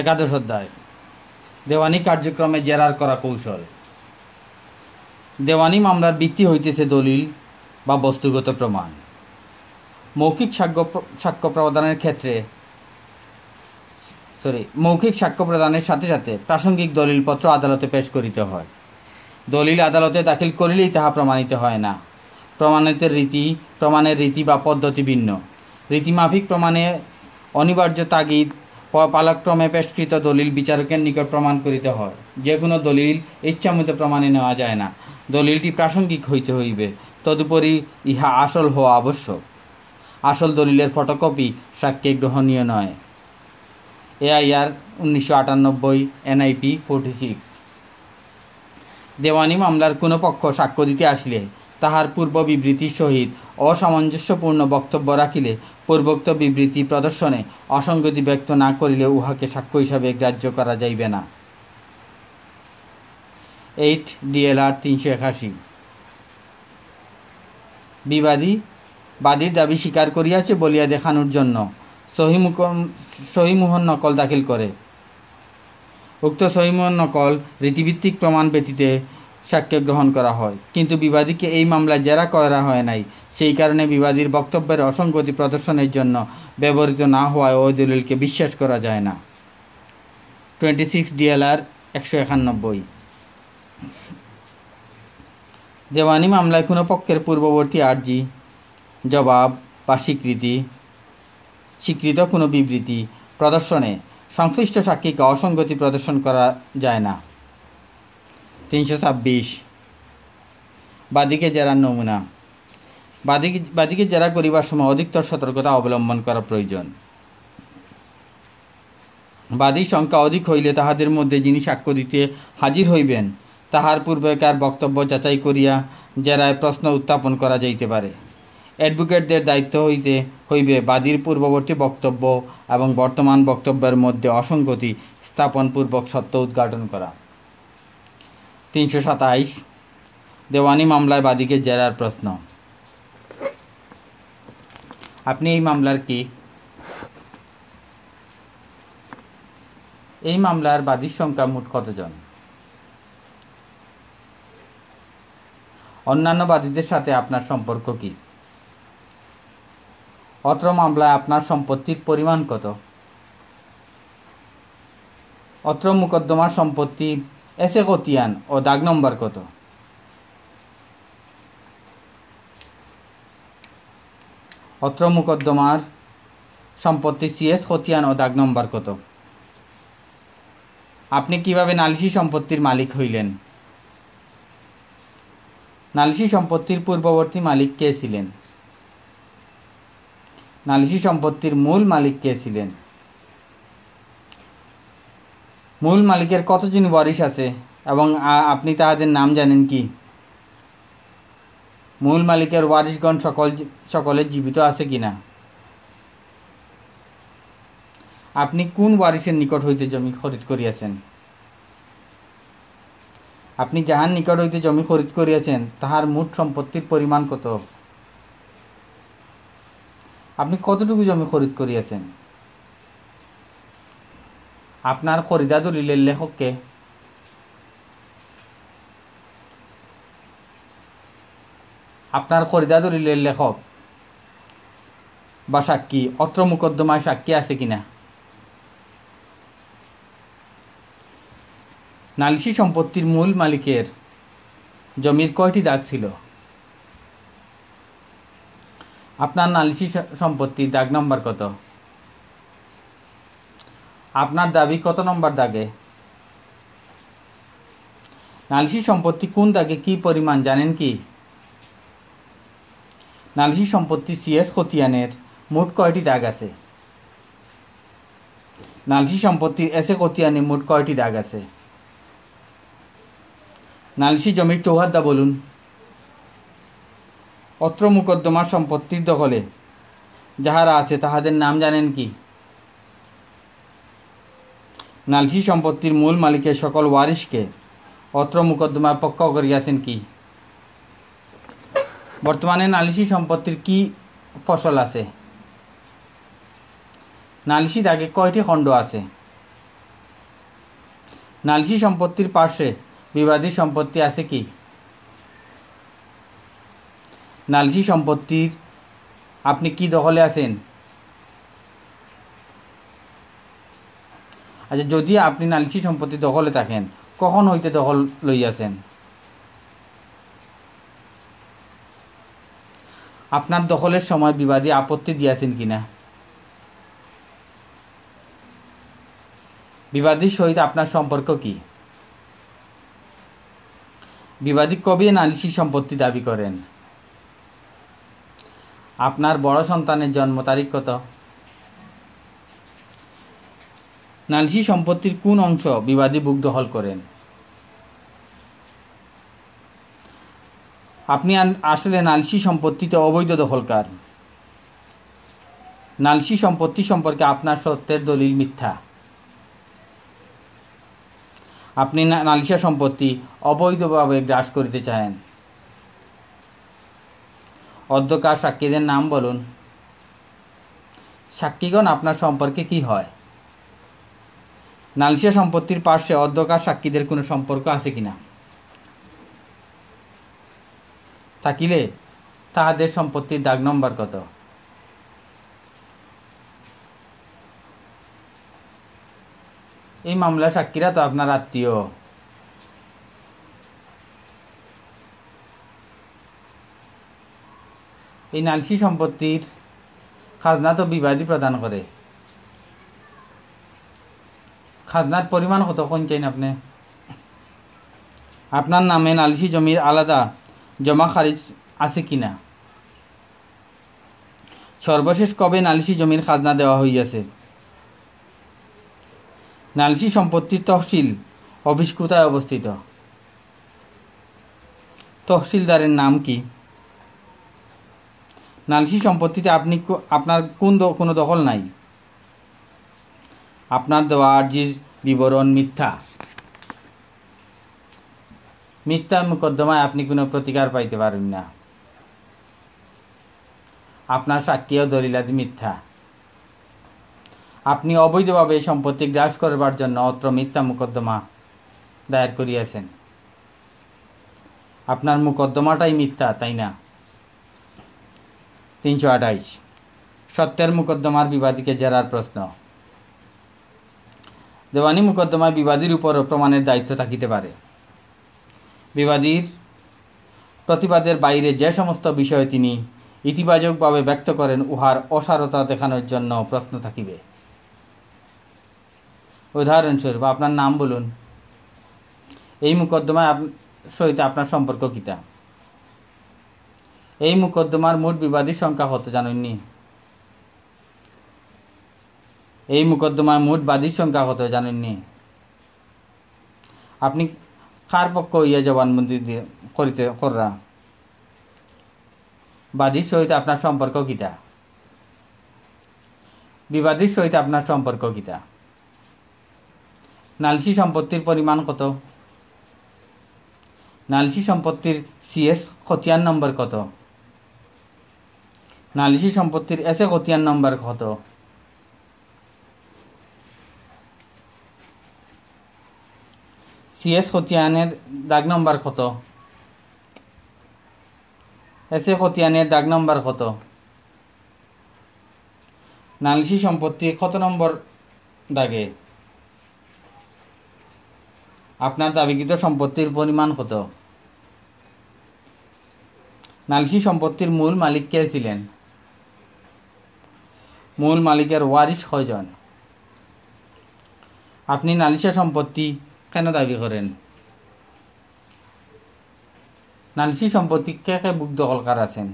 একাদশ অধ্যায় দেওয়ানি কার্যক্রমে জেরার করা কৌশল দেওয়ানি মামলার ভিত্তি হইতেছে দলিল বা বস্তুগত প্রমাণ মৌখিক সাক্ষ্য সাক্ষ্য প্রদানের ক্ষেত্রে সরি মৌখিক সাক্ষ্য প্রদানের সাথে সাথে প্রাসঙ্গিক দলিলপত্র আদালতে পেশ করিতে হয় দলিল আদালতে দাখিল করিলেই তাহা প্রমাণিত হয় না প্রমাণিতের রীতি প্রমাণের রীতি বা পদ্ধতি ভিন্ন রীতিমাফিক প্রমাণে অনিবার্য তাগিদ পালাক্রমে পেশকৃত দলিল বিচারকের নিকট প্রমাণ করিতে হয় যে কোনো দলিল ইচ্ছামত প্রমাণে নেওয়া যায় না দলিলটি প্রাসঙ্গিক হইতে হইবে তদুপরি ইহা আসল হওয়া আবশ্যক আসল দলিলের ফটোকপি সাক্ষ্যে গ্রহণীয় নয় এআইআর উনিশশো আটানব্বই এনআইপি ফোর্টি সিক্স দেওয়ানি মামলার কোনো পক্ষ সাক্ষ্য দিতে আসলে তাহার পূর্ব বিবৃতির সহিত অসামঞ্জস্যপূর্ণ বক্তব্য রাখিলে পূর্বোক্ত বিবৃতি প্রদর্শনে অসঙ্গতি ব্যক্ত না করিলে উহাকে সাক্ষ্য হিসাবে গ্রাহ্য করা যাইবে না এইট ডিএলআর তিনশো একাশি বিবাদী বাদীর দাবি স্বীকার করিয়াছে বলিয়া দেখানোর জন্য সহিমোহন নকল দাখিল করে উক্ত সহিমোহন নকল রীতিভিত্তিক প্রমাণ ব্যতীতে সাক্ষ্য গ্রহণ করা হয় কিন্তু বিবাদীকে এই মামলায় জেরা করা হয় নাই সেই কারণে বিবাদীর বক্তব্যের অসঙ্গতি প্রদর্শনের জন্য ব্যবহৃত না হওয়ায় ওই দলিলকে বিশ্বাস করা যায় না টোয়েন্টি সিক্স ডিএলআর একশো একানব্বই দেওয়ানি মামলায় কোনো পক্ষের পূর্ববর্তী আর্জি জবাব বা স্বীকৃতি স্বীকৃত কোনো বিবৃতি প্রদর্শনে সংশ্লিষ্ট সাক্ষীকে অসঙ্গতি প্রদর্শন করা যায় না তিনশো ছাব্বিশ বাদিকে জেরার নমুনা বাদিকে বাদিকে জেরা করিবার সময় অধিকতর সতর্কতা অবলম্বন করা প্রয়োজন বাদীর সংখ্যা অধিক হইলে তাহাদের মধ্যে যিনি সাক্ষ্য দিতে হাজির হইবেন তাহার পূর্বেকার বক্তব্য যাচাই করিয়া জেরায় প্রশ্ন উত্থাপন করা যাইতে পারে অ্যাডভোকেটদের দায়িত্ব হইতে হইবে বাদীর পূর্ববর্তী বক্তব্য এবং বর্তমান বক্তব্যের মধ্যে অসঙ্গতি স্থাপনপূর্বক সত্য উদ্ঘাটন করা তিনশো সাতাইশ দেওয়ানি মামলায় বাদীকে জেরার প্রশ্ন আপনি এই মামলার কি এই মামলার বাদীর সংখ্যা মোট কতজন অন্যান্য বাদীদের সাথে আপনার সম্পর্ক কি অত্র মামলায় আপনার সম্পত্তির পরিমাণ কত অত্র মোকদ্দমার সম্পত্তি এসে কতিয়ান ও দাগ নম্বর কত অত্র মুকদ্দমার সম্পত্তি সিএস খতিয়ান ও দাগ নম্বর কত আপনি কিভাবে নালিশি সম্পত্তির মালিক হইলেন নালিশি সম্পত্তির পূর্ববর্তী মালিক কে ছিলেন নালিশি সম্পত্তির মূল মালিক কে ছিলেন মূল মালিকের কতজন ওয়ারিশ আছে এবং আপনি তাহাদের নাম জানেন কি মূল মালিকের ওয়ারিশগণ সকল সকলে জীবিত আছে কি না আপনি কোন ওয়ারিশের নিকট হইতে জমি খরিদ করিয়াছেন আপনি যাহার নিকট হইতে জমি খরিদ করিয়াছেন তাহার মোট সম্পত্তির পরিমাণ কত আপনি কতটুকু জমি খরিদ করিয়াছেন আপনার খরিদা দলিলের লেখককে আপনার খরিদা দলিলের লেখক বা সাক্ষী অত্র মুকদ্দমায় সাক্ষী আছে কিনা নালিশি সম্পত্তির মূল মালিকের জমির কয়টি দাগ ছিল আপনার নালিশি সম্পত্তির দাগ নম্বর কত আপনার দাবি কত নম্বর দাগে নালিশি সম্পত্তি কোন দাগে কি পরিমাণ জানেন কি নালিশি সম্পত্তি সিএস কতিয়ানের মোট কয়টি দাগ আছে নালিশি এস এ কতিয়ানে মোট কয়টি দাগ আছে নালিশি জমির চৌহাদ্দা বলুন অত্র মুকদ্দমার সম্পত্তির দখলে যাহারা আছে তাহাদের নাম জানেন কি নালসি সম্পত্তির মূল মালিকের সকল ওয়ারিশকে অত্র মুকদ্দমায় পক্ষ করিয়াছেন কি বর্তমানে নালিসি সম্পত্তির কি ফসল আছে নালিশি আগে কয়টি খণ্ড আছে নালিসি সম্পত্তির পাশে বিবাদী সম্পত্তি আছে কি নালিসি সম্পত্তির আপনি কি দখলে আছেন আচ্ছা যদি আপনি নালিশি সম্পত্তি দখলে থাকেন কখন হইতে দখল লইয়াছেন আপনার দখলের সময় বিবাদী আপত্তি দিয়াছেন কিনা বিবাদীর সহিত আপনার সম্পর্ক কি বিবাদী কবি নালিশি সম্পত্তি দাবি করেন আপনার বড় সন্তানের জন্ম তারিখ কত নালিশি সম্পত্তির কোন অংশ বিবাদী বুক দখল করেন আপনি আসলে নালিশি সম্পত্তিতে অবৈধ দখলকার নালসি সম্পত্তি সম্পর্কে আপনার সত্যের দলিল মিথ্যা আপনি নালিশা সম্পত্তি অবৈধভাবে গ্রাস করিতে চান অধ্যকার সাক্ষীদের নাম বলুন সাক্ষীগণ আপনার সম্পর্কে কি হয় নালসিয়া সম্পত্তির পার্শ্বে অধ্যকার সাক্ষীদের কোনো সম্পর্ক আছে কিনা থাকিলে তাহাদের সম্পত্তির দাগ নম্বর কত এই মামলা সাক্ষীরা তো আপনার আত্মীয় এই নালসি সম্পত্তির খাজনা তো বিবাদী প্রদান করে খাজনার পরিমাণ কত কোন চাইন আপনি আপনার নামে নালিশি জমির আলাদা জমা খারিজ আছে কি না সর্বশেষ কবে নালিশি জমির খাজনা দেওয়া হইয়াছে নালিশি সম্পত্তি তহসিল অভিষ্কুতায় অবস্থিত তহসিলদারের নাম কি নালিশি সম্পত্তিতে আপনি আপনার কোন কোনো দখল নাই আপনার দেওয়া আর্জির বিবরণ মিথ্যা মিথ্যা মোকদ্দমায় আপনি কোনো প্রতিকার পাইতে পারেন না আপনার সাক্ষী ও দলিলাদি মিথ্যা আপনি অবৈধভাবে সম্পত্তি গ্রাস করবার জন্য অত্র মিথ্যা মোকদ্দমা দায়ের করিয়াছেন আপনার মোকদ্দমাটাই মিথ্যা তাই না তিনশো আঠাইশ সত্যের মোকদ্দমার বিবাদীকে জেরার প্রশ্ন দেওয়ানি মোকদ্দমায় বিবাদীর উপর প্রমাণের দায়িত্ব থাকিতে পারে বিবাদীর প্রতিবাদের বাইরে যে সমস্ত বিষয়ে তিনি ইতিবাচকভাবে ব্যক্ত করেন উহার অসারতা দেখানোর জন্য প্রশ্ন থাকিবে উদাহরণস্বরূপ আপনার নাম বলুন এই মোকদ্দমায় সহিত আপনার সম্পর্ক কিতা এই মুকদ্দমার মোট বিবাদীর সংখ্যা হতে জানেননি এই মোকদ্দমায় মোট বাদীর সংখ্যা কত জানেননি আপনি কার পক্ষ ইয়ে জবানবন্দি করিতে কররা বাদীর সহিত আপনার সম্পর্ক কিতা বিবাদীর সহিত আপনার সম্পর্ক কিতা নালসি সম্পত্তির পরিমাণ কত নালসি সম্পত্তির সিএস খতিয়ান নম্বর কত নালিসি সম্পত্তির এসে খতিয়ান নম্বর কত সিএস খতিয়ানের দাগ নম্বর কত এস এ খতিয়ানের দাগ নম্বর কত নালিশি সম্পত্তি কত নম্বর দাগে আপনার দাবিকৃত সম্পত্তির পরিমাণ কত নালিশি সম্পত্তির মূল মালিক কে ছিলেন মূল মালিকের ওয়ারিশ কয়জন আপনি নালিশা সম্পত্তি কেন দাবি করেন নালসি সম্পত্তি কে কে বুক দখলকার আছেন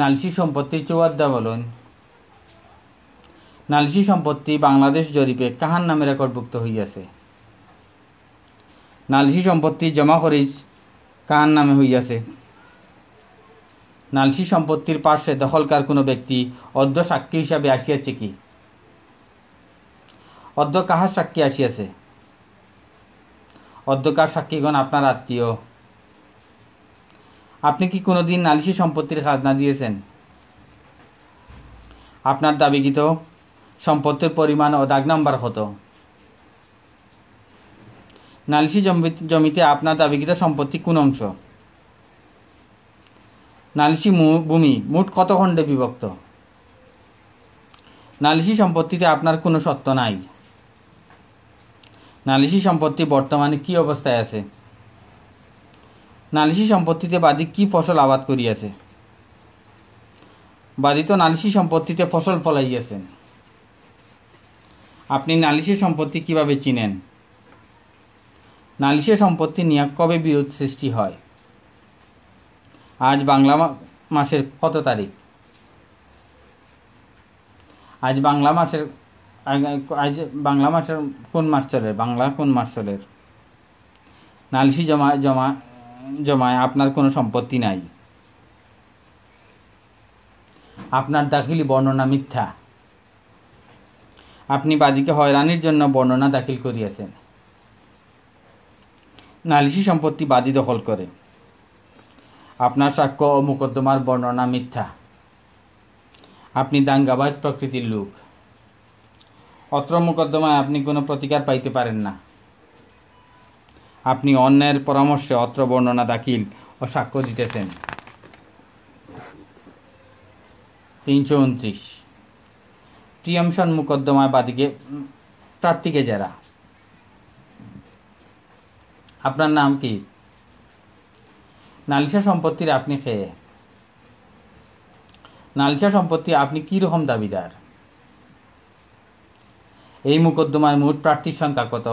নালসি সম্পত্তি চৌয়াদ্দা বলুন নালসি সম্পত্তি বাংলাদেশ জরিপে কাহার নামে রেকর্ডভুক্ত হইয়াছে নালসি সম্পত্তি জমা করি কাহার নামে হইয়াছে নালসি সম্পত্তির পার্শ্বে দখলকার কোনো ব্যক্তি অর্ধ সাক্ষী হিসাবে আসিয়াছে কি অর্ধ কাহার সাক্ষী আসিয়াছে অর্ধকার সাক্ষীগণ আপনার আত্মীয় আপনি কি কোনোদিন নালিশি সম্পত্তির খাজনা দিয়েছেন আপনার দাবিকৃত সম্পত্তির পরিমাণ ও দাগ নাম্বার কত নালিশি জমিতে আপনার দাবিকৃত সম্পত্তি কোন অংশ নালিশি ভূমি মোট কত খণ্ডে বিভক্ত নালিশি সম্পত্তিতে আপনার কোনো সত্য নাই নালিশি সম্পত্তি বর্তমানে কি অবস্থায় আছে নালিশি সম্পত্তিতে বাদি কি ফসল আবাদ করিয়াছে বাদি তো নালিশি সম্পত্তিতে ফসল ফলাইয়াছেন আপনি নালিশি সম্পত্তি কিভাবে চিনেন নালিশে সম্পত্তি নিয়ে কবে বিরোধ সৃষ্টি হয় আজ বাংলা মাসের কত তারিখ আজ বাংলা মাসের আজ বাংলা মাসের কোন মাস চলে বাংলা কোন মাস চলে নালিশি জমা জমা জমায় আপনার কোনো সম্পত্তি নাই আপনার দাখিলি বর্ণনা মিথ্যা আপনি বাদীকে হয়রানির জন্য বর্ণনা দাখিল করিয়াছেন নালিশি সম্পত্তি বাদী দখল করে আপনার সাক্ষ্য ও মোকদ্দমার বর্ণনা মিথ্যা আপনি দাঙ্গাবাজ প্রকৃতির লোক অত্র মোকদ্দমায় আপনি কোনো প্রতিকার পাইতে পারেন না আপনি অন্যের পরামর্শে অত্র বর্ণনা দাখিল ও সাক্ষ্য দিতেছেন তিনশো উনত্রিশ প্রিয়মশন মোকদ্দমায় বাদীকে প্রার্থীকে যারা আপনার নাম কি নালিশা সম্পত্তির আপনি খেয়ে নালিশা সম্পত্তি আপনি কী রকম দাবিদার এই মোকদ্দমায় মোট প্রার্থীর সংখ্যা কত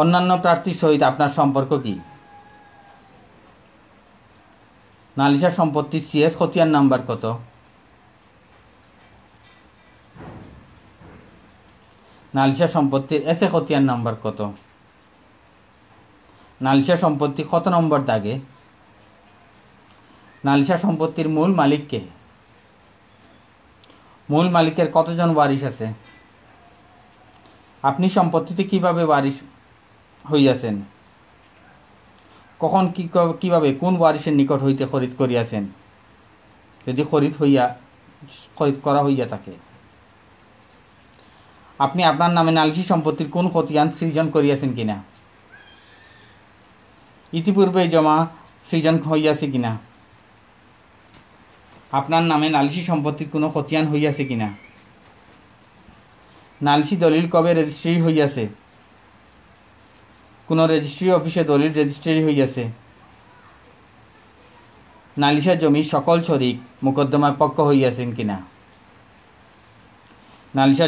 অন্যান্য প্রার্থীর সহিত আপনার সম্পর্ক কি নালিশা সম্পত্তি সিএস খতিয়ান নাম্বার কত নালিশা সম্পত্তির এসে খতিয়ান নাম্বার কত নালিশা সম্পত্তি কত নম্বর দাগে নালিশা সম্পত্তির মূল মালিককে মূল মালিকের কতজন ওয়ারিশ আছে আপনি সম্পত্তিতে কিভাবে ওয়ারিশ হইয়াছেন কখন কি কিভাবে কোন ওয়ারিশের নিকট হইতে খরিদ করিয়াছেন যদি খরিদ হইয়া খরিদ করা হইয়া থাকে আপনি আপনার নামে নালিশি সম্পত্তির কোন খতিয়ান সৃজন করিয়াছেন কিনা ইতিপূর্বে জমা সৃজন হইয়াছে কিনা আপনার নামে নালিশি সম্পত্তির কোনো খতিয়ান হইয়াছে না নালিশি দলিল কবে রেজিস্ট্রি হইয়াছে কোনো রেজিস্ট্রি অফিসে দলিল রেজিস্ট্রি হইয়াছে নালিশা জমির সকল শরিক মোকদ্দমার পক্ষ হইয়াছেন কিনা নালিশা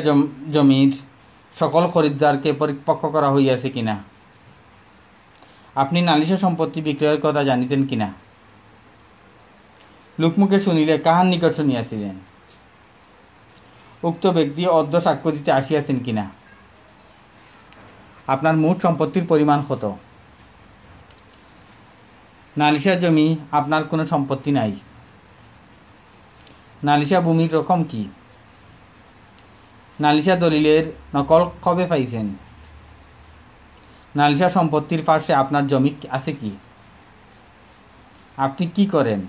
জমির সকল খরিদ্দারকে পরিপক্ষ করা হইয়াছে কিনা আপনি নালিশা সম্পত্তি বিক্রয়ের কথা জানিতেন কিনা লোকমুখে শুনিলে কাহার নিকট শুনিয়াছিলেন উক্ত ব্যক্তি অর্ধ সাক্ষ্য দিতে আসিয়াছেন কিনা আপনার মোট সম্পত্তির পরিমাণ কত নালিশা জমি আপনার কোনো সম্পত্তি নাই নালিশা ভূমির রকম কি নালিশা দলিলের নকল কবে পাইছেন নালিশা সম্পত্তির পাশে আপনার জমি আছে কি আপনি কি করেন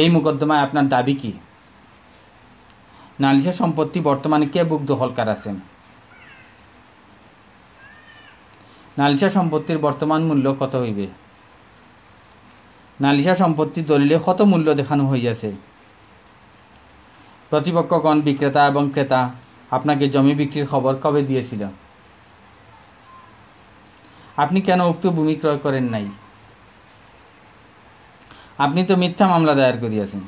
এই মোকদ্দমায় আপনার দাবি কি নালিশের সম্পত্তি বর্তমানে কে বুক দখলকার আছেন নালিশা সম্পত্তির বর্তমান মূল্য কত হইবে নালিশা সম্পত্তি দলিলে কত মূল্য দেখানো হইয়াছে প্রতিপক্ষগণ বিক্রেতা এবং ক্রেতা আপনাকে জমি বিক্রির খবর কবে দিয়েছিল আপনি কেন উক্ত ভূমি ক্রয় করেন নাই আপনি তো মিথ্যা মামলা দায়ের করিয়াছেন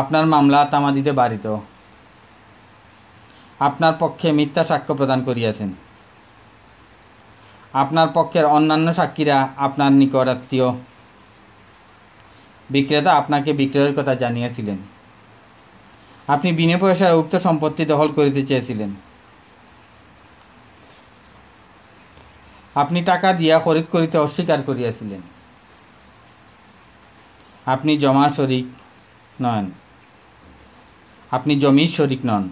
আপনার মামলা তামা দিতে বাড়িত আপনার পক্ষে মিথ্যা সাক্ষ্য প্রদান করিয়াছেন আপনার পক্ষের অন্যান্য সাক্ষীরা আপনার নিকট আত্মীয় বিক্রেতা আপনাকে বিক্রয়ের কথা জানিয়েছিলেন আপনি বিনা পয়সায় উক্ত সম্পত্তি দখল করিতে চেয়েছিলেন আপনি টাকা দিয়া খরিদ করিতে অস্বীকার করিয়াছিলেন আপনি জমা শরিক নন আপনি জমির শরিক নন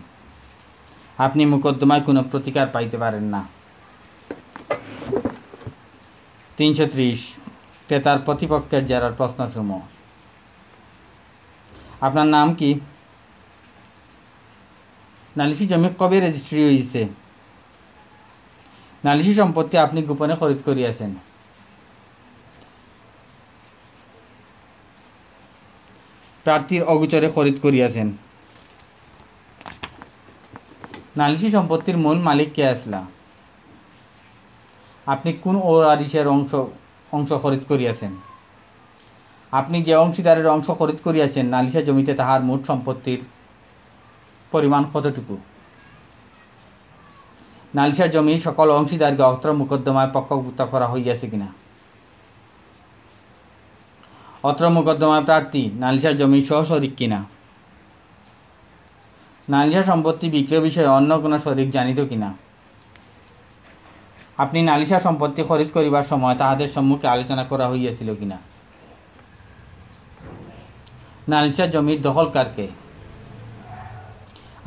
আপনি মোকদ্দমায় কোনো প্রতিকার পাইতে পারেন না তিনশো ত্রিশ ক্রেতার প্রতিপক্ষের জেরার প্রশ্নসমূহ আপনার নাম কি নালিশি জমি কবে রেজিস্ট্রি হয়েছে নালিশি সম্পত্তি আপনি গোপনে খরিদ করিয়াছেন প্রার্থীর অগোচরে খরিদ করিয়াছেন নালিশি সম্পত্তির মূল মালিক কে আসলা আপনি কোন ও আরিসের অংশ অংশ খরিদ করিয়াছেন আপনি যে অংশীদারের অংশ খরিদ করিয়াছেন নালিশা জমিতে তাহার মোট সম্পত্তির পরিমাণ কতটুকু নালিশা জমির সকল অংশীদারকে অস্ত্র মোকদ্দমায় পক্ষভুক্ত করা হইয়াছে কিনা অত্র মোকদ্দমায় প্রার্থী নালিশার জমি সহ শরিক কিনা নালিশা সম্পত্তি বিক্রয় বিষয়ে অন্য কোনো শরিক জানিত কিনা আপনি নালিশা সম্পত্তি খরিদ করিবার সময় তাহাদের সম্মুখে আলোচনা করা হইয়াছিল কিনা নালিশা জমির দখলকারকে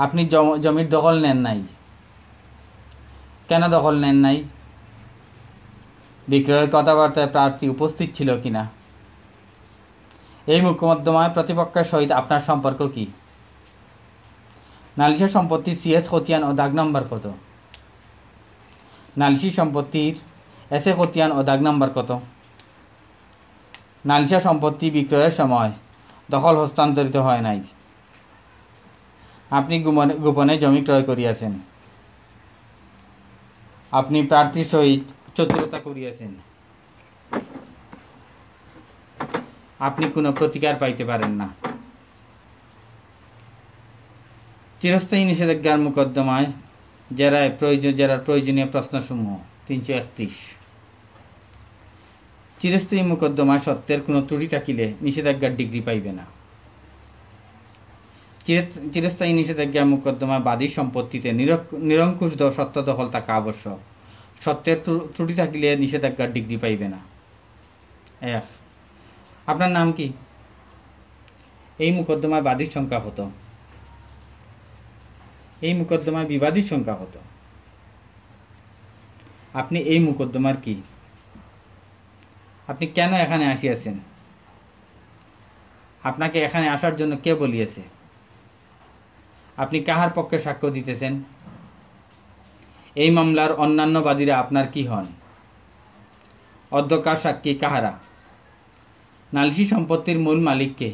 আপনি জমির দখল নেন নাই কেন দখল নেন নাই বিক্রয়ের কথাবার্তায় প্রার্থী উপস্থিত ছিল কিনা এই মুখ্যমাধ্যমায় প্রতিপক্ষের সহিত আপনার সম্পর্ক কি নালিশের সম্পত্তি সিএস খতিয়ান ও দাগ নাম্বার কত নালিশি সম্পত্তির এস এ খতিয়ান ও দাগ নাম্বার কত নালিশা সম্পত্তি বিক্রয়ের সময় দখল হস্তান্তরিত হয় নাই আপনি গোপনে জমি ক্রয় করিয়াছেন আপনি প্রার্থীর সহিত চতুরতা করিয়াছেন আপনি কোনো প্রতিকার পাইতে পারেন না চিরস্থায়ী নিষেধাজ্ঞার মোকদ্দমায় জেরায় প্রয়োজন জেরার প্রয়োজনীয় প্রশ্নসমূহ তিনশো একত্রিশ চিরস্থায়ী মোকদ্দমায় সত্যের কোনো ত্রুটি থাকিলে নিষেধাজ্ঞার ডিগ্রি পাইবে না চিরস্থায়ী নিষেধাজ্ঞা মোকদ্দমায় বাদী সম্পত্তিতে নিরঙ্কুশ সত্য দখল থাকা আবশ্যক সত্যের ত্রুটি থাকিলে নিষেধাজ্ঞার ডিগ্রি পাইবে না এক আপনার নাম কি এই মুকদ্দমায় বাদীর সংখ্যা হতো এই মুকদ্দমায় বিবাদীর সংখ্যা হতো আপনি এই মুকদ্দমার কি আপনি কেন এখানে আসিয়াছেন আপনাকে এখানে আসার জন্য কে বলিয়েছে আপনি কাহার পক্ষে সাক্ষ্য দিতেছেন এই মামলার অন্যান্য বাদীরা আপনার কি হন অধ্যকার সাক্ষী কাহারা নালিশি সম্পত্তির মূল মালিককে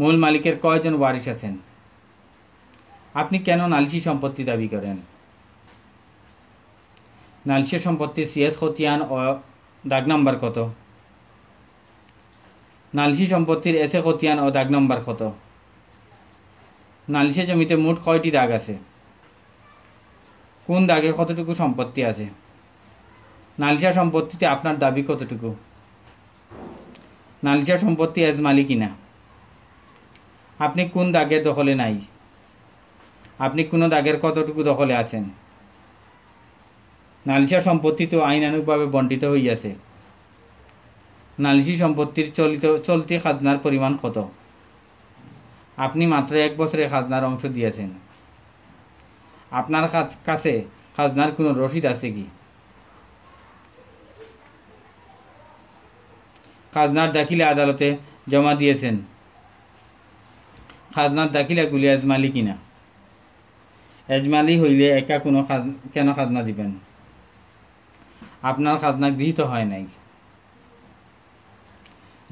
মূল মালিকের কয়জন ওয়ারিশ আছেন আপনি কেন নালিশি সম্পত্তি দাবি করেন নালিশি সম্পত্তি সিএস খতিয়ান ও দাগ নাম্বার কত নালিশি সম্পত্তির এসে খতিয়ান ও দাগ নাম্বার কত নালিশে জমিতে মোট কয়টি দাগ আছে কোন দাগে কতটুকু সম্পত্তি আছে নালিশা সম্পত্তিতে আপনার দাবি কতটুকু নালিশা সম্পত্তি এজ মালিকিনা আপনি কোন দাগের দখলে নাই আপনি কোনো দাগের কতটুকু দখলে আছেন নালিশা সম্পত্তি তো আইনানুকভাবে বণ্টিত হইয়াছে নালিশি সম্পত্তির চলিত চলতি খাজনার পরিমাণ কত আপনি মাত্র এক বছরে খাজনার অংশ দিয়েছেন আপনার কাছে খাজনার কোনো রসিদ আছে কি খাজনার দাখিলে আদালতে জমা দিয়েছেন খাজনার গুলি এজমালি কিনা এজমালি হইলে একা কোনো খাজ কেন খাজনা দিবেন আপনার খাজনা গৃহীত হয় নাই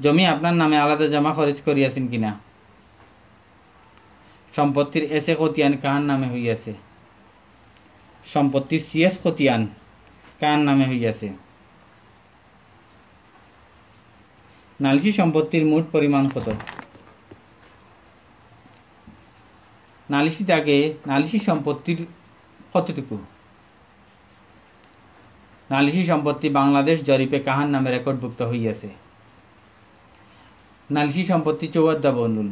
জমি আপনার নামে আলাদা জমা খরচ করিয়াছেন কিনা সম্পত্তির এ খতিয়ান কাহার নামে হইয়াছে সম্পত্তির সিএস খতিয়ান কাহার নামে হইয়াছে নালিশি সম্পত্তির মোট পরিমাণ কত নালিসি থাকে সম্পত্তির কতটুকু নালিশি সম্পত্তি বাংলাদেশ জরিপে কাহার নামে রেকর্ডভুক্ত হইয়াছে নালিশি সম্পত্তি চৌয়াদ্দা বন্ধুন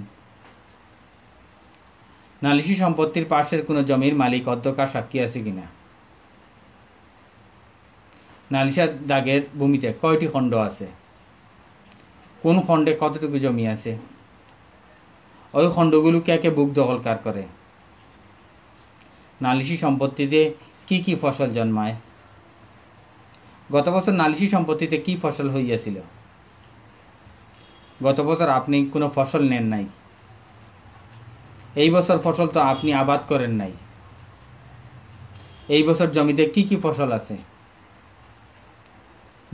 নালিশি সম্পত্তির পাশের কোনো জমির মালিক অধ্যকার সাক্ষী আছে কিনা নালিশা দাগের ভূমিতে কয়টি খণ্ড আছে কোন খণ্ডে কতটুকু জমি আছে ওই খণ্ডগুলো কে কে বুক দখলকার করে নালিশি সম্পত্তিতে কি কি ফসল জন্মায় গত বছর নালিশি সম্পত্তিতে কি ফসল হইয়াছিল গত বছর আপনি কোনো ফসল নেন নাই এই বছর ফসল তো আপনি আবাদ করেন নাই এই বছর জমিতে কি কি ফসল আছে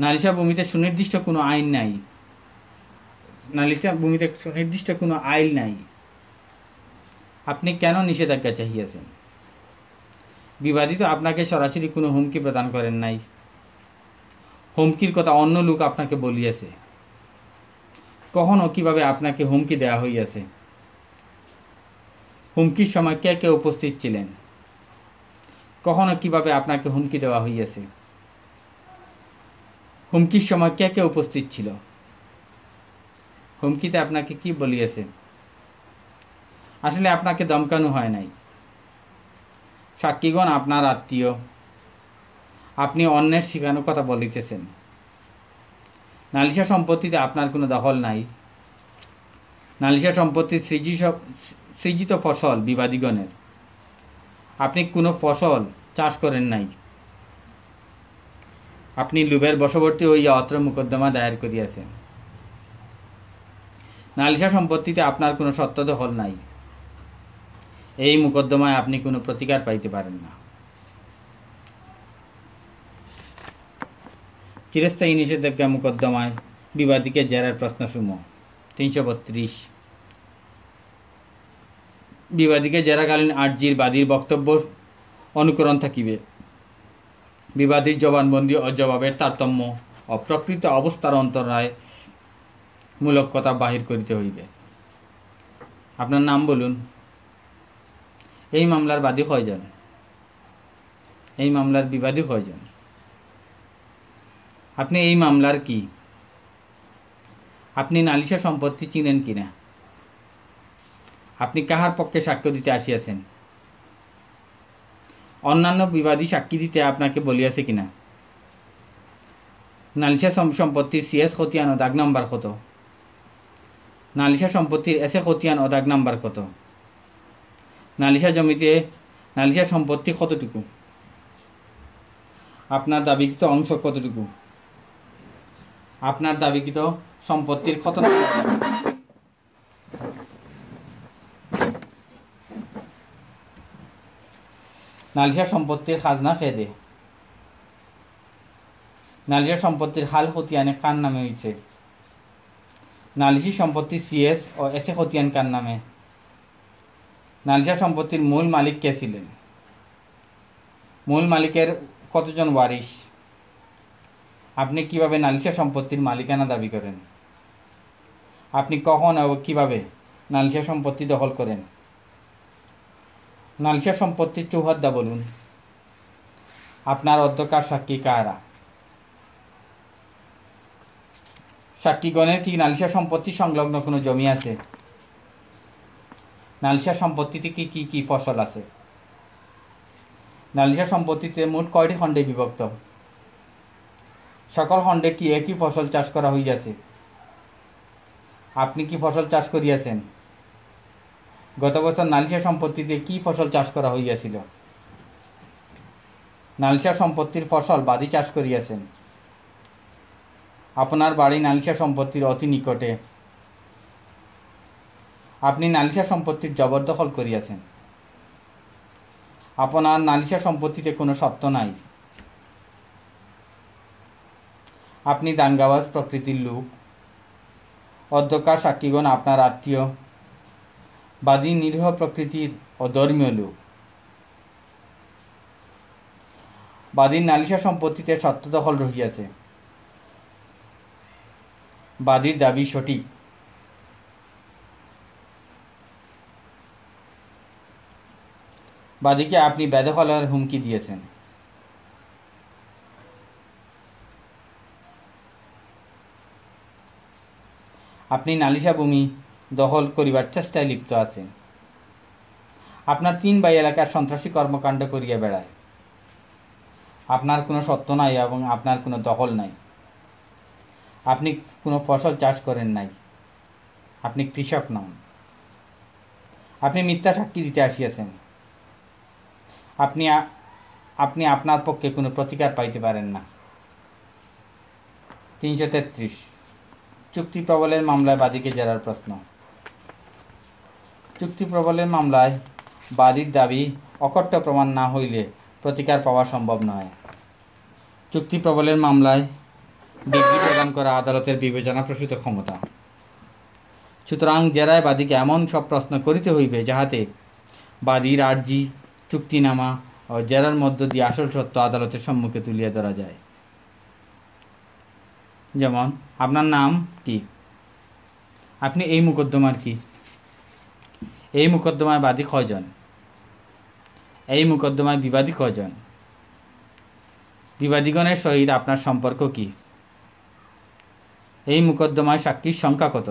নালিশা ভূমিতে সুনির্দিষ্ট কোনো আইন নাই নালিশটা ভূমিতে নির্দিষ্ট কোনো আইল নাই আপনি কেন নিষেধাজ্ঞা চাহিয়াছেন বিবাদিত আপনাকে সরাসরি কোনো হুমকি প্রদান করেন নাই হুমকির কথা অন্য লোক আপনাকে বলিয়াছে কখনো কিভাবে আপনাকে হুমকি দেয়া হইয়াছে হুমকির সময় কে কে উপস্থিত ছিলেন কখনো কিভাবে আপনাকে হুমকি দেওয়া হইয়াছে হুমকির সময় কে কে উপস্থিত ছিল হুমকিতে আপনাকে কি বলিয়েছে আসলে আপনাকে দমকানো হয় নাই সাক্ষীগণ আপনার আত্মীয় আপনি অন্যের শিখানো কথা বলিতেছেন নালিশা সম্পত্তিতে আপনার কোনো দখল নাই নালিশা সম্পত্তি সৃজিত ফসল বিবাদীগণের আপনি কোনো ফসল চাষ করেন নাই আপনি লুবের বশবর্তী হইয়া অত্র মোকদ্দমা দায়ের করিয়াছেন নালিশা সম্পত্তিতে আপনার কোনো হল নাই এই মোকদ্দমায় আপনি কোনো প্রতিকার পাইতে পারেন না চিরস্থায়ী নিষেধাজ্ঞা মোকদ্দমায় বিবাদীকে জেরার প্রশ্নসমূহ তিনশো বত্রিশ বিবাদীকে জেরাকালীন আর্জির বাদীর বক্তব্য অনুকরণ থাকিবে বিবাদীর জবানবন্দি ও জবাবের তারতম্য অপ্রকৃত অবস্থার অন্তরায় মূলক কথা বাহির করিতে হইবে আপনার নাম বলুন এই মামলার বাদী কয়জন এই মামলার বিবাদী কয়জন আপনি এই মামলার কি আপনি নালিশা সম্পত্তি চিনেন কিনা আপনি কাহার পক্ষে সাক্ষ্য দিতে আসিয়াছেন অন্যান্য বিবাদী সাক্ষী দিতে আপনাকে বলিয়াছে কিনা নালিশা সম্পত্তির সিএস খতিয়ানো দাগ নাম্বার কত নালিশা সম্পত্তির এসে খতিয়ান ও দাগ নাম্বার কত নালিশা জমিতে নালিশা সম্পত্তি কতটুকু আপনার দাবিকৃত অংশ কতটুকু আপনার দাবিকৃত সম্পত্তির কত নালিশা সম্পত্তির খাজনা খেয়ে দে নালিশা সম্পত্তির হাল খতিয়ানে কান নামে হয়েছে নালিশি সম্পত্তি সিএস ও এস এ খতিয়ান কার নামে নালিশা সম্পত্তির মূল মালিক কে ছিলেন মূল মালিকের কতজন ওয়ারিশ আপনি কিভাবে নালিশা সম্পত্তির মালিকানা দাবি করেন আপনি কখন ও কীভাবে নালিশা সম্পত্তি দখল করেন নালিশা সম্পত্তির চৌহাদ্দা বলুন আপনার অধ্যকার সাক্ষী কারা সাতটি গণের কি নালিশা সম্পত্তি সংলগ্ন কোনো জমি আছে নালিশা সম্পত্তিতে কি কি কি ফসল আছে নালিশা সম্পত্তিতে মোট কয়টি খণ্ডে বিভক্ত সকল খণ্ডে কি একই ফসল চাষ করা হইয়াছে আপনি কি ফসল চাষ করিয়াছেন গত বছর নালিশা সম্পত্তিতে কি ফসল চাষ করা হইয়াছিল নালিশা সম্পত্তির ফসল বাদি চাষ করিয়াছেন আপনার বাড়ি নালিশা সম্পত্তির অতি নিকটে আপনি নালিশা সম্পত্তির জবরদখল করিয়াছেন আপনার নালিশা সম্পত্তিতে কোনো সত্য নাই আপনি দাঙ্গাবাজ প্রকৃতির লোক অধ্যকার সাক্ষীগণ আপনার আত্মীয় বাদী নিরীহ প্রকৃতির অধর্মীয় লোক বাদীর নালিশা সম্পত্তিতে সত্য দখল রহিয়াছে বাদীর দাবি সঠিক বাদীকে আপনি বেদখলার হুমকি দিয়েছেন আপনি নালিশা ভূমি দখল করিবার চেষ্টায় লিপ্ত আছেন আপনার তিন বাই এলাকার সন্ত্রাসী কর্মকাণ্ড করিয়া বেড়ায় আপনার কোনো সত্য নাই এবং আপনার কোনো দখল নাই আপনি কোনো ফসল চাষ করেন নাই আপনি কৃষক নন আপনি মিথ্যা সাক্ষী দিতে আসিয়াছেন আপনি আপনি আপনার পক্ষে কোনো প্রতিকার পাইতে পারেন না তিনশো তেত্রিশ চুক্তি প্রবলের মামলায় বাদীকে জেরার প্রশ্ন চুক্তি প্রবলের মামলায় বাদীর দাবি অকট্ট প্রমাণ না হইলে প্রতিকার পাওয়া সম্ভব নয় চুক্তি প্রবলের মামলায় ডিগ্রি প্রদান করা আদালতের বিবেচনা প্রসূত ক্ষমতা সুতরাং জেরায় বাদীকে এমন সব প্রশ্ন করিতে হইবে যাহাতে বাদীর আর্জি চুক্তিনামা ও জেরার মধ্য দিয়ে আসল সত্য আদালতের সম্মুখে তুলিয়া ধরা যায় যেমন আপনার নাম কি আপনি এই মুকদ্দমার কি এই মুকদ্দমায় বাদী কজন এই মুকদ্দমায় বিবাদী কজন বিবাদীগণের সহিত আপনার সম্পর্ক কী এই মুকদ্দমায় সাক্ষীর সংখ্যা কত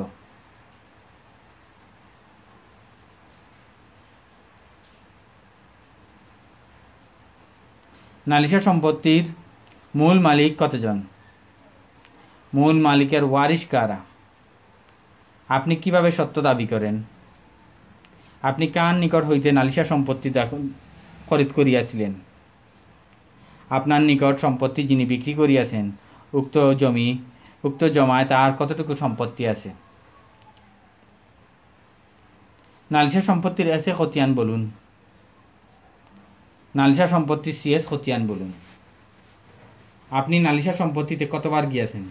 নালিশা সম্পত্তির মূল মালিক কতজন মূল মালিকের ওয়ারিশ কারা আপনি কিভাবে সত্য দাবি করেন আপনি কার নিকট হইতে নালিশা সম্পত্তি খরিদ করিয়াছিলেন আপনার নিকট সম্পত্তি যিনি বিক্রি করিয়াছেন উক্ত জমি উক্ত জমায় তার কতটুকু সম্পত্তি আছে নালিশা সম্পত্তির এসে খতিয়ান বলুন নালিশা সম্পত্তি সিএস খতিয়ান বলুন আপনি নালিশা সম্পত্তিতে কতবার গিয়েছেন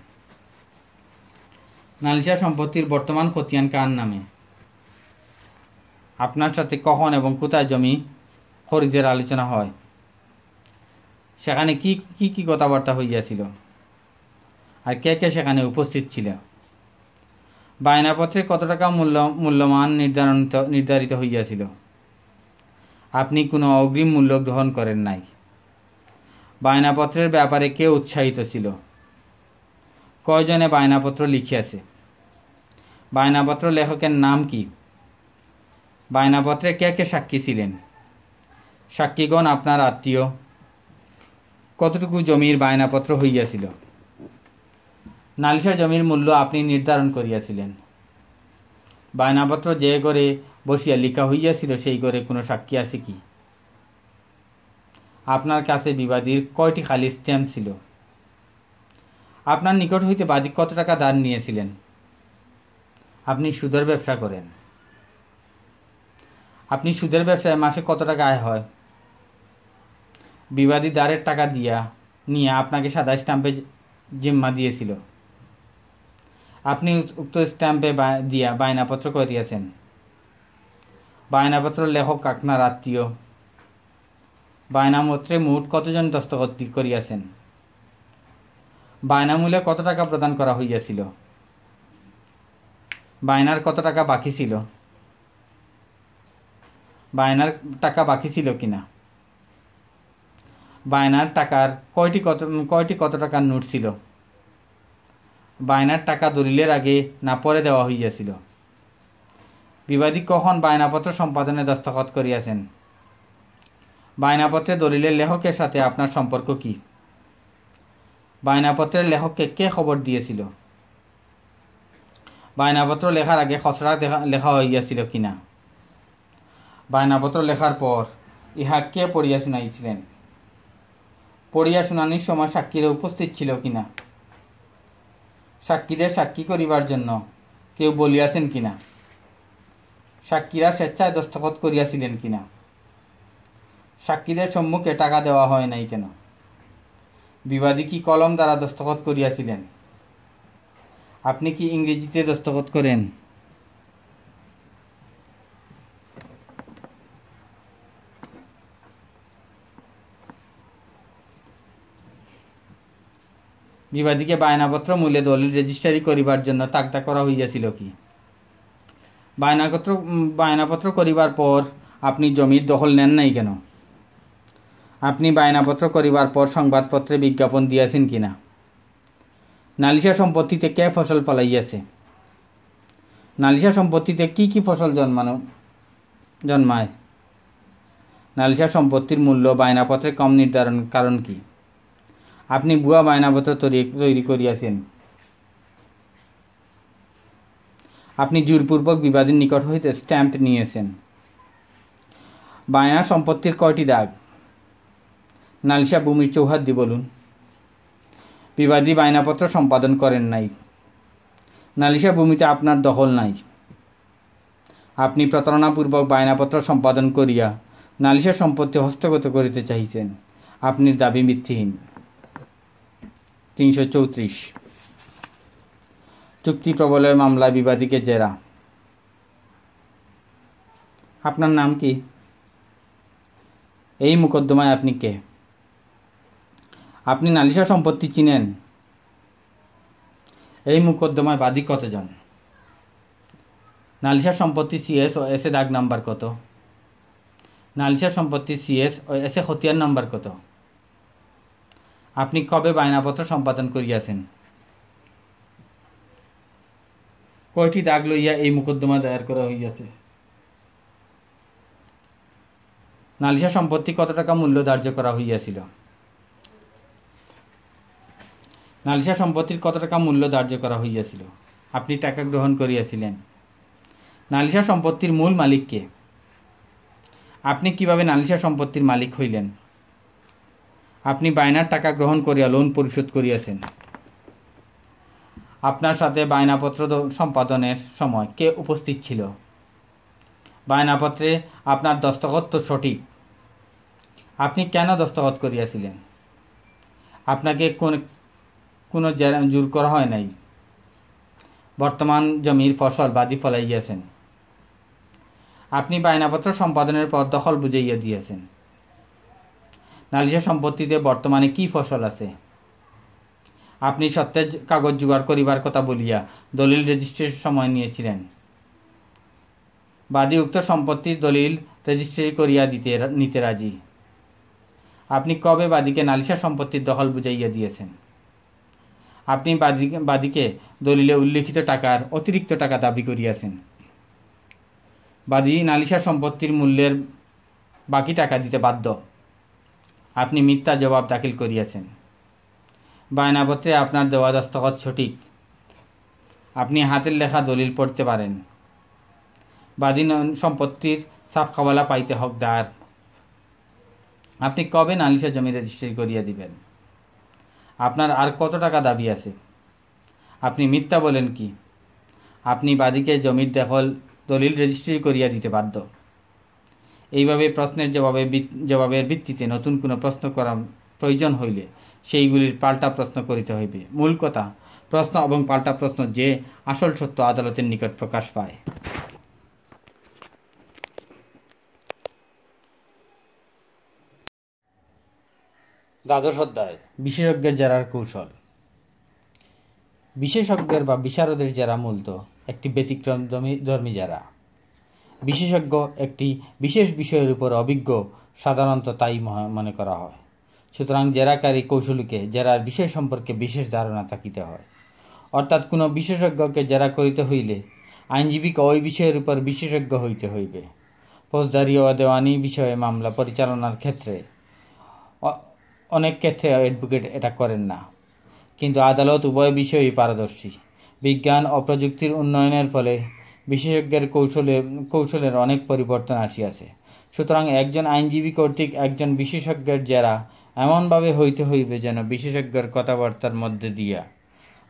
নালিশা সম্পত্তির বর্তমান খতিয়ান কার নামে আপনার সাথে কখন এবং কোথায় জমি খরিদের আলোচনা হয় সেখানে কি কি কথাবার্তা হইয়াছিল আর কে কে সেখানে উপস্থিত ছিল বায়নাপত্রে কত টাকা মূল্য মূল্যমান নির্ধারণ নির্ধারিত হইয়াছিল আপনি কোনো অগ্রিম মূল্য গ্রহণ করেন নাই বায়নাপত্রের ব্যাপারে কে উৎসাহিত ছিল কয়জনে বায়নাপত্র লিখিয়াছে বায়নাপত্র লেখকের নাম কি বায়নাপত্রে কে কে সাক্ষী ছিলেন সাক্ষীগণ আপনার আত্মীয় কতটুকু জমির বায়নাপত্র হইয়াছিল নালিশা জমির মূল্য আপনি নির্ধারণ করিয়াছিলেন বায়নাপত্র যে করে বসিয়া লিখা হইয়াছিল সেই করে কোনো সাক্ষী আছে কি আপনার কাছে বিবাদীর কয়টি খালি স্ট্যাম্প ছিল আপনার নিকট হইতে বাদী কত টাকা দান নিয়েছিলেন আপনি সুদের ব্যবসা করেন আপনি সুদের ব্যবসায় মাসে কত টাকা আয় হয় বিবাদী দ্বারের টাকা দিয়া নিয়ে আপনাকে সাদা স্ট্যাম্পে জিম্মা দিয়েছিল আপনি উক্ত স্ট্যাম্পে দিয়া বায়নাপত্র করিয়াছেন বায়নাপত্র লেখক আপনার আত্মীয় বায়নামত্রে মোট কতজন দস্তখত করিয়াছেন বায়নামূলে কত টাকা প্রদান করা হইয়াছিল বায়নার কত টাকা বাকি ছিল বায়নার টাকা বাকি ছিল কিনা বায়নার টাকার কয়টি কত কয়টি কত টাকার নোট ছিল বায়নার টাকা দলিলের আগে না পরে দেওয়া হইয়াছিল বিবাদী কখন বায়নাপত্র সম্পাদনে দস্তখত করিয়াছেন বায়নাপত্রে দলিলের লেখকের সাথে আপনার সম্পর্ক কি বায়নাপত্রের লেখককে কে খবর দিয়েছিল বায়নাপত্র লেখার আগে খসড়া লেখা হইয়াছিল কিনা বায়নাপত্র লেখার পর ইহা কে পড়িয়া শুনাইছিলেন পড়িয়া শুনানির সময় সাক্ষীরা উপস্থিত ছিল কিনা সাক্ষীদের সাক্ষী করিবার জন্য কেউ বলিয়াছেন কিনা সাক্ষীরা স্বেচ্ছায় দস্তখত করিয়াছিলেন কিনা সাক্ষীদের সম্মুখে টাকা দেওয়া হয় নাই কেন বিবাদী কি কলম দ্বারা দস্তখত করিয়াছিলেন আপনি কি ইংরেজিতে দস্তখত করেন বিবাদীকে বায়নাপত্র মূল্যে দলিল রেজিস্ট্রারি করিবার জন্য তাকদা করা হইয়াছিল কি বায়নাপত্র বায়নাপত্র করিবার পর আপনি জমির দখল নেন নাই কেন আপনি বায়নাপত্র করিবার পর সংবাদপত্রে বিজ্ঞাপন দিয়াছেন কি না নালিশা সম্পত্তিতে কে ফসল ফলাইয়াছে নালিশা সম্পত্তিতে কি কি ফসল জন্মানো জন্মায় নালিশা সম্পত্তির মূল্য বায়নাপত্রে কম নির্ধারণ কারণ কী আপনি ভুয়া বায়নাবতা তৈরি তৈরি করিয়াছেন আপনি জোরপূর্বক বিবাদের নিকট হইতে স্ট্যাম্প নিয়েছেন বায়না সম্পত্তির কয়টি দাগ নালিশা ভূমির চৌহাদ্দি বলুন বিবাদী বায়নাপত্র সম্পাদন করেন নাই নালিশা ভূমিতে আপনার দখল নাই আপনি প্রতারণাপূর্বক বায়নাপত্র সম্পাদন করিয়া নালিশা সম্পত্তি হস্তগত করিতে চাহিছেন আপনি দাবি মিথ্যহীন তিনশো চৌত্রিশ চুক্তি প্রবলের মামলায় বিবাদীকে জেরা আপনার নাম কি এই মোকদ্দমায় আপনি কে আপনি নালিশা সম্পত্তি চিনেন এই মোকদ্দমায় বাদী কতজন নালিশা সম্পত্তি সিএস ও এসে দাগ নাম্বার কত নালিশা সম্পত্তি সিএস ও এসে হতিয়ার নাম্বার কত আপনি কবে বায়নাপত্র সম্পাদন করিয়াছেন কয়টি দাগ লইয়া এই মোকদ্দমা দায়ের করা হইয়াছে নালিশা সম্পত্তি কত টাকা মূল্য ধার্য করা হইয়াছিল নালিশা সম্পত্তির কত টাকা মূল্য ধার্য করা হইয়াছিল আপনি টাকা গ্রহণ করিয়াছিলেন নালিশা সম্পত্তির মূল মালিককে আপনি কিভাবে নালিশা সম্পত্তির মালিক হইলেন আপনি বায়নার টাকা গ্রহণ করিয়া লোন পরিশোধ করিয়াছেন আপনার সাথে বায়নাপত্র সম্পাদনের সময় কে উপস্থিত ছিল বায়নাপত্রে আপনার দস্তখত তো সঠিক আপনি কেন দস্তখত করিয়াছিলেন আপনাকে কোন কোনো জোর করা হয় নাই বর্তমান জমির ফসল বাদি ফলাইয়াছেন আপনি বায়নাপত্র সম্পাদনের পর দখল বুঝাইয়া দিয়েছেন নালিশা সম্পত্তিতে বর্তমানে কি ফসল আছে আপনি সত্যের কাগজ জোগাড় করিবার কথা বলিয়া দলিল রেজিস্ট্রির সময় নিয়েছিলেন বাদী উক্ত সম্পত্তির দলিল রেজিস্ট্রি করিয়া দিতে নিতে রাজি আপনি কবে বাদীকে নালিশা সম্পত্তির দখল বুঝাইয়া দিয়েছেন আপনি বাদীকে বাদীকে দলিলে উল্লিখিত টাকার অতিরিক্ত টাকা দাবি করিয়াছেন বাদী নালিশা সম্পত্তির মূল্যের বাকি টাকা দিতে বাধ্য আপনি মিথ্যা জবাব দাখিল করিয়াছেন বায়নাপত্রে আপনার দেওয়া দস্তখত সঠিক আপনি হাতের লেখা দলিল পড়তে পারেন বাদিন সম্পত্তির সাফ খাওয়ালা পাইতে হকদার আপনি কবে নালিশা জমি রেজিস্ট্রি করিয়া দিবেন আপনার আর কত টাকা দাবি আছে আপনি মিথ্যা বলেন কি আপনি বাদিকে জমির দখল দলিল রেজিস্ট্রি করিয়া দিতে বাধ্য এইভাবে প্রশ্নের জবাবে জবাবের ভিত্তিতে নতুন কোনো প্রশ্ন করা প্রয়োজন হইলে সেইগুলির পাল্টা প্রশ্ন করিতে হইবে মূল কথা প্রশ্ন এবং পাল্টা প্রশ্ন যে আসল সত্য আদালতের নিকট প্রকাশ পায় দ্বাদশ অধ্যায় বিশেষজ্ঞের জেরার কৌশল বিশেষজ্ঞের বা বিশারদের জেরা মূলত একটি ব্যতিক্রম ধর্মী জেরা বিশেষজ্ঞ একটি বিশেষ বিষয়ের উপর অভিজ্ঞ সাধারণত তাই মনে করা হয় সুতরাং জেরাকারী কৌশলীকে জেরার বিষয় সম্পর্কে বিশেষ ধারণা থাকিতে হয় অর্থাৎ কোনো বিশেষজ্ঞকে জেরা করিতে হইলে আইনজীবীকে ওই বিষয়ের উপর বিশেষজ্ঞ হইতে হইবে ফৌজদারি ও দেওয়ানি বিষয়ে মামলা পরিচালনার ক্ষেত্রে অনেক ক্ষেত্রে অ্যাডভোকেট এটা করেন না কিন্তু আদালত উভয় বিষয়েই পারদর্শী বিজ্ঞান ও প্রযুক্তির উন্নয়নের ফলে বিশেষজ্ঞের কৌশলে কৌশলের অনেক পরিবর্তন আসিয়াছে সুতরাং একজন আইনজীবী কর্তৃক একজন বিশেষজ্ঞের জেরা এমনভাবে হইতে হইবে যেন বিশেষজ্ঞের কথাবার্তার মধ্যে দিয়া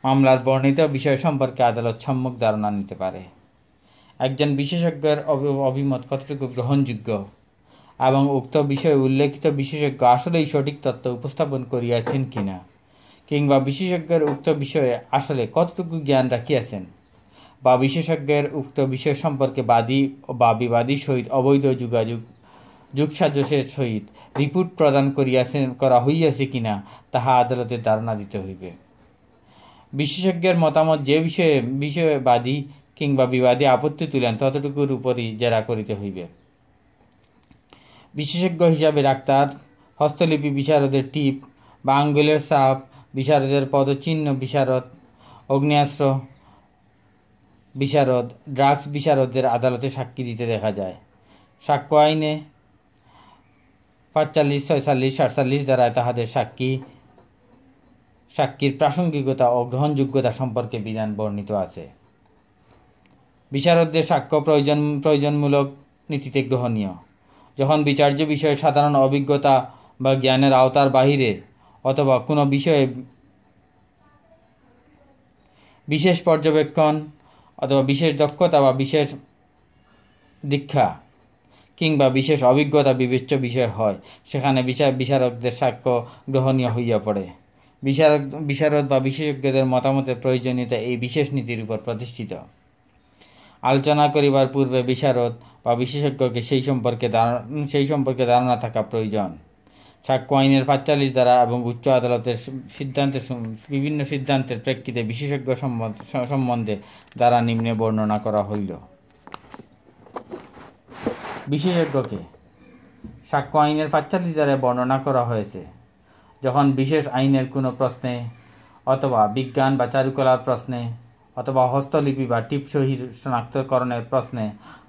মামলার বর্ণিত বিষয় সম্পর্কে আদালত সম্মুখ ধারণা নিতে পারে একজন বিশেষজ্ঞের অভিমত কতটুকু গ্রহণযোগ্য এবং উক্ত বিষয়ে উল্লেখিত বিশেষজ্ঞ আসলেই সঠিক তত্ত্ব উপস্থাপন করিয়াছেন কিনা কিংবা বিশেষজ্ঞের উক্ত বিষয়ে আসলে কতটুকু জ্ঞান রাখিয়াছেন বা বিশেষজ্ঞের উক্ত বিষয় সম্পর্কে বাদী বা বিবাদী সহিত অবৈধ যোগাযোগ যুগসাজসের সহিত রিপোর্ট প্রদান করিয়াছেন করা হইয়াছে কিনা তাহা আদালতে ধারণা দিতে হইবে বিশেষজ্ঞের মতামত যে বিষয়ে বিষয়ে বাদী কিংবা বিবাদী আপত্তি তুলেন ততটুকুর উপরই জেরা করিতে হইবে বিশেষজ্ঞ হিসাবে ডাক্তার হস্তলিপি বিশারদের টিপ বা আঙ্গুলের সাপ বিশারদের পদচিহ্ন বিশারদ অগ্নিয়াস্ত্র বিশারদ ড্রাগস বিশারদদের আদালতে সাক্ষী দিতে দেখা যায় সাক্ষ্য আইনে পাঁচচল্লিশ ছয়চল্লিশ সাতচল্লিশ দ্বারায় তাহাদের সাক্ষী সাক্ষীর প্রাসঙ্গিকতা ও গ্রহণযোগ্যতা সম্পর্কে বিধান বর্ণিত আছে বিচারকদের সাক্ষ্য প্রয়োজন প্রয়োজনমূলক নীতিতে গ্রহণীয় যখন বিচার্য বিষয়ে সাধারণ অভিজ্ঞতা বা জ্ঞানের আওতার বাহিরে অথবা কোনো বিষয়ে বিশেষ পর্যবেক্ষণ অথবা বিশেষ দক্ষতা বা বিশেষ দীক্ষা কিংবা বিশেষ অভিজ্ঞতা বিবেচ্য বিষয় হয় সেখানে বিচার বিচারকদের সাক্ষ্য গ্রহণীয় হইয়া পড়ে বিচারক বিচারক বা বিশেষজ্ঞদের মতামতের প্রয়োজনীয়তা এই বিশেষ নীতির উপর প্রতিষ্ঠিত আলোচনা করিবার পূর্বে বিশারদ বা বিশেষজ্ঞকে সেই সম্পর্কে সেই সম্পর্কে ধারণা থাকা প্রয়োজন সাক্ষ্য আইনের পাঁচচাল্লিশ দ্বারা এবং উচ্চ আদালতের সিদ্ধান্তের বিভিন্ন সিদ্ধান্তের প্রেক্ষিতে বিশেষজ্ঞ সম্বন্ধে দ্বারা নিম্নে বর্ণনা করা হইল বিশেষজ্ঞকে সাক্ষ্য আইনের পাঁচচাল্লিশ দ্বারা বর্ণনা করা হয়েছে যখন বিশেষ আইনের কোনো প্রশ্নে অথবা বিজ্ঞান বা চারুকলার প্রশ্নে অথবা হস্তলিপি বা টিপসহির শনাক্তকরণের প্রশ্নে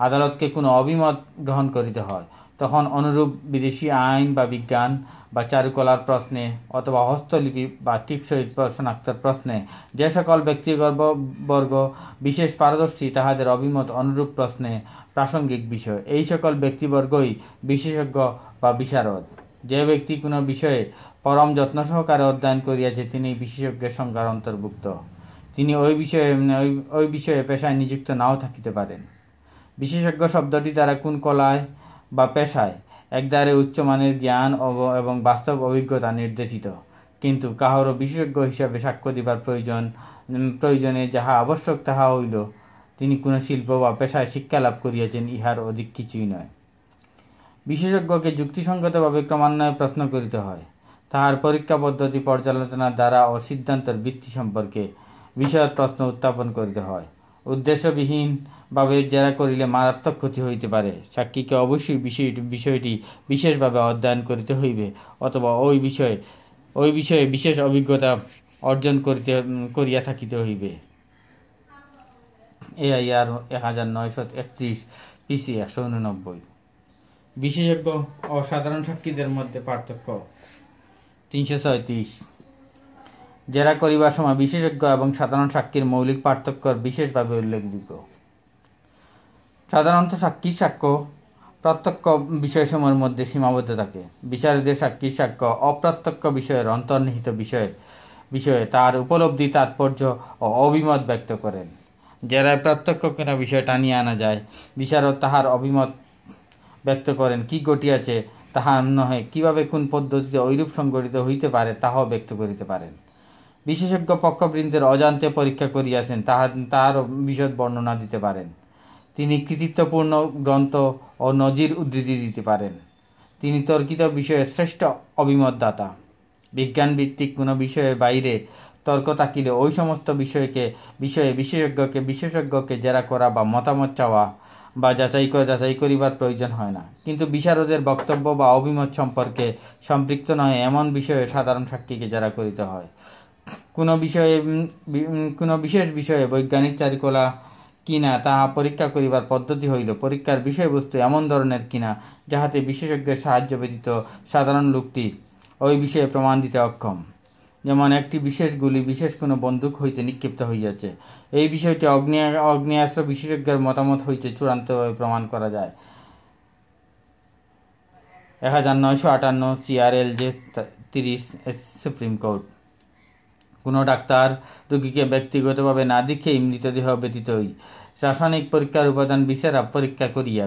আদালতকে কোনো অভিমত গ্রহণ করিতে হয় তখন অনুরূপ বিদেশি আইন বা বিজ্ঞান বা চারুকলার প্রশ্নে অথবা হস্তলিপি বা টিপসই শনাক্তের প্রশ্নে যে সকল বর্গ বিশেষ পারদর্শী তাহাদের অভিমত অনুরূপ প্রশ্নে প্রাসঙ্গিক বিষয় এই সকল ব্যক্তিবর্গই বিশেষজ্ঞ বা বিশারদ যে ব্যক্তি কোনো বিষয়ে পরম যত্ন সহকারে অধ্যয়ন করিয়াছে তিনি বিশেষজ্ঞের সংজ্ঞার অন্তর্ভুক্ত তিনি ওই বিষয়ে ওই বিষয়ে পেশায় নিযুক্ত নাও থাকিতে পারেন বিশেষজ্ঞ শব্দটি দ্বারা কোন কলায় বা পেশায় একদারে উচ্চমানের জ্ঞান এবং বাস্তব অভিজ্ঞতা নির্দেশিত কিন্তু কাহারও বিশেষজ্ঞ হিসাবে সাক্ষ্য দিবার প্রয়োজন প্রয়োজনে যাহা আবশ্যক তাহা হইল তিনি কোনো শিল্প বা পেশায় শিক্ষা লাভ করিয়াছেন ইহার অধিক কিছুই নয় বিশেষজ্ঞকে যুক্তিসঙ্গতভাবে ক্রমান্বয়ে প্রশ্ন করিতে হয় তাহার পরীক্ষা পদ্ধতি পর্যালোচনার দ্বারা ও সিদ্ধান্তের ভিত্তি সম্পর্কে বিষয়ের প্রশ্ন উত্থাপন করিতে হয় উদ্দেশ্যবিহীন ভাবে জেরা করিলে মারাত্মক ক্ষতি হইতে পারে সাক্ষীকে অবশ্যই বিষয় বিষয়টি বিশেষভাবে অধ্যয়ন করিতে হইবে অথবা ওই বিষয়ে ওই বিষয়ে বিশেষ অভিজ্ঞতা অর্জন করিতে করিয়া থাকিতে হইবে এআইআর এক হাজার নয়শো একত্রিশ পিসি একশো উননব্বই বিশেষজ্ঞ ও সাধারণ সাক্ষীদের মধ্যে পার্থক্য তিনশো ছয়ত্রিশ জেরা করিবার সময় বিশেষজ্ঞ এবং সাধারণ সাক্ষীর মৌলিক পার্থক্য বিশেষভাবে উল্লেখযোগ্য সাধারণত সাক্ষী সাক্ষ্য প্রত্যক্ষ বিষয়সমূহের মধ্যে সীমাবদ্ধ থাকে বিচারকদের সাক্ষী সাক্ষ্য অপ্রত্যক্ষ বিষয়ের অন্তর্নিহিত বিষয়ে বিষয়ে তার উপলব্ধি তাৎপর্য ও অভিমত ব্যক্ত করেন যারা প্রত্যক্ষ কেনা বিষয়টা নিয়ে আনা যায় বিচারক তাহার অভিমত ব্যক্ত করেন কি ঘটিয়াছে তাহা নহে কিভাবে কোন পদ্ধতিতে ঐরূপ সংগঠিত হইতে পারে তাহাও ব্যক্ত করিতে পারেন বিশেষজ্ঞ পক্ষবৃন্দের অজান্তে পরীক্ষা করিয়াছেন তাহা তাহারও বিশদ বর্ণনা দিতে পারেন তিনি কৃতিত্বপূর্ণ গ্রন্থ ও নজির উদ্ধৃতি দিতে পারেন তিনি তর্কিত বিষয়ে শ্রেষ্ঠ অভিমতদাতা বিজ্ঞানভিত্তিক কোনো বিষয়ের বাইরে তর্ক থাকিলে ওই সমস্ত বিষয়কে বিষয়ে বিশেষজ্ঞকে বিশেষজ্ঞকে জেরা করা বা মতামত চাওয়া বা যাচাই করে যাচাই করিবার প্রয়োজন হয় না কিন্তু বিশারদের বক্তব্য বা অভিমত সম্পর্কে সম্পৃক্ত নয় এমন বিষয়ে সাধারণ সাক্ষীকে জেরা করিতে হয় কোনো বিষয়ে কোনো বিশেষ বিষয়ে বৈজ্ঞানিক চারিকলা কিনা তাহা পরীক্ষা করিবার পদ্ধতি হইল পরীক্ষার বিষয়বস্তু এমন ধরনের কিনা যাহাতে বিশেষজ্ঞের সাহায্য ব্যতীত সাধারণ লোকটি ওই বিষয়ে প্রমাণ দিতে অক্ষম যেমন একটি বিশেষ গুলি বিশেষ কোনো বন্দুক হইতে নিক্ষিপ্ত হইয়াছে এই বিষয়টি অগ্নি অগ্নিয়াস্ত্র বিশেষজ্ঞের মতামত হইতে চূড়ান্তভাবে প্রমাণ করা যায় এক হাজার নয়শো আটান্ন সিআরএল জে তিরিশ সুপ্রিম কোর্ট কোনো ডাক্তার রোগীকে ব্যক্তিগতভাবে না দেখেই মৃতদেহ ব্যতীতই রাসায়নিক পরীক্ষার উপাদান বিচারা পরীক্ষা করিয়া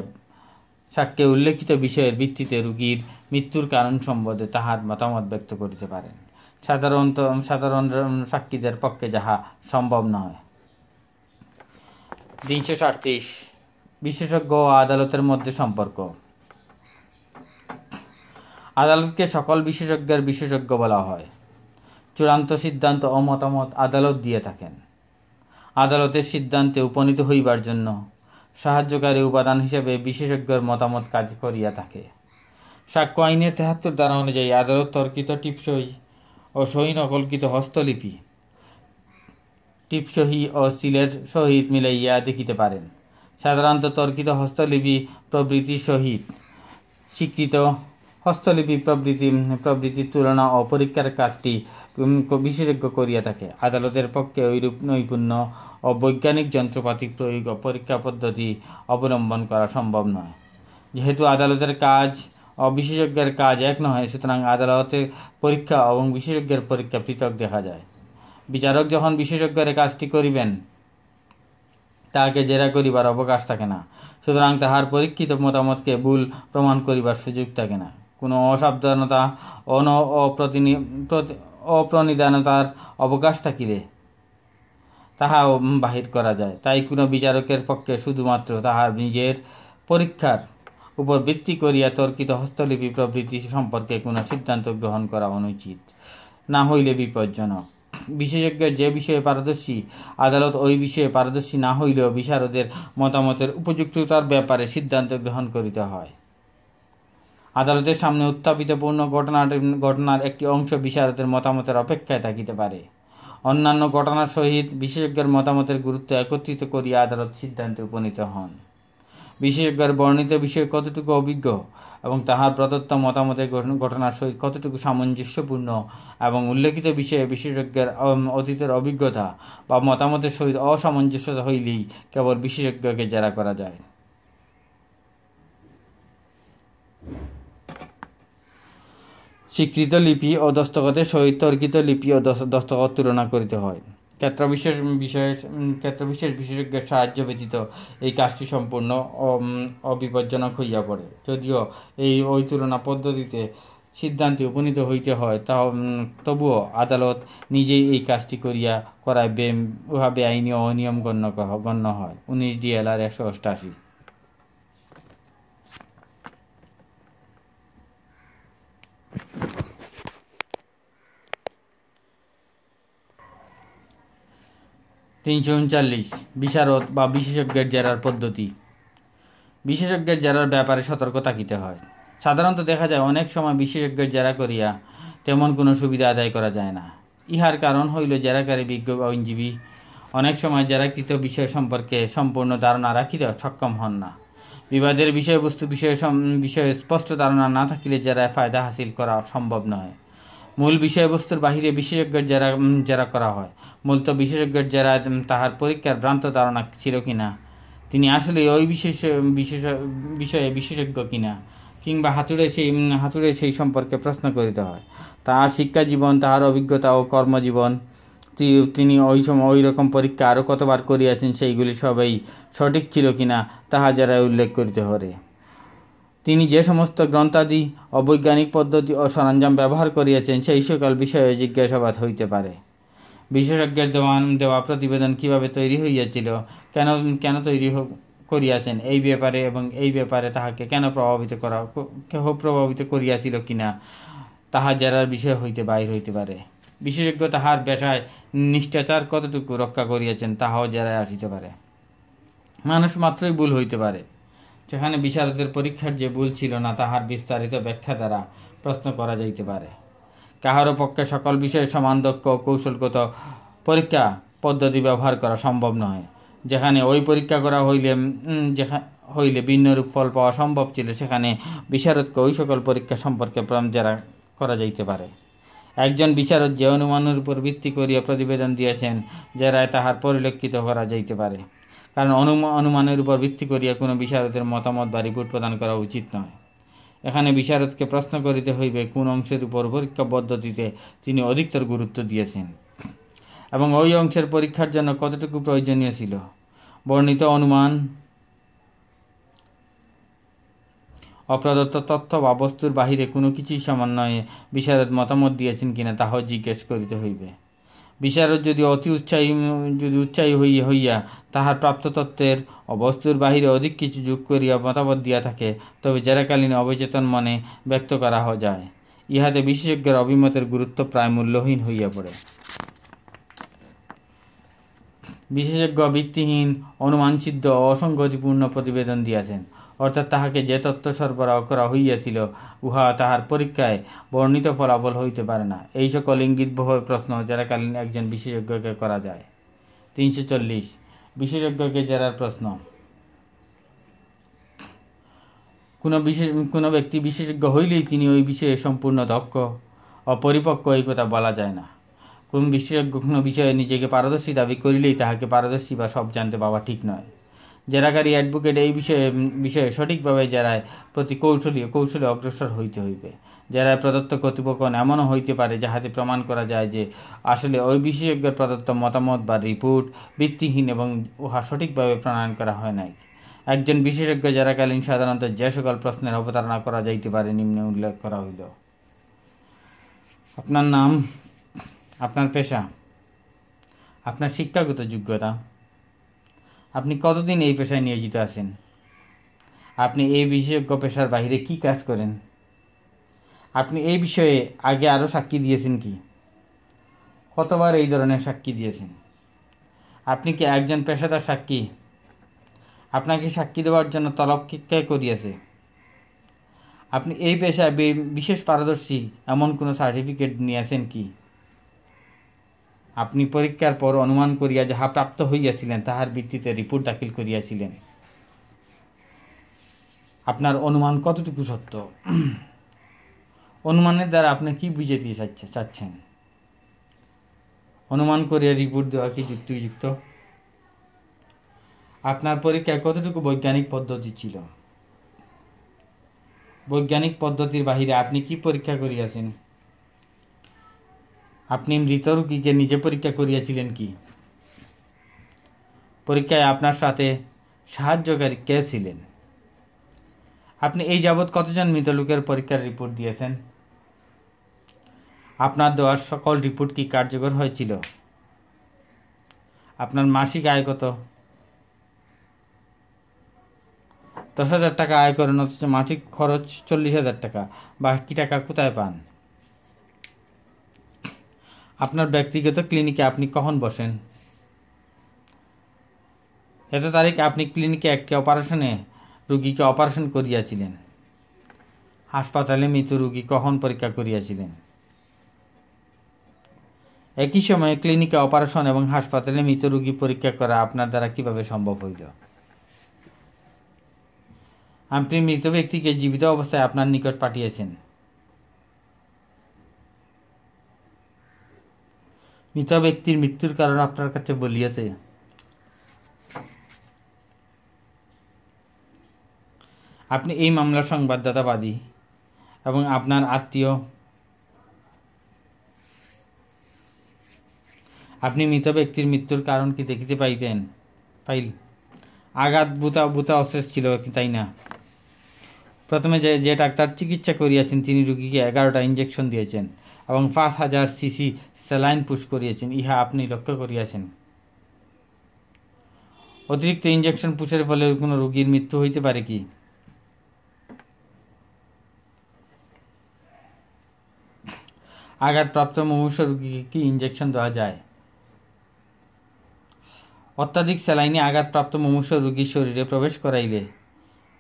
সাক্ষ্যে উল্লেখিত বিষয়ের ভিত্তিতে রোগীর মৃত্যুর কারণ সম্বন্ধে তাহার মতামত ব্যক্ত করিতে পারেন সাধারণত সাধারণ সাক্ষীদের পক্ষে যাহা সম্ভব নয় তিনশো সাতত্রিশ বিশেষজ্ঞ ও আদালতের মধ্যে সম্পর্ক আদালতকে সকল বিশেষজ্ঞের বিশেষজ্ঞ বলা হয় চূড়ান্ত সিদ্ধান্ত ও মতামত আদালত দিয়ে থাকেন আদালতের সিদ্ধান্তে উপনীত হইবার জন্য সাহায্যকারী উপাদান হিসেবে বিশেষজ্ঞর মতামত কাজ করিয়া থাকে সাক্ষ্য আইনের তেহাত্তর ধারা অনুযায়ী আদালত তর্কিত টিপসই ও সহি নকলকৃত হস্তলিপি টিপসহি ও সিলের সহিত মিলাইয়া দেখিতে পারেন সাধারণত তর্কিত হস্তলিপি প্রবৃতি সহিত স্বীকৃত হস্তলিপি প্রবৃত্তি প্রবৃত্তির তুলনা ও পরীক্ষার কাজটি বিশেষজ্ঞ করিয়া থাকে আদালতের পক্ষে ওইরূপ নৈপুণ্য ও বৈজ্ঞানিক যন্ত্রপাতি প্রয়োগ ও পরীক্ষা পদ্ধতি অবলম্বন করা সম্ভব নয় যেহেতু আদালতের কাজ ও বিশেষজ্ঞের কাজ এক নয় সুতরাং আদালতে পরীক্ষা এবং বিশেষজ্ঞের পরীক্ষা পৃথক দেখা যায় বিচারক যখন বিশেষজ্ঞের কাজটি করিবেন তাহাকে জেরা করিবার অবকাশ থাকে না সুতরাং তাহার পরীক্ষিত মতামতকে ভুল প্রমাণ করিবার সুযোগ থাকে না কোনো অসাবধানতা অন অপ্রণিদানতার অবকাশ থাকিলে তাহা বাহির করা যায় তাই কোনো বিচারকের পক্ষে শুধুমাত্র তাহার নিজের পরীক্ষার উপর ভিত্তি করিয়া তর্কিত হস্তলিপি প্রভৃতি সম্পর্কে কোনো সিদ্ধান্ত গ্রহণ করা অনুচিত না হইলে বিপজ্জনক বিশেষজ্ঞের যে বিষয়ে পারদর্শী আদালত ওই বিষয়ে পারদর্শী না হইলেও বিশারদের মতামতের উপযুক্ততার ব্যাপারে সিদ্ধান্ত গ্রহণ করিতে হয় আদালতের সামনে উত্থাপিত পূর্ণ ঘটনার ঘটনার একটি অংশ বিশারদের মতামতের অপেক্ষায় থাকিতে পারে অন্যান্য ঘটনার সহিত বিশেষজ্ঞের মতামতের গুরুত্ব একত্রিত করিয়া আদালত সিদ্ধান্তে উপনীত হন বিশেষজ্ঞের বর্ণিত বিষয়ে কতটুকু অভিজ্ঞ এবং তাহার প্রদত্ত মতামতের ঘটনার সহিত কতটুকু সামঞ্জস্যপূর্ণ এবং উল্লেখিত বিষয়ে বিশেষজ্ঞের অতীতের অভিজ্ঞতা বা মতামতের সহিত অসামঞ্জস্যতা হইলেই কেবল বিশেষজ্ঞকে জেরা করা যায় স্বীকৃত লিপি ও দস্তখতের সহিত তর্কিত লিপি ও দস্তখত তুলনা করিতে হয় ক্ষেত্রবিশেষ বিশেষ ক্ষেত্রবিশেষ বিশেষজ্ঞের সাহায্য ব্যতীত এই কাজটি সম্পূর্ণ অবিপজ্জনক হইয়া পড়ে যদিও এই ওই তুলনা পদ্ধতিতে সিদ্ধান্তে উপনীত হইতে হয় তা তবুও আদালত নিজেই এই কাজটি করিয়া করায় উহা বেআইনি অনিয়ম গণ্য গণ্য হয় উনিশ ডিএলআর একশো অষ্টাশি তিনশো উনচাল্লিশ বিশারদ বা বিশেষজ্ঞের জেরার পদ্ধতি বিশেষজ্ঞের জেরার ব্যাপারে সতর্ক থাকিতে হয় সাধারণত দেখা যায় অনেক সময় বিশেষজ্ঞের জেরা করিয়া তেমন কোনো সুবিধা আদায় করা যায় না ইহার কারণ হইল জেরাকারী বিজ্ঞ আইনজীবী অনেক সময় জেরাকৃত বিষয় সম্পর্কে সম্পূর্ণ ধারণা রাখিতে সক্ষম হন না বিবাদের বিষয়বস্তু বিষয়ে বিষয়ে স্পষ্ট ধারণা না থাকিলে যারা ফায়দা হাসিল করা সম্ভব নয় মূল বিষয়বস্তুর বাহিরে বিশেষজ্ঞের যারা যারা করা হয় মূলত বিশেষজ্ঞের যারা তাহার পরীক্ষার ভ্রান্ত ধারণা ছিল কিনা তিনি আসলে ওই বিশেষ বিশেষ বিষয়ে বিশেষজ্ঞ কিনা কিংবা হাতুড়ে সেই হাতুড়ে সেই সম্পর্কে প্রশ্ন করিতে হয় তাহার শিক্ষা জীবন তাহার অভিজ্ঞতা ও কর্মজীবন তিনি ওই সময় ওই রকম পরীক্ষা আরও কতবার করিয়াছেন সেইগুলি সবাই সঠিক ছিল কিনা তাহা যারা উল্লেখ করিতে পারে তিনি যে সমস্ত গ্রন্থাদি অবৈজ্ঞানিক পদ্ধতি ও সরঞ্জাম ব্যবহার করিয়াছেন সেই সকল বিষয়ে জিজ্ঞাসাবাদ হইতে পারে বিশেষজ্ঞের দেওয়ান দেওয়া প্রতিবেদন কিভাবে তৈরি হইয়াছিল কেন কেন তৈরি করিয়াছেন এই ব্যাপারে এবং এই ব্যাপারে তাহাকে কেন প্রভাবিত করা কেহ প্রভাবিত করিয়াছিল কিনা তাহা জেরার বিষয় হইতে বাইর হইতে পারে বিশেষজ্ঞ তাহার পেশায় নিষ্ঠাচার কতটুকু রক্ষা করিয়াছেন তাহাও জেরায় আসিতে পারে মানুষ মাত্রই ভুল হইতে পারে যেখানে বিশারদের পরীক্ষার যে ভুল ছিল না তাহার বিস্তারিত ব্যাখ্যা দ্বারা প্রশ্ন করা যাইতে পারে কাহারও পক্ষে সকল বিষয়ে সমান দক্ষ কৌশলগত পরীক্ষা পদ্ধতি ব্যবহার করা সম্ভব নয় যেখানে ওই পরীক্ষা করা হইলে হইলে ভিন্নরূপ ফল পাওয়া সম্ভব ছিল সেখানে বিশারদকে ওই সকল পরীক্ষা সম্পর্কে প্রাণ জেরা করা যাইতে পারে একজন বিচারক যে অনুমানের উপর ভিত্তি করিয়া প্রতিবেদন দিয়েছেন যে রায় তাহার পরিলক্ষিত করা যাইতে পারে কারণ অনুমানের উপর ভিত্তি করিয়া কোনো বিচারকের মতামত বা রিপোর্ট প্রদান করা উচিত নয় এখানে বিচারককে প্রশ্ন করিতে হইবে কোন অংশের উপর পরীক্ষা পদ্ধতিতে তিনি অধিকতর গুরুত্ব দিয়েছেন এবং ওই অংশের পরীক্ষার জন্য কতটুকু প্রয়োজনীয় ছিল বর্ণিত অনুমান অপ্রদত্ত তথ্য বা বস্তুর বাহিরে কোনো কিছুই সমন্বয়ে বিশারদ মতামত দিয়েছেন কিনা তাহাও জিজ্ঞেস করিতে হইবে বিশারদ যদি অতি উৎসাহী যদি উৎসাহী হইয়া হইয়া তাহার প্রাপ্ত তত্ত্বের অবস্তুর বাহিরে অধিক কিছু যোগ করিয়া মতামত দিয়া থাকে তবে জেরাকালীন অবচেতন মনে ব্যক্ত করা যায় ইহাতে বিশেষজ্ঞের অভিমতের গুরুত্ব প্রায় মূল্যহীন হইয়া পড়ে বিশেষজ্ঞ ভিত্তিহীন অনুমানসিদ্ধ অসংগতিপূর্ণ প্রতিবেদন দিয়াছেন অর্থাৎ তাহাকে যে তত্ত্ব সরবরাহ করা হইয়াছিল উহা তাহার পরীক্ষায় বর্ণিত ফলাফল হইতে পারে না এই সকল ইঙ্গিত বহু প্রশ্ন জেরাকালীন একজন বিশেষজ্ঞকে করা যায় তিনশো চল্লিশ বিশেষজ্ঞকে জেরার প্রশ্ন কোনো বিশেষ কোনো ব্যক্তি বিশেষজ্ঞ হইলেই তিনি ওই বিষয়ে সম্পূর্ণ দক্ষ অপরিপক্ক এই কথা বলা যায় না কোন বিশেষজ্ঞ কোনো বিষয়ে নিজেকে পারদর্শী দাবি করিলেই তাহাকে পারদর্শী বা সব জানতে পাওয়া ঠিক নয় জেরাকারি অ্যাডভোকেট এই বিষয়ে বিষয়ে সঠিকভাবে জেরায় প্রতি কৌশলী কৌশলে অগ্রসর হইতে হইবে জেরায় প্রদত্ত কর্তৃপক্ষণ এমনও হইতে পারে যাহাতে প্রমাণ করা যায় যে আসলে ওই বিশেষজ্ঞের প্রদত্ত মতামত বা রিপোর্ট ভিত্তিহীন এবং উহা সঠিকভাবে প্রণয়ন করা হয় নাই একজন বিশেষজ্ঞ জেরাকালীন সাধারণত যে সকল প্রশ্নের অবতারণা করা যাইতে পারে নিম্নে উল্লেখ করা হইল আপনার নাম আপনার পেশা আপনার শিক্ষাগত যোগ্যতা আপনি কতদিন এই পেশায় নিয়োজিত আছেন আপনি এই বিশেষজ্ঞ পেশার বাহিরে কি কাজ করেন আপনি এই বিষয়ে আগে আরও সাক্ষী দিয়েছেন কি কতবার এই ধরনের সাক্ষী দিয়েছেন আপনি কি একজন পেশাদার সাক্ষী আপনাকে সাক্ষী দেওয়ার জন্য তলব কে করিয়াছে আপনি এই পেশায় বিশেষ পারদর্শী এমন কোনো সার্টিফিকেট নিয়েছেন কি আপনি পরীক্ষার পর অনুমান করিয়া যাহা প্রাপ্ত হইয়াছিলেন তাহার ভিত্তিতে রিপোর্ট দাখিল করিয়াছিলেন আপনার অনুমান কতটুকু সত্য অনুমানের দ্বারা আপনি কি চাচ্ছে চাচ্ছেন অনুমান করিয়া রিপোর্ট দেওয়া কি যুক্তিযুক্ত আপনার পরীক্ষায় কতটুকু বৈজ্ঞানিক পদ্ধতি ছিল বৈজ্ঞানিক পদ্ধতির বাহিরে আপনি কি পরীক্ষা করিয়াছেন আপনি মৃত রুগীকে নিজে পরীক্ষা করিয়াছিলেন কি পরীক্ষায় আপনার সাথে সাহায্যকারী কে ছিলেন আপনি এই যাবৎ কতজন মৃত লোকের পরীক্ষার রিপোর্ট দিয়েছেন আপনার দেওয়ার সকল রিপোর্ট কি কার্যকর হয়েছিল আপনার মাসিক আয় কত দশ হাজার টাকা আয় করেন অথচ মাসিক খরচ চল্লিশ হাজার টাকা বাকি টাকা কোথায় পান আপনার ব্যক্তিগত ক্লিনিকে আপনি কখন বসেন এত তারিখ আপনি ক্লিনিকে একটি অপারেশনে রুগীকে অপারেশন করিয়াছিলেন হাসপাতালে মৃত রুগী কখন পরীক্ষা করিয়াছিলেন একই সময়ে ক্লিনিকে অপারেশন এবং হাসপাতালে মৃত রুগী পরীক্ষা করা আপনার দ্বারা কিভাবে সম্ভব হইল আপনি মৃত ব্যক্তিকে জীবিত অবস্থায় আপনার নিকট পাঠিয়েছেন মৃত ব্যক্তির মৃত্যুর কারণ আপনার কাছে বলিয়াছে আপনি এই মামলার সংবাদদাতাবাদী এবং আপনার আত্মীয় আপনি মৃত ব্যক্তির মৃত্যুর কারণ কি দেখিতে পাইতেন পাইল আঘাত বুতা বুতা অশেষ ছিল তাই না প্রথমে যে যে ডাক্তার চিকিৎসা করিয়াছেন তিনি রুগীকে এগারোটা ইঞ্জেকশন দিয়েছেন এবং পাঁচ হাজার সিসি স্যালাইন পুশ করিয়েছেন ইহা আপনি লক্ষ্য করিয়াছেন অতিরিক্ত ইঞ্জেকশন পুষের ফলে কোনো রোগীর মৃত্যু হইতে পারে কি আঘাতপ্রাপ্ত মুমূর্ষ রোগীকে কি ইঞ্জেকশন দেওয়া যায় অত্যাধিক স্যালাইনে আঘাতপ্রাপ্ত মুমূর্ষ রোগীর শরীরে প্রবেশ করাইলে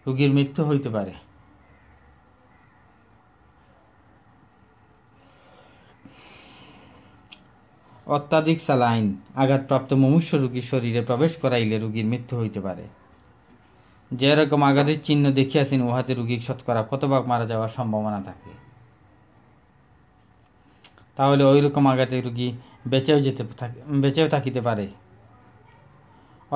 রোগীর মৃত্যু হইতে পারে অত্যাধিক সালাইন আঘাতপ্রাপ্ত মুমূর্ষ রোগীর শরীরে প্রবেশ করাইলে রোগীর মৃত্যু হইতে পারে যেরকম আঘাতের চিহ্ন দেখিয়াছেন উহাতে রুগীর শতকরা কতভাগ মারা যাওয়ার সম্ভাবনা থাকে তাহলে ওই রকম আঘাতে রুগী বেঁচেও যেতে বেঁচেও থাকিতে পারে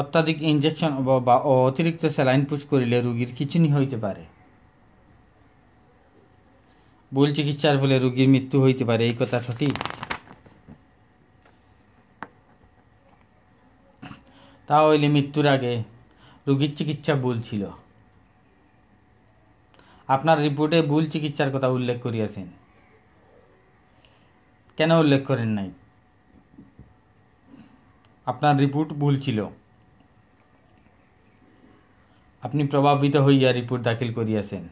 অত্যাধিক ইঞ্জেকশন বা অতিরিক্ত স্যালাইন পুশ করিলে রুগীর খিচুনি হইতে পারে ভুল চিকিৎসার ফলে রুগীর মৃত্যু হইতে পারে এই কথা সঠিক তা হইলে মৃত্যুর আগে রোগীর চিকিৎসা ভুল ছিল আপনার রিপোর্টে ভুল চিকিৎসার কথা উল্লেখ করিয়াছেন কেন উল্লেখ করেন নাই আপনার রিপোর্ট ভুল ছিল আপনি প্রভাবিত হইয়া রিপোর্ট দাখিল করিয়াছেন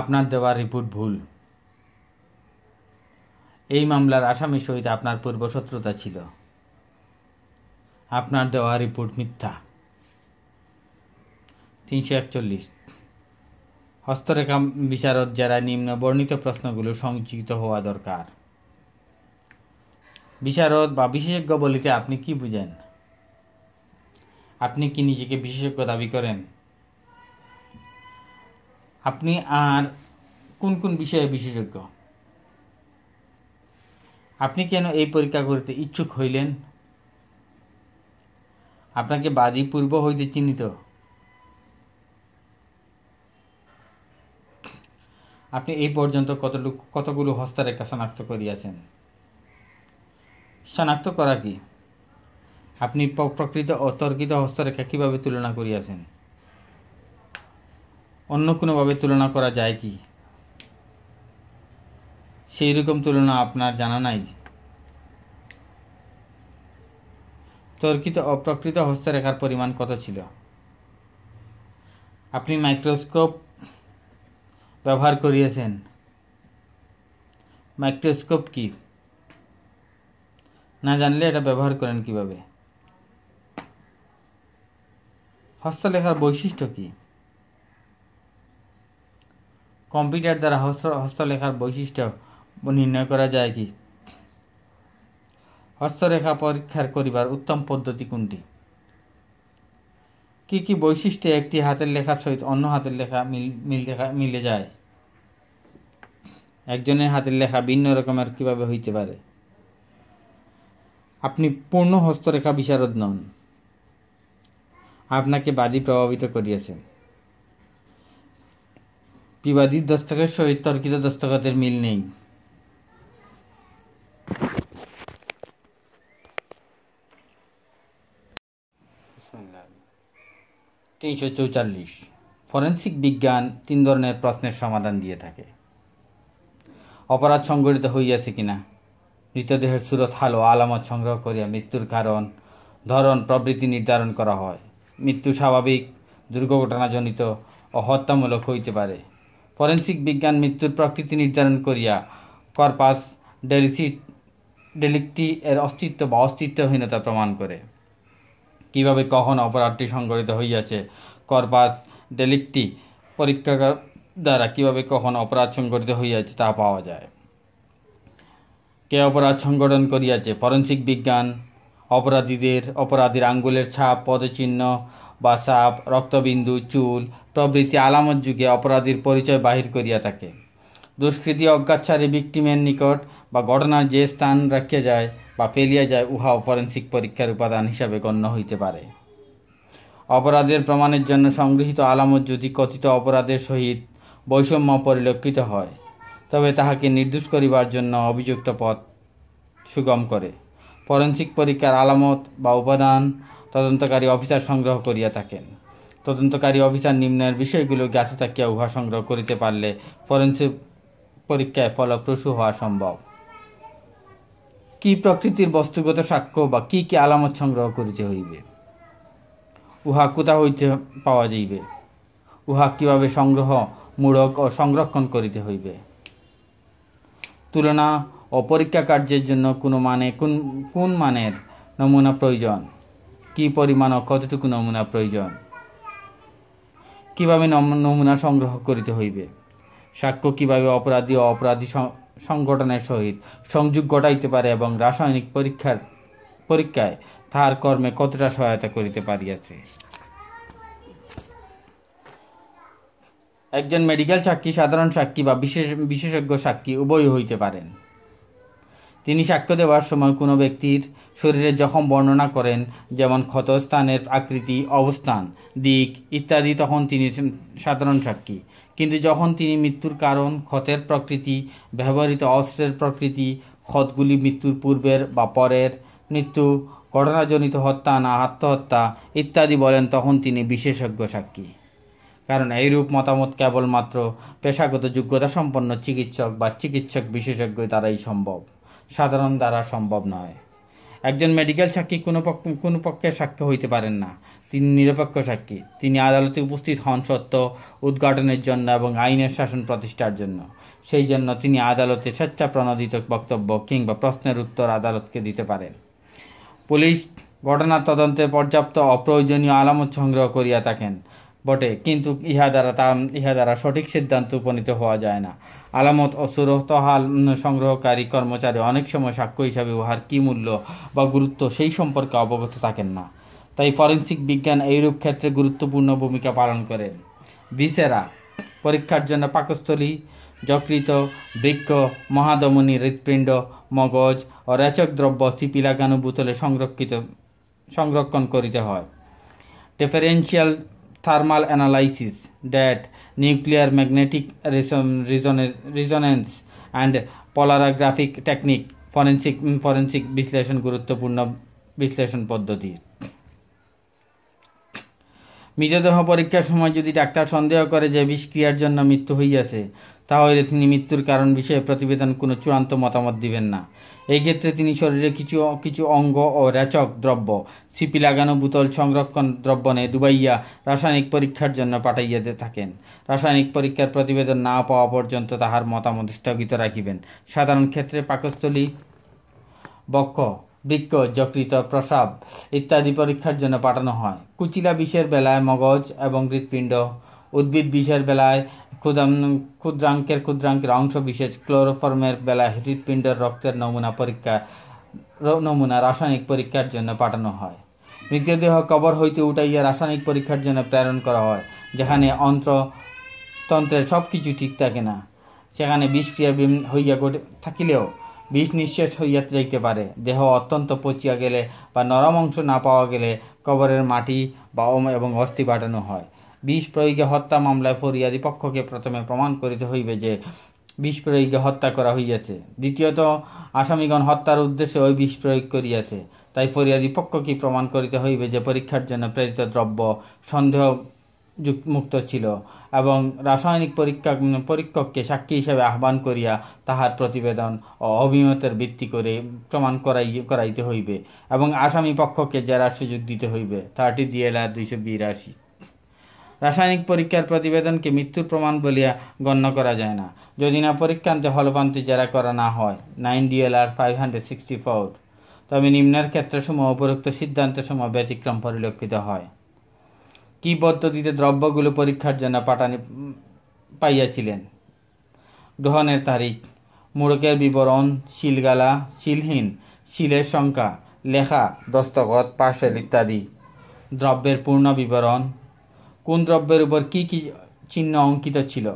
আপনার দেওয়া রিপোর্ট ভুল এই মামলার আসামি সহিত আপনার পূর্ব শত্রুতা ছিল আপনার দেওয়া রিপোর্ট মিথ্যা তিনশো একচল্লিশ হস্তরেখা বিচারক যারা নিম্ন বর্ণিত প্রশ্নগুলো সংযুক্ত হওয়া দরকার বিচারক বা বিশেষজ্ঞ বলিতে আপনি কি বুঝেন আপনি কি নিজেকে বিশেষজ্ঞ দাবি করেন আপনি আর কোন কোন বিষয়ে বিশেষজ্ঞ আপনি কেন এই পরীক্ষা করতে ইচ্ছুক হইলেন আপনাকে বাদী পূর্ব হইতে চিহ্নিত আপনি এই পর্যন্ত কতটুকু কতগুলো হস্তরেখা শনাক্ত করিয়াছেন শনাক্ত করা কি আপনি প্রকৃত অতর্কিত হস্তরেখা কীভাবে তুলনা করিয়াছেন অন্য কোনোভাবে তুলনা করা যায় কি সেই রকম তুলনা আপনার জানা নাই তর্কিত অপ্রকৃত হস্তরেখার পরিমাণ কত ছিল আপনি মাইক্রোস্কোপ ব্যবহার করিয়েছেন মাইক্রোস্কোপ কি না জানলে এটা ব্যবহার করেন কিভাবে হস্তলেখার বৈশিষ্ট্য কি কম্পিউটার দ্বারা হস্ত হস্তলেখার বৈশিষ্ট্য নির্ণয় করা যায় কি হস্তরেখা পরীক্ষার করিবার উত্তম পদ্ধতি কোনটি কি কি বৈশিষ্ট্যে একটি হাতের লেখার সহিত অন্য হাতের লেখা মিল দেখা মিলে যায় একজনের হাতের লেখা ভিন্ন রকমের কিভাবে হইতে পারে আপনি পূর্ণ হস্তরেখা বিশারদ নন আপনাকে বাদী প্রভাবিত করিয়াছেন বিবাদী দস্তকের সহিত তর্কিত দস্তকতের মিল নেই তিনশো চৌচল্লিশ ফরেন্সিক বিজ্ঞান তিন ধরনের প্রশ্নের সমাধান দিয়ে থাকে অপরাধ সংগঠিত হইয়াছে কিনা মৃতদেহের সুরত হালো আলামত সংগ্রহ করিয়া মৃত্যুর কারণ ধরন প্রবৃত্তি নির্ধারণ করা হয় মৃত্যু স্বাভাবিক দুর্ঘটনাজনিত ও হত্যামূলক হইতে পারে ফরেন্সিক বিজ্ঞান মৃত্যুর প্রকৃতি নির্ধারণ করিয়া কর্পাস ডেলিসিট ডেলিকটি এর অস্তিত্ব বা অস্তিত্বহীনতা প্রমাণ করে কিভাবে কখন অপরাধটি সংঘটিত হইয়াছে করপাস ডেলিকটি পরীক্ষা দ্বারা কিভাবে কখন অপরাধ সংঘটিত হইয়াছে তা পাওয়া যায় কে অপরাধ সংগঠন করিয়াছে ফরেন্সিক বিজ্ঞান অপরাধীদের অপরাধীর আঙ্গুলের ছাপ পদচিহ্ন বা সাপ রক্তবিন্দু চুল প্রভৃতি আলামত যুগে অপরাধীর পরিচয় বাহির করিয়া থাকে দুষ্কৃতি অজ্ঞাতসারী বিক্টিমের নিকট বা ঘটনার যে স্থান রাখিয়া যায় বা ফেলিয়া যায় উহাও ফরেন্সিক পরীক্ষার উপাদান হিসাবে গণ্য হইতে পারে অপরাধের প্রমাণের জন্য সংগৃহীত আলামত যদি কথিত অপরাধের সহিত বৈষম্য পরিলক্ষিত হয় তবে তাহাকে নির্দোষ করিবার জন্য অভিযুক্ত পথ সুগম করে ফরেন্সিক পরীক্ষার আলামত বা উপাদান তদন্তকারী অফিসার সংগ্রহ করিয়া থাকেন তদন্তকারী অফিসার নিম্নের বিষয়গুলো জ্ঞাত থাকিয়া উহা সংগ্রহ করিতে পারলে ফরেন্সিক পরীক্ষায় ফলপ্রসূ হওয়া সম্ভব কি প্রকৃতির বস্তুগত সাক্ষ্য বা কি কি আলামত সংগ্রহ করিতে হইবে উহা কোথা হইতে পাওয়া যাইবে উহা কিভাবে সংগ্রহ মূড়ক ও সংরক্ষণ করিতে হইবে তুলনা ও পরীক্ষা কার্যের জন্য কোনো মানে কোন কোন মানের নমুনা প্রয়োজন কি পরিমাণ ও কতটুকু নমুনা প্রয়োজন কিভাবে নমুনা সংগ্রহ করিতে হইবে সাক্ষ্য কিভাবে অপরাধী ও অপরাধী সংগঠনের সহিত সংযোগ ঘটাইতে পারে এবং রাসায়নিক পরীক্ষার পরীক্ষায় তাহার কর্মে কতটা সহায়তা করিতে পারিয়াছে একজন মেডিকেল সাক্ষী সাধারণ সাক্ষী বা বিশেষ বিশেষজ্ঞ সাক্ষী উভয় হইতে পারেন তিনি সাক্ষ্য দেওয়ার সময় কোনো ব্যক্তির শরীরে জখম বর্ণনা করেন যেমন ক্ষতস্থানের আকৃতি অবস্থান দিক ইত্যাদি তখন তিনি সাধারণ সাক্ষী কিন্তু যখন তিনি মৃত্যুর কারণ ক্ষতের প্রকৃতি ব্যবহৃত অস্ত্রের প্রকৃতি ক্ষতগুলি মৃত্যুর পূর্বের বা পরের মৃত্যু ঘটনাজনিত হত্যা না আত্মহত্যা ইত্যাদি বলেন তখন তিনি বিশেষজ্ঞ সাক্ষী কারণ এইরূপ মতামত কেবলমাত্র পেশাগত যোগ্যতা সম্পন্ন চিকিৎসক বা চিকিৎসক বিশেষজ্ঞ দ্বারাই সম্ভব সাধারণ দ্বারা সম্ভব নয় একজন মেডিকেল সাক্ষী কোনো পক্ষ কোনো পক্ষের সাক্ষ্য হইতে পারেন না তিনি নিরপেক্ষ সাক্ষী তিনি আদালতে উপস্থিত হন সত্য উদ্ঘাটনের জন্য এবং আইনের শাসন প্রতিষ্ঠার জন্য সেই জন্য তিনি আদালতে স্বেচ্ছা প্রণোদিত বক্তব্য কিংবা প্রশ্নের উত্তর আদালতকে দিতে পারেন পুলিশ ঘটনার তদন্তে পর্যাপ্ত অপ্রয়োজনীয় আলামত সংগ্রহ করিয়া থাকেন বটে কিন্তু ইহা দ্বারা তা ইহা দ্বারা সঠিক সিদ্ধান্ত উপনীত হওয়া যায় না আলামত ও সুরতহাল সংগ্রহকারী কর্মচারী অনেক সময় সাক্ষ্য হিসাবে উহার কী মূল্য বা গুরুত্ব সেই সম্পর্কে অবগত থাকেন না তাই ফরেন্সিক বিজ্ঞান এইরূপ ক্ষেত্রে গুরুত্বপূর্ণ ভূমিকা পালন করে ভিসেরা পরীক্ষার জন্য পাকস্থলী যকৃত বৃক্ষ মহাদমনি হৃৎপিণ্ড মগজ ও রেচক দ্রব্য সিপিলাগানু লাগানো বোতলে সংরক্ষিত সংরক্ষণ করিতে হয় ডিফারেন্সিয়াল থার্মাল অ্যানালাইসিস ড্যাট nuclear magnetic resonance and polarographic technique forensic forensic বিশ্লেষণ গুরুত্বপূর্ণ বিশ্লেষণ পদ্ধতি মৃতদেহ পরীক্ষার সময় যদি ডাক্তার সন্দেহ করে যে বিষক্রিয়ার জন্য মৃত্যু হইয়াছে তাহলে তিনি মৃত্যুর কারণ বিষয়ে প্রতিবেদন কোনো চূড়ান্ত মতামত দিবেন না এই ক্ষেত্রে তিনি শরীরে কিছু কিছু অঙ্গ ও রেচক দ্রব্য সিপি লাগানো বোতল সংরক্ষণ দ্রব্যনে ডুবাইয়া রাসায়নিক পরীক্ষার জন্য পাঠাইয়া থাকেন রাসায়নিক পরীক্ষার প্রতিবেদন না পাওয়া পর্যন্ত তাহার মতামত স্থগিত রাখিবেন সাধারণ ক্ষেত্রে পাকস্থলী বক্ষ বৃক্ষ যকৃত প্রসাব ইত্যাদি পরীক্ষার জন্য পাঠানো হয় কুচিলা বিষের বেলায় মগজ এবং হৃৎপিণ্ড উদ্ভিদ বিষের বেলায় ক্ষুদাম ক্ষুদ্রাঙ্কের ক্ষুদ্রাঙ্কের অংশ বিশেষ ক্লোরোফর্মের বেলায় হৃৎপিণ্ডের রক্তের নমুনা পরীক্ষা নমুনা রাসায়নিক পরীক্ষার জন্য পাঠানো হয় মৃতদেহ কবর হইতে উঠাইয়া রাসায়নিক পরীক্ষার জন্য প্রেরণ করা হয় যেখানে অন্ত্র তন্ত্রের সব কিছু ঠিক থাকে না সেখানে বিষক্রিয়া হইয়া থাকিলেও বিষ নিঃশেষ হইয়া যাইতে পারে দেহ অত্যন্ত পচিয়া গেলে বা নরম অংশ না পাওয়া গেলে কবরের মাটি বা এবং অস্থি পাঠানো হয় বিষ প্রয়োগে হত্যা মামলায় ফরিয়াদি পক্ষকে প্রথমে প্রমাণ করিতে হইবে যে বিষ প্রয়োগে হত্যা করা হইয়াছে দ্বিতীয়ত আসামিগণ হত্যার উদ্দেশ্যে ওই বিষ প্রয়োগ করিয়াছে তাই ফরিয়াদি পক্ষকে প্রমাণ করিতে হইবে যে পরীক্ষার জন্য প্রেরিত দ্রব্য সন্দেহ মুক্ত ছিল এবং রাসায়নিক পরীক্ষা পরীক্ষককে সাক্ষী হিসেবে আহ্বান করিয়া তাহার প্রতিবেদন ও অভিমতের ভিত্তি করে প্রমাণ করাই করাইতে হইবে এবং আসামি পক্ষকে জেরার সুযোগ দিতে হইবে থার্টি আর দুইশো বিরাশি রাসায়নিক পরীক্ষার প্রতিবেদনকে মৃত্যুর প্রমাণ বলিয়া গণ্য করা যায় না যদি না পরীক্ষান্তে হলপান্তি জেরা করা না হয় nine DLR five hundred sixty four তবে নিম্নের ক্ষেত্রসমূহ উপরোক্ত সিদ্ধান্তসমূহ ব্যতিক্রম পরিলক্ষিত হয় কি পদ্ধতিতে দ্রব্যগুলো পরীক্ষার জন্য পাঠানি পাইয়াছিলেন গ্রহণের তারিখ মোড়কের বিবরণ শিলগালা শিলহীন শিলের সংখ্যা লেখা দস্তখত পার্সেল ইত্যাদি দ্রব্যের পূর্ণ বিবরণ কোন দ্রব্যের উপর কি কি চিহ্ন অঙ্কিত ছিল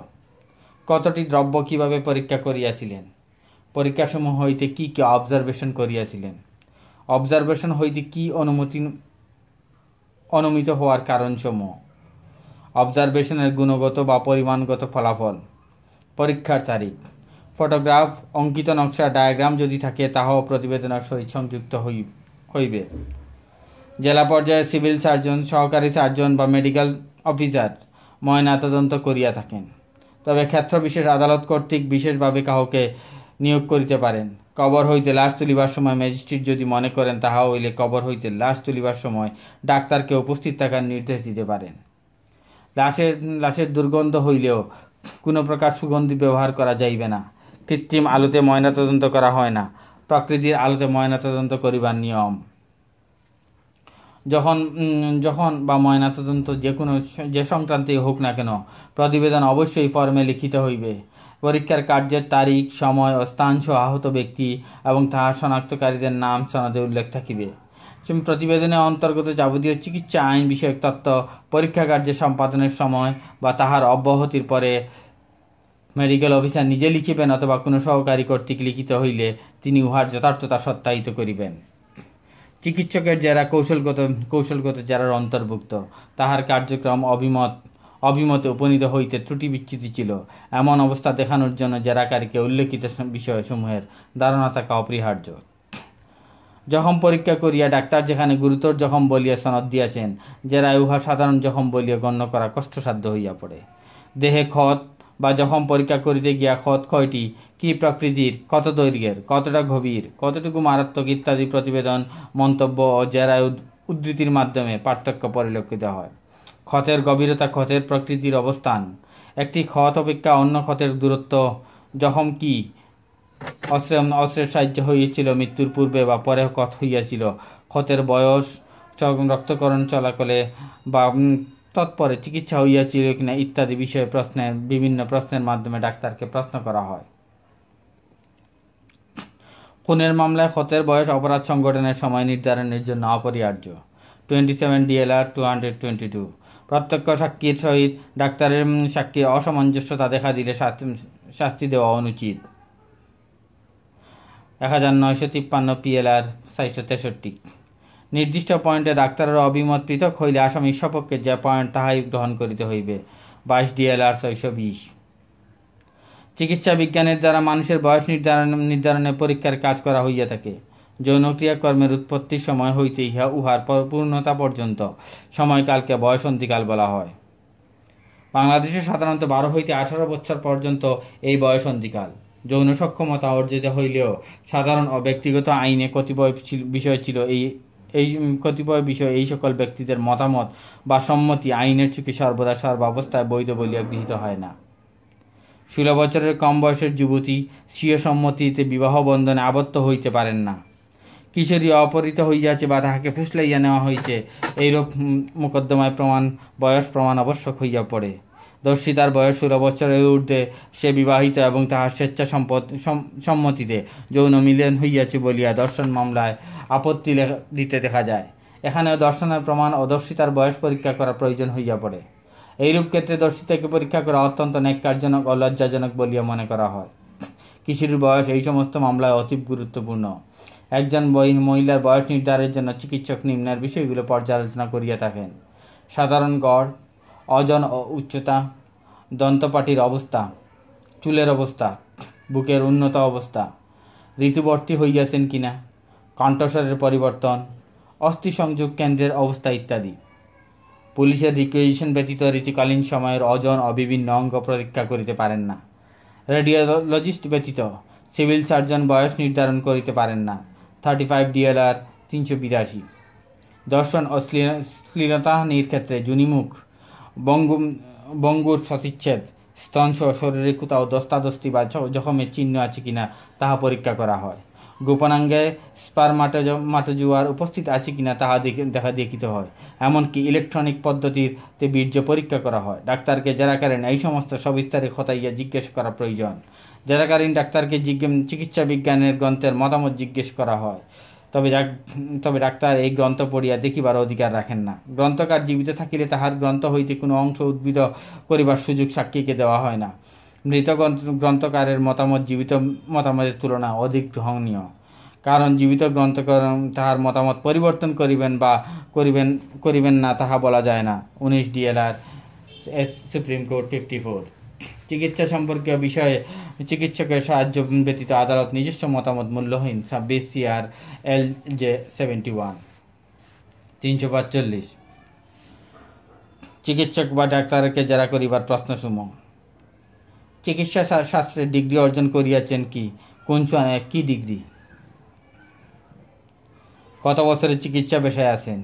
কতটি দ্রব্য কিভাবে পরীক্ষা করিয়াছিলেন পরীক্ষাসমূহ হইতে কি কি অবজারভেশন করিয়াছিলেন অবজারভেশন হইতে কি অনুমতি অনুমিত হওয়ার কারণসমূহ অবজারভেশনের গুণগত বা পরিমাণগত ফলাফল পরীক্ষার তারিখ ফটোগ্রাফ অঙ্কিত নকশা ডায়াগ্রাম যদি থাকে তাহাও প্রতিবেদনের সহিত সংযুক্ত হইবে জেলা পর্যায়ে সিভিল সার্জন সহকারী সার্জন বা মেডিকেল অফিসার ময়নাতদন্ত করিয়া থাকেন তবে ক্ষেত্র বিশেষ আদালত কর্তৃক বিশেষভাবে কাহকে নিয়োগ করিতে পারেন কবর হইতে লাশ তুলিবার সময় ম্যাজিস্ট্রেট যদি মনে করেন তাহা হইলে কবর হইতে লাশ তুলিবার সময় ডাক্তারকে উপস্থিত থাকার নির্দেশ দিতে পারেন লাশের লাশের দুর্গন্ধ হইলেও কোনো প্রকার সুগন্ধি ব্যবহার করা যাইবে না কৃত্রিম আলোতে ময়নাতদন্ত করা হয় না প্রকৃতির আলোতে ময়নাতদন্ত করিবার নিয়ম যখন যখন বা ময়নাতদন্ত যে কোনো যে সংক্রান্তেই হোক না কেন প্রতিবেদন অবশ্যই ফর্মে লিখিত হইবে পরীক্ষার কার্যের তারিখ সময় ও স্থানসহ আহত ব্যক্তি এবং তাহার শনাক্তকারীদের নাম সনদে উল্লেখ থাকিবে প্রতিবেদনে অন্তর্গত যাবতীয় চিকিৎসা আইন বিষয়ক তথ্য পরীক্ষা কার্যের সম্পাদনের সময় বা তাহার অব্যাহতির পরে মেডিকেল অফিসার নিজে লিখিবেন অথবা কোনো সহকারী কর্তৃক লিখিত হইলে তিনি উহার যথার্থতা সত্যায়িত করিবেন চিকিৎসকের যারা কৌশলগত কৌশলগত যারা অন্তর্ভুক্ত তাহার কার্যক্রম অভিমত অভিমতে উপনীত হইতে ত্রুটি বিচ্যুতি ছিল এমন অবস্থা দেখানোর জন্য জেরাকারীকে উল্লেখিত বিষয়সমূহের ধারণা থাকা অপরিহার্য জখম পরীক্ষা করিয়া ডাক্তার যেখানে গুরুতর জখম বলিয়া সনদ দিয়াছেন জেরায় উহা সাধারণ জখম বলিয়া গণ্য করা কষ্টসাধ্য হইয়া পড়ে দেহে ক্ষত বা জখম পরীক্ষা করিতে গিয়া ক্ষত কয়টি কি প্রকৃতির কত দৈর্ঘ্যের কতটা গভীর কতটুকু মারাত্মক ইত্যাদি প্রতিবেদন মন্তব্য ও জেরায় উদ্ধৃতির মাধ্যমে পার্থক্য পরিলক্ষিত হয় ক্ষতের গভীরতা ক্ষতের প্রকৃতির অবস্থান একটি ক্ষত অপেক্ষা অন্য ক্ষতের দূরত্ব জখম কি অস্ত্র অস্ত্রের সাহায্য হইয়াছিল মৃত্যুর পূর্বে বা পরে ক্ষত হইয়াছিল ক্ষতের বয়স রক্তকরণ চলাকালে বা তৎপরে চিকিৎসা হইয়াছিল কিনা ইত্যাদি বিষয়ে প্রশ্নের বিভিন্ন প্রশ্নের মাধ্যমে ডাক্তারকে প্রশ্ন করা হয় খুনের মামলায় ক্ষতের বয়স অপরাধ সংগঠনের সময় নির্ধারণের জন্য অপরিহার্য twenty seven DLR two hundred twenty two প্রত্যক্ষ সাক্ষীর সহিত ডাক্তারের সাক্ষীর অসামঞ্জস্যতা দেখা দিলে শাস্তি দেওয়া অনুচিত এক হাজার নয়শো তিপ্পান্ন পিএলআর চারশো তেষট্টি নির্দিষ্ট পয়েন্টে ডাক্তারের অভিমত পৃথক হইলে আসামির সপক্ষে যে পয়েন্ট তাহাই গ্রহণ করিতে হইবে বাইশ ডিএলআর ছয়শো বিশ চিকিৎসা বিজ্ঞানের দ্বারা মানুষের বয়স নির্ধারণ নির্ধারণে পরীক্ষার কাজ করা হইয়া থাকে যৌনক্রিয়া কর্মের উৎপত্তির সময় হইতে ইহা উহার পূর্ণতা পর্যন্ত সময়কালকে বয়সন্তিকাল বলা হয় বাংলাদেশে সাধারণত বারো হইতে আঠারো বছর পর্যন্ত এই বয়সন্তিকাল যৌন সক্ষমতা অর্জিত হইলেও সাধারণ ও ব্যক্তিগত আইনে কতিপয় বিষয় ছিল এই এই কতিপয় বিষয়ে এই সকল ব্যক্তিদের মতামত বা সম্মতি আইনের চুকে সর্বদা সর্বাবস্থায় বৈধ বলিয়া গৃহীত হয় না ষোলো বছরের কম বয়সের যুবতী স্বীয় সম্মতিতে বিবাহ বন্ধনে আবদ্ধ হইতে পারেন না কিশোরী অপহৃত হইয়াছে বা তাহাকে ফুসলাইয়া নেওয়া হয়েছে এইরূপ মোকদ্দমায় প্রমাণ বয়স প্রমাণ আবশ্যক হইয়া পড়ে দর্শী তার বয়স ষোলো বছরের ঊর্ধ্বে সে বিবাহিত এবং তাহার স্বেচ্ছা সম্পদ সম্মতিতে যৌন মিলন হইয়াছে বলিয়া দর্শন মামলায় আপত্তি দিতে দেখা যায় এখানেও দর্শনের প্রমাণ ও দর্শিতার বয়স পরীক্ষা করা প্রয়োজন হইয়া পড়ে এইরূপ ক্ষেত্রে দর্শিতাকে পরীক্ষা করা অত্যন্ত ন্যাক্কারজনক ও লজ্জাজনক বলিয়া মনে করা হয় কিশোরীর বয়স এই সমস্ত মামলায় অতি গুরুত্বপূর্ণ একজন মহিলার বয়স নির্ধারণের জন্য চিকিৎসক নিম্নের বিষয়গুলো পর্যালোচনা করিয়া থাকেন সাধারণ গড় অজন ও উচ্চতা দন্তপাটির অবস্থা চুলের অবস্থা বুকের উন্নত অবস্থা ঋতুবর্তী হইয়াছেন কিনা কণ্ঠস্বরের পরিবর্তন অস্থি সংযোগ কেন্দ্রের অবস্থা ইত্যাদি পুলিশের রিকুইজিশন ব্যতীত ঋতুকালীন সময়ের অজন ও বিভিন্ন অঙ্গ পরীক্ষা করিতে পারেন না রেডিওলজিস্ট ব্যতীত সিভিল সার্জন বয়স নির্ধারণ করিতে পারেন না থার্টি ফাইভ ডিএলআর তিনশো বিরাশি দর্শন শ্লীলতাহানির ক্ষেত্রে জুনিমুখ বঙ্গ বঙ্গুর সতিচ্ছেদ স্তনসহ শরীরে কোথাও দস্তাদস্তি বা জখমের চিহ্ন আছে কিনা তাহা পরীক্ষা করা হয় গোপনাঙ্গে স্পার স্পারমাটোজোয়ার উপস্থিত আছে কিনা তাহা দেখা দেখিতে হয় এমনকি ইলেকট্রনিক পদ্ধতিতে বীর্য পরীক্ষা করা হয় ডাক্তারকে যারা করেন এই সমস্ত সবিস্তারে খতাইয়া জিজ্ঞেস করা প্রয়োজন জেরাকারিন ডাক্তারকে জিজ্ঞেস চিকিৎসা বিজ্ঞানের গ্রন্থের মতামত জিজ্ঞেস করা হয় তবে তবে ডাক্তার এই গ্রন্থ পড়িয়া দেখিবার অধিকার রাখেন না গ্রন্থকার জীবিত থাকিলে তাহার গ্রন্থ হইতে কোনো অংশ উদ্ভিদ করিবার সুযোগ সাক্ষীকে দেওয়া হয় না মৃত গ্রন্থকারের মতামত জীবিত মতামতের তুলনা অধিক গ্রহণীয় কারণ জীবিত গ্রন্থকার তাহার মতামত পরিবর্তন করিবেন বা করিবেন করিবেন না তাহা বলা যায় না উনিশ DLR S Supreme Court fifty four চিকিৎসা সম্পর্কীয় বিষয়ে চিকিৎসকের সাহায্য ব্যতীত আদালত নিজস্ব মতামত মূল্যহীন ছাব্বিশ CR L J seventy one তিনশো পাঁচচল্লিশ চিকিৎসক বা ডাক্তারকে জেরা করিবার প্রশ্নসমূহ চিকিৎসা শাস্ত্রে ডিগ্রি অর্জন করিয়াছেন কি কোন চুয়ানায় কী ডিগ্রি কত বছরের চিকিৎসা পেশায় আছেন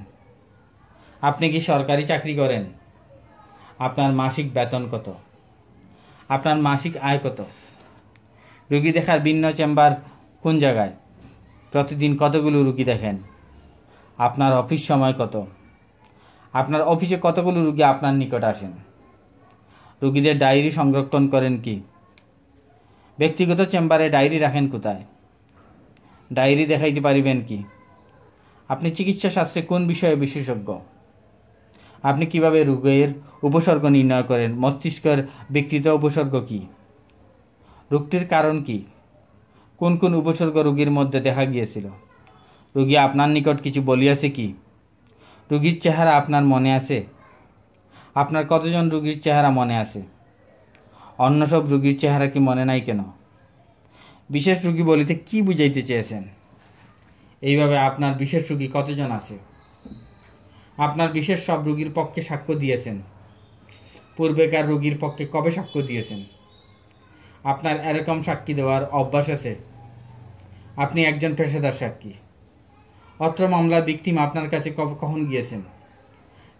আপনি কি সরকারি চাকরি করেন আপনার মাসিক বেতন কত আপনার মাসিক আয় কত রুগী দেখার ভিন্ন চেম্বার কোন জায়গায় প্রতিদিন কতগুলো রুগী দেখেন আপনার অফিস সময় কত আপনার অফিসে কতগুলো রুগী আপনার নিকট আসেন রুগীদের ডায়েরি সংরক্ষণ করেন কি ব্যক্তিগত চেম্বারে ডায়েরি রাখেন কোথায় ডায়েরি দেখাইতে পারিবেন কি আপনি চিকিৎসা শাস্ত্রে কোন বিষয়ে বিশেষজ্ঞ আপনি কিভাবে রোগের উপসর্গ নির্ণয় করেন মস্তিষ্কের বিকৃত উপসর্গ কী রোগটির কারণ কি কোন কোন উপসর্গ রোগীর মধ্যে দেখা গিয়েছিল রোগী আপনার নিকট কিছু বলিয়াছে কি রোগীর চেহারা আপনার মনে আছে আপনার কতজন রোগীর চেহারা মনে আছে অন্য সব রোগীর চেহারা কি মনে নাই কেন বিশেষ রোগী বলিতে কি বুঝাইতে চেয়েছেন এইভাবে আপনার বিশেষ রোগী কতজন আছে আপনার বিশেষ সব রোগীর পক্ষে সাক্ষ্য দিয়েছেন পূর্বেকার রোগীর পক্ষে কবে সাক্ষ্য দিয়েছেন আপনার এরকম সাক্ষী দেওয়ার অভ্যাস আছে আপনি একজন পেশাদার সাক্ষী অত্র মামলা বিক্টিম আপনার কাছে কখন গিয়েছেন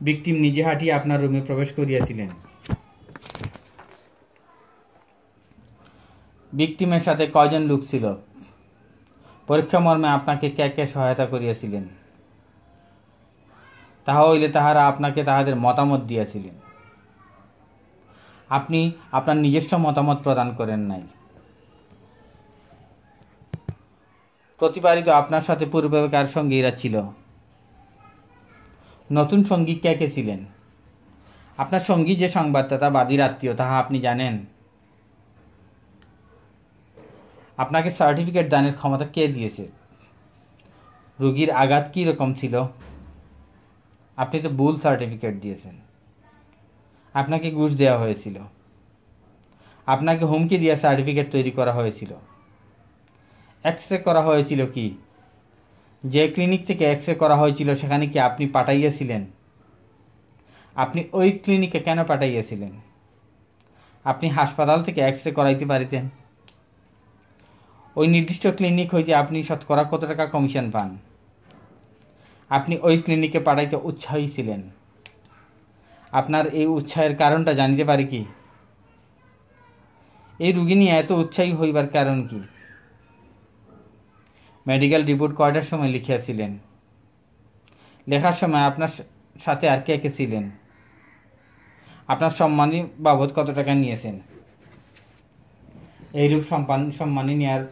বিক্টিম নিজে হাঁটিয়ে আপনার রুমে প্রবেশ করিয়াছিলেন বিক্টিমের সাথে কয়জন লোক ছিল পরীক্ষা মর্মে আপনাকে কে কে সহায়তা করিয়াছিলেন তাহা হইলে তাহারা আপনাকে তাহাদের মতামত দিয়াছিলেন আপনি আপনার নিজস্ব মতামত প্রদান করেন নাই প্রতিবারই তো আপনার সাথে কার সঙ্গে এরা ছিল নতুন সঙ্গী কে কে ছিলেন আপনার সঙ্গী যে সংবাদদাতা বাদীর আত্মীয় তাহা আপনি জানেন আপনাকে সার্টিফিকেট দানের ক্ষমতা কে দিয়েছে রুগীর আঘাত কি রকম ছিল আপনি তো ভুল সার্টিফিকেট দিয়েছেন আপনাকে ঘুষ দেওয়া হয়েছিল আপনাকে হুমকি দিয়ে সার্টিফিকেট তৈরি করা হয়েছিল এক্স রে করা হয়েছিল কি যে ক্লিনিক থেকে এক্স রে করা হয়েছিল সেখানে কি আপনি পাঠাইয়াছিলেন আপনি ওই ক্লিনিকে কেন পাঠাইয়াছিলেন আপনি হাসপাতাল থেকে এক্স রে করাইতে পারিতেন ওই নির্দিষ্ট ক্লিনিক হইতে আপনি শতকরা কত টাকা কমিশন পান আপনি ওই ক্লিনিকে পাঠাইতে উৎসাহী ছিলেন আপনার এই উৎসাহের কারণটা জানিতে পারি কি এই রুগিনী এত উৎসাহী হইবার কারণ কি মেডিকেল রিপোর্ট কয়টার সময় লিখিয়াছিলেন লেখার সময় আপনার সাথে আর কে কে ছিলেন আপনার সম্মানী বাবদ কত টাকা নিয়েছেন এইরূপ সম্পান সম্মানী নেওয়ার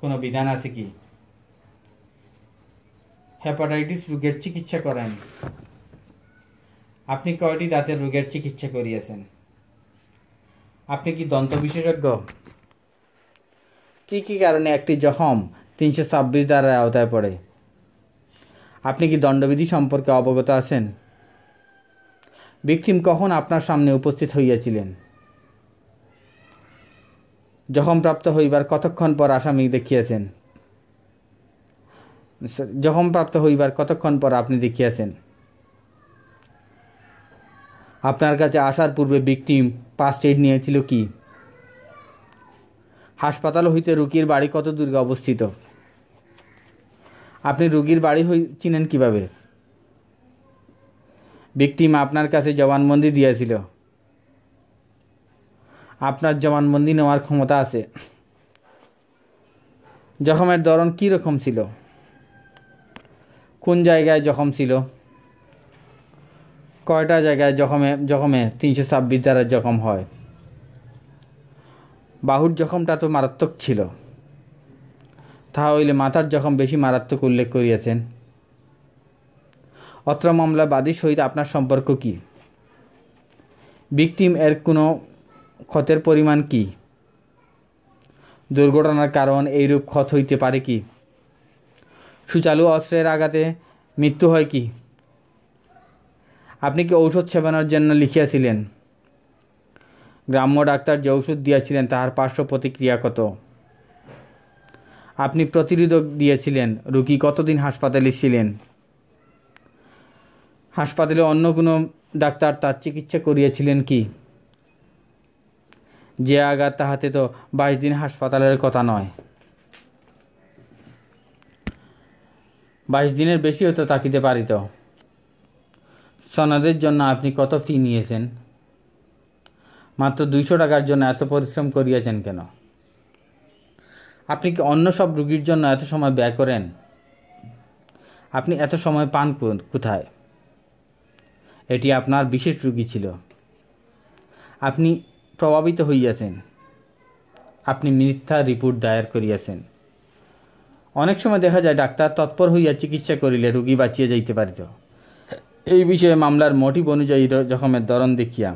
কোনো বিধান আছে কি হেপাটাইটিস রোগের চিকিৎসা করেন আপনি কয়টি দাঁতের রোগের চিকিৎসা করিয়াছেন আপনি কি দন্ত বিশেষজ্ঞ কী কী কারণে একটি জখম তিনশো ছাব্বিশ দ্বারা আওতায় পড়ে আপনি কি দণ্ডবিধি সম্পর্কে অবগত আছেন বিক্রিম কখন আপনার সামনে উপস্থিত হইয়াছিলেন জখম প্রাপ্ত হইবার কতক্ষণ পর আসামি দেখিয়াছেন জখম প্রাপ্ত হইবার কতক্ষণ পর আপনি দেখিয়াছেন আপনার কাছে আসার পূর্বে বিক্টিম ফার্স্ট এইড নিয়েছিল কি হাসপাতাল হইতে রুগীর বাড়ি কত দূরে অবস্থিত আপনি রুগীর বাড়ি হই চিনেন কিভাবে বিক্টিম আপনার কাছে জবানবন্দি দিয়েছিল আপনার জবানবন্দি নেওয়ার ক্ষমতা আছে জখমের ধরন কী রকম ছিল কোন জায়গায় জখম ছিল কয়টা জায়গায় জখমে জখমে তিনশো ছাব্বিশ দ্বারা জখম হয় বাহুর জখমটা তো মারাত্মক ছিল তাহা হইলে মাথার জখম বেশি মারাত্মক উল্লেখ করিয়াছেন অত্র মামলা বাদী সহিত আপনার সম্পর্ক কি বিক্টিম এর কোনো ক্ষতের পরিমাণ কি দুর্ঘটনার কারণ এইরূপ ক্ষত হইতে পারে কি সুচালু অস্ত্রের আঘাতে মৃত্যু হয় কি আপনি কি ঔষধ সেবনের জন্য লিখিয়াছিলেন গ্রাম্য ডাক্তার যে ওষুধ দিয়াছিলেন তাহার পার্শ্ব প্রতিক্রিয়া কত আপনি প্রতিরোধক দিয়েছিলেন রুগী কতদিন হাসপাতালে ছিলেন হাসপাতালে অন্য কোনো ডাক্তার তার চিকিৎসা করিয়েছিলেন কি যে আঘাত তাহাতে তো বাইশ দিন হাসপাতালের কথা নয় বাইশ দিনের বেশি হতো তাকিতে পারিত সনদের জন্য আপনি কত ফি নিয়েছেন মাত্র দুইশো টাকার জন্য এত পরিশ্রম করিয়াছেন কেন আপনি কি অন্য সব রুগীর জন্য এত সময় ব্যয় করেন আপনি এত সময় পান কোথায় এটি আপনার বিশেষ রুগী ছিল আপনি প্রভাবিত হইয়াছেন আপনি মিথ্যা রিপোর্ট দায়ের করিয়াছেন অনেক সময় দেখা যায় ডাক্তার তৎপর হইয়া চিকিৎসা করিলে রুগী বাঁচিয়ে যাইতে পারিত এই বিষয়ে মামলার মোটিভ অনুযায়ী জখমের ধরন দেখিয়া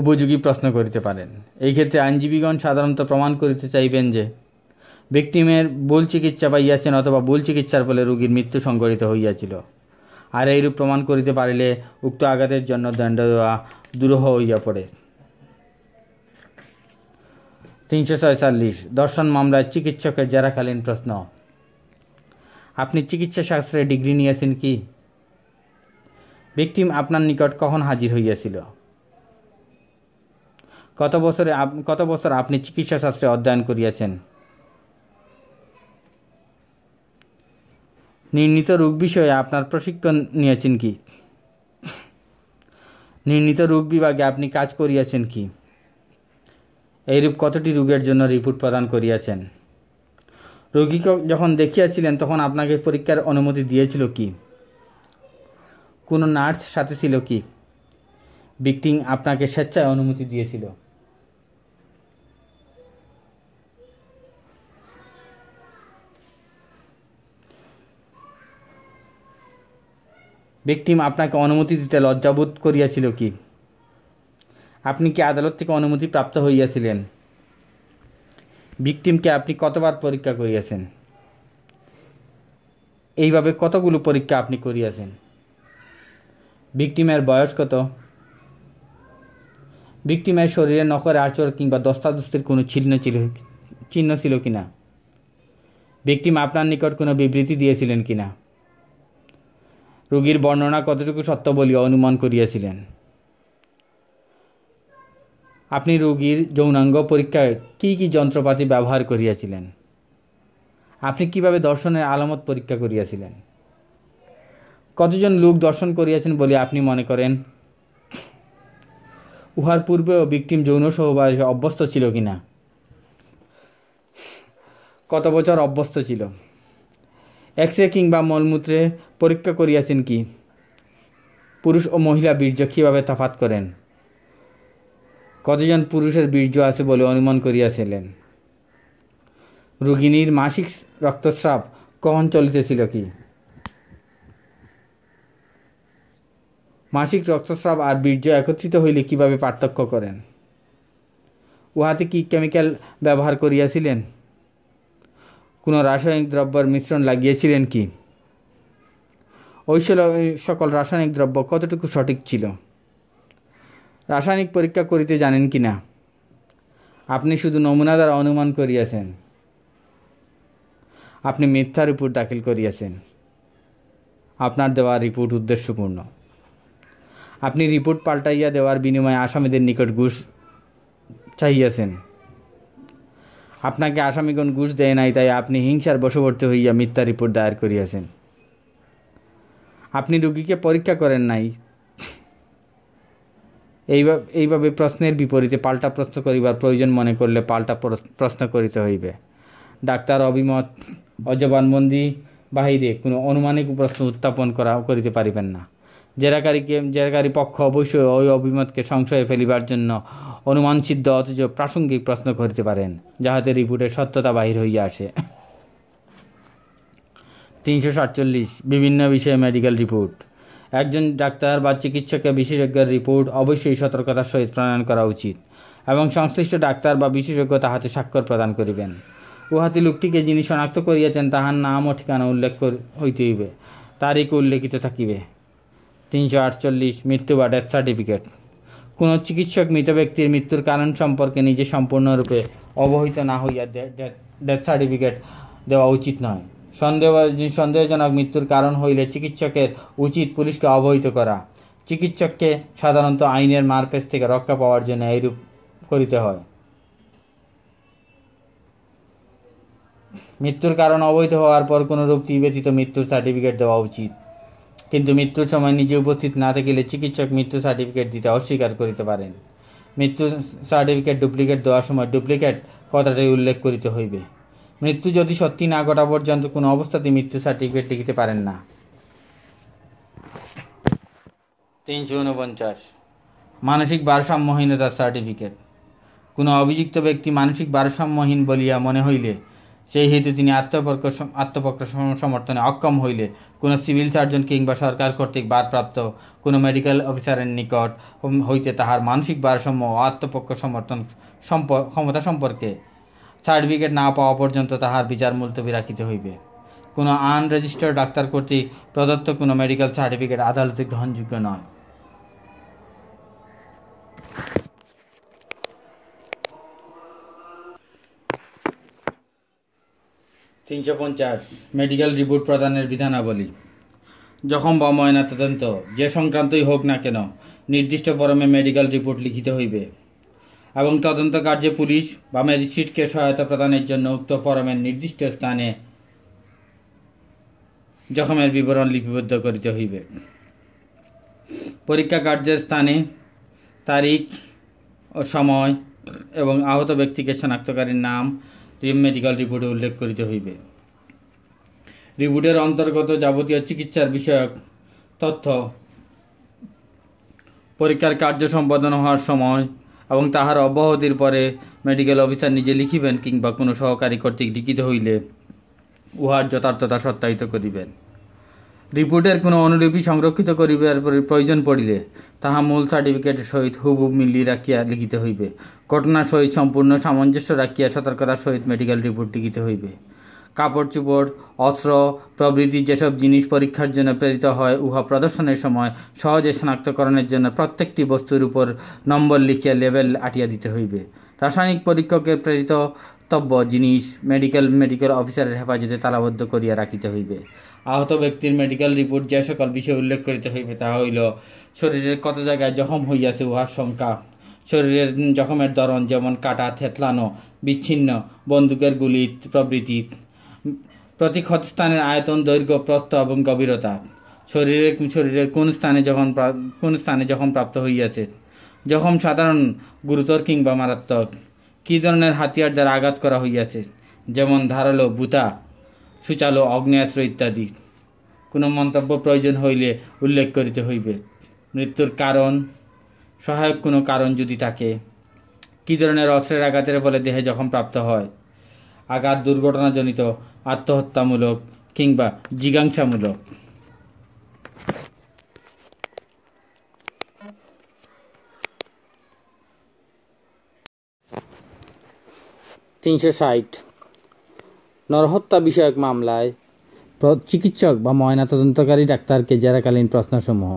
উপযোগী প্রশ্ন করিতে পারেন এই ক্ষেত্রে আইনজীবীগণ সাধারণত প্রমাণ করিতে চাইবেন যে ভিক্টিমের ভুল চিকিৎসা পাইয়াছেন অথবা ভুল চিকিৎসার ফলে রোগীর মৃত্যু সংঘটিত হইয়াছিল আর এইরূপ প্রমাণ করিতে পারিলে উক্ত আঘাতের জন্য দণ্ড দেওয়া দুরূহ হইয়া পড়ে তিনশো ছয়চল্লিশ দর্শন মামলায় চিকিৎসকের জেরাকালীন প্রশ্ন আপনি চিকিৎসা শাস্ত্রে ডিগ্রি নিয়েছেন কি ভিকটিম আপনার নিকট কখন হাজির হইয়াছিল কত বছরে কত বছর আপনি চিকিৎসা শাস্ত্রে অধ্যয়ন করিয়াছেন নির্ণীত রোগ বিষয়ে আপনার প্রশিক্ষণ নিয়েছেন কি নির্ণীত রোগ বিভাগে আপনি কাজ করিয়াছেন কি এইরূপ কতটি রোগের জন্য রিপোর্ট প্রদান করিয়াছেন রোগীকে যখন দেখিয়াছিলেন তখন আপনাকে পরীক্ষার অনুমতি দিয়েছিল কি কোনো নার্স সাথে ছিল কি বিক্টিং আপনাকে স্বেচ্ছায় অনুমতি দিয়েছিল বিক্টিম আপনাকে অনুমতি দিতে লজ্জাবোধ করিয়াছিল কি আপনি কি আদালত থেকে অনুমতি প্রাপ্ত হইয়াছিলেন বিক্টিমকে আপনি কতবার পরীক্ষা করিয়াছেন এইভাবে কতগুলো পরীক্ষা আপনি করিয়াছেন ভিকটিমের বয়স কত ভিকটিমের শরীরে নখরে আচর কিংবা দস্তাদস্তির কোনো চিহ্ন ছিল চিহ্ন ছিল কিনা ভিকটিম আপনার নিকট কোনো বিবৃতি দিয়েছিলেন কিনা রুগীর বর্ণনা কতটুকু সত্য বলিয়া অনুমান করিয়াছিলেন আপনি রোগীর যৌনাঙ্গ পরীক্ষায় কি কি যন্ত্রপাতি ব্যবহার করিয়াছিলেন আপনি কিভাবে দর্শনের আলামত পরীক্ষা করিয়াছিলেন কতজন লোক দর্শন করিয়াছেন বলে আপনি মনে করেন উহার পূর্বেও বিক্রিম যৌন সহবাসে অভ্যস্ত ছিল কিনা কত বছর অভ্যস্ত ছিল এক্সরে কিংবা মলমূত্রে পরীক্ষা করিয়াছেন কি পুরুষ ও মহিলা বীর্য কীভাবে তাফাত করেন কতজন পুরুষের বীর্য আছে বলে অনুমান করিয়াছিলেন রোগিনীর মাসিক রক্তস্রাব কখন চলিতেছিল কি মাসিক রক্তস্রাব আর বীর্য একত্রিত হইলে কিভাবে পার্থক্য করেন উহাতে কি কেমিক্যাল ব্যবহার করিয়াছিলেন কোনো রাসায়নিক দ্রব্যের মিশ্রণ লাগিয়েছিলেন কি ওই সকল রাসায়নিক দ্রব্য কতটুকু সঠিক ছিল রাসায়নিক পরীক্ষা করিতে জানেন কি না আপনি শুধু নমুনা দ্বারা অনুমান করিয়াছেন আপনি মিথ্যা রিপোর্ট দাখিল করিয়াছেন আপনার দেওয়া রিপোর্ট উদ্দেশ্যপূর্ণ আপনি রিপোর্ট পাল্টাইয়া দেওয়ার বিনিময়ে আসামিদের নিকট ঘুষ চাহিয়াছেন আপনাকে আসামিগণ ঘুষ দেয় নাই তাই আপনি হিংসার বশবর্তী হইয়া মিথ্যা রিপোর্ট দায়ের করিয়াছেন আপনি রুগীকে পরীক্ষা করেন নাই এইভাবে এইভাবে প্রশ্নের বিপরীতে পাল্টা প্রশ্ন করিবার প্রয়োজন মনে করলে পাল্টা প্রশ্ন করিতে হইবে ডাক্তার অভিমত অজবানবন্দি বাহিরে কোনো অনুমানিক প্রশ্ন উত্থাপন করা করিতে পারিবেন না জেরাকারীকে জেরাকারী পক্ষ অবশ্যই ওই অভিমতকে সংশয়ে ফেলিবার জন্য অনুমানসিদ্ধ অথচ প্রাসঙ্গিক প্রশ্ন করিতে পারেন যাহাতে রিপোর্টের সত্যতা বাহির হইয়া আসে তিনশো সাতচল্লিশ বিভিন্ন বিষয়ে মেডিকেল রিপোর্ট একজন ডাক্তার বা চিকিৎসকের বিশেষজ্ঞের রিপোর্ট অবশ্যই সতর্কতার সহিত প্রণয়ন করা উচিত এবং সংশ্লিষ্ট ডাক্তার বা বিশেষজ্ঞ তাহাতে স্বাক্ষর প্রদান করিবেন উহাতে লোকটিকে যিনি শনাক্ত করিয়াছেন তাহার নাম ও ঠিকানা উল্লেখ হইতে হইবে তারিখ উল্লেখিত থাকিবে তিনশো আটচল্লিশ মৃত্যু বা ডেথ সার্টিফিকেট কোনো চিকিৎসক মৃত ব্যক্তির মৃত্যুর কারণ সম্পর্কে নিজে সম্পূর্ণরূপে অবহিত না হইয়া ডেথ সার্টিফিকেট দেওয়া উচিত নয় সন্দেহ সন্দেহজনক মৃত্যুর কারণ হইলে চিকিৎসকের উচিত পুলিশকে অবহিত করা চিকিৎসককে সাধারণত আইনের মারপেস থেকে রক্ষা পাওয়ার জন্য এইরূপ করিতে হয় মৃত্যুর কারণ অবৈধ হওয়ার পর কোনোরূপ ব্যতীত মৃত্যুর সার্টিফিকেট দেওয়া উচিত কিন্তু মৃত্যুর সময় নিজে উপস্থিত না থাকিলে চিকিৎসক মৃত্যু সার্টিফিকেট দিতে অস্বীকার করিতে পারেন মৃত্যু সার্টিফিকেট ডুপ্লিকেট দেওয়ার সময় ডুপ্লিকেট কথাটি উল্লেখ করিতে হইবে মৃত্যু যদি সত্যি না ঘটা পর্যন্ত কোনো অবস্থাতে মৃত্যু সার্টিফিকেট লিখিতে পারেন না তিনশো উনপঞ্চাশ মানসিক ভারসাম্যহীনতার সার্টিফিকেট কোনো অভিযুক্ত ব্যক্তি মানসিক ভারসাম্যহীন বলিয়া মনে হইলে সেই হেতু তিনি আত্মপক্ষ আত্মপক্ষ সমর্থনে অক্ষম হইলে কোনো সিভিল সার্জন কিংবা সরকার কর্তৃক বারপ্রাপ্ত কোনো মেডিকেল অফিসারের নিকট হইতে তাহার মানসিক ভারসাম্য ও আত্মপক্ষ সমর্থন ক্ষমতা সম্পর্কে সার্টিফিকেট না পাওয়া পর্যন্ত তাহার বিচার মুলতবি রাখিতে হইবে কোনো আনরেজিস্টার্ড ডাক্তার কর্তৃক প্রদত্ত কোনো মেডিকেল সার্টিফিকেট আদালতে গ্রহণযোগ্য নয় তিনশো পঞ্চাশ মেডিকেল রিপোর্ট প্রদানের বিধানাবলী জখম বা ময়না তদন্ত যে সংক্রান্তই হোক না কেন নির্দিষ্ট ফরমে মেডিকেল রিপোর্ট লিখিতে হইবে এবং তদন্ত কার্যে পুলিশ বা ম্যাজিস্ট্রেটকে সহায়তা প্রদানের জন্য উক্ত ফরমের নির্দিষ্ট স্থানে জখমের বিবরণ লিপিবদ্ধ করিতে হইবে পরীক্ষা কার্যের স্থানে তারিখ ও সময় এবং আহত ব্যক্তিকে শনাক্তকারীর নাম মেডিকেল রিপোর্টে উল্লেখ করিতে হইবে রিপোর্টের অন্তর্গত যাবতীয় চিকিৎসার বিষয়ক তথ্য পরীক্ষার কার্য সম্পাদন হওয়ার সময় এবং তাহার অব্যাহতির পরে মেডিকেল অফিসার নিজে লিখিবেন কিংবা কোনো সহকারী কর্তৃক লিখিত হইলে উহার যথার্থতা সত্যায়িত করিবেন রিপোর্টের কোনো অনুলিপি সংরক্ষিত করিবার প্রয়োজন পড়িলে তাহা মূল সার্টিফিকেটের সহিত হুবু মিলিয়ে রাখিয়া লিখিতে হইবে ঘটনার সহিত সম্পূর্ণ সামঞ্জস্য রাখিয়া সতর্কতার সহিত মেডিকেল রিপোর্ট লিখিতে হইবে কাপড় চুপড় অস্ত্র প্রভৃতি যেসব জিনিস পরীক্ষার জন্য প্রেরিত হয় উহা প্রদর্শনের সময় সহজে শনাক্তকরণের জন্য প্রত্যেকটি বস্তুর উপর নম্বর লিখিয়া লেবেল আটিয়া দিতে হইবে রাসায়নিক পরীক্ষকের প্রেরিত তব্য জিনিস মেডিকেল মেডিকেল অফিসারের হেফাজতে তালাবদ্ধ করিয়া রাখিতে হইবে আহত ব্যক্তির মেডিকেল রিপোর্ট যে সকল বিষয় উল্লেখ করিতে হইবে তাহা হইল শরীরের কত জায়গায় জখম হইয়াছে উহার সংখ্যা শরীরের জখমের ধরন যেমন কাটা থেতলানো বিচ্ছিন্ন বন্দুকের গুলি প্রভৃতি প্রতিক্ষত স্থানের আয়তন দৈর্ঘ্য প্রস্থ এবং গভীরতা শরীরের শরীরের কোন স্থানে যখন কোন স্থানে যখন প্রাপ্ত হইয়াছে জখম সাধারণ গুরুতর কিংবা মারাত্মক কী ধরনের হাতিয়ার দ্বারা আঘাত করা হইয়াছে যেমন ধারালো বুতা সুচালো অগ্নেয়াস্ত্র ইত্যাদি কোনো মন্তব্য প্রয়োজন হইলে উল্লেখ করিতে হইবে মৃত্যুর কারণ সহায়ক কোনো কারণ যদি থাকে কী ধরনের অস্ত্রের আঘাতের ফলে দেহে জখম প্রাপ্ত হয় আঘাত দুর্ঘটনাজনিত আত্মহত্যামূলক কিংবা জিজ্ঞাংসামূলক তিনশো ষাট নরহত্যা বিষয়ক মামলায় চিকিৎসক বা ময়নাতদন্তকারী ডাক্তারকে জেরাকালীন প্রশ্নসমূহ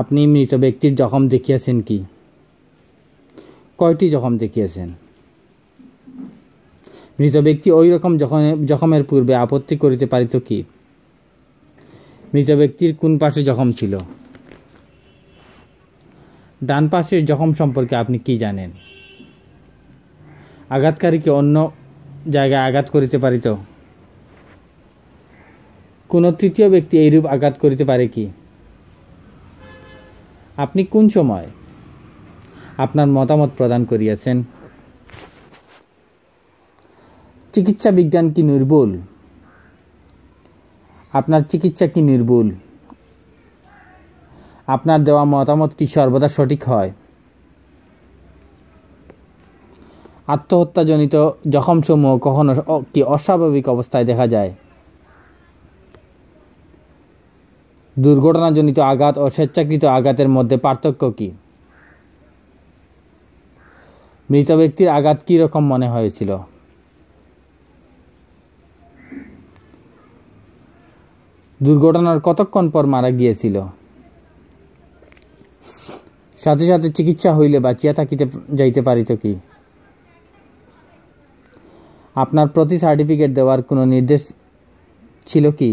আপনি মৃত ব্যক্তির জখম দেখিয়েছেন কি কয়টি জখম দেখিয়েছেন মৃত ব্যক্তি ওই রকম জখমের পূর্বে আপত্তি করিতে পারিত কি মৃত ব্যক্তির কোন পাশে জখম ছিল ডান পাশের জখম সম্পর্কে আপনি কি জানেন আঘাতকারীকে অন্য জায়গায় আঘাত করিতে পারিত কোনো তৃতীয় ব্যক্তি এইরূপ আঘাত করিতে পারে কি আপনি কোন সময় আপনার মতামত প্রদান করিয়াছেন চিকিৎসা বিজ্ঞান কি নির্বল আপনার চিকিৎসা কি নির্বল আপনার দেওয়া মতামত কি সর্বদা সঠিক হয় আত্মহত্যাজনিত জখমসমূহ কখনো কি অস্বাভাবিক অবস্থায় দেখা যায় দুর্ঘটনাজনিত আঘাত ও স্বেচ্ছাকৃত আঘাতের মধ্যে পার্থক্য কী মৃত ব্যক্তির আঘাত কী রকম মনে হয়েছিল দুর্ঘটনার কতক্ষণ পর মারা গিয়েছিল সাথে সাথে চিকিৎসা হইলে বাঁচিয়া থাকিতে যাইতে পারিত কি আপনার প্রতি সার্টিফিকেট দেওয়ার কোনো নির্দেশ ছিল কি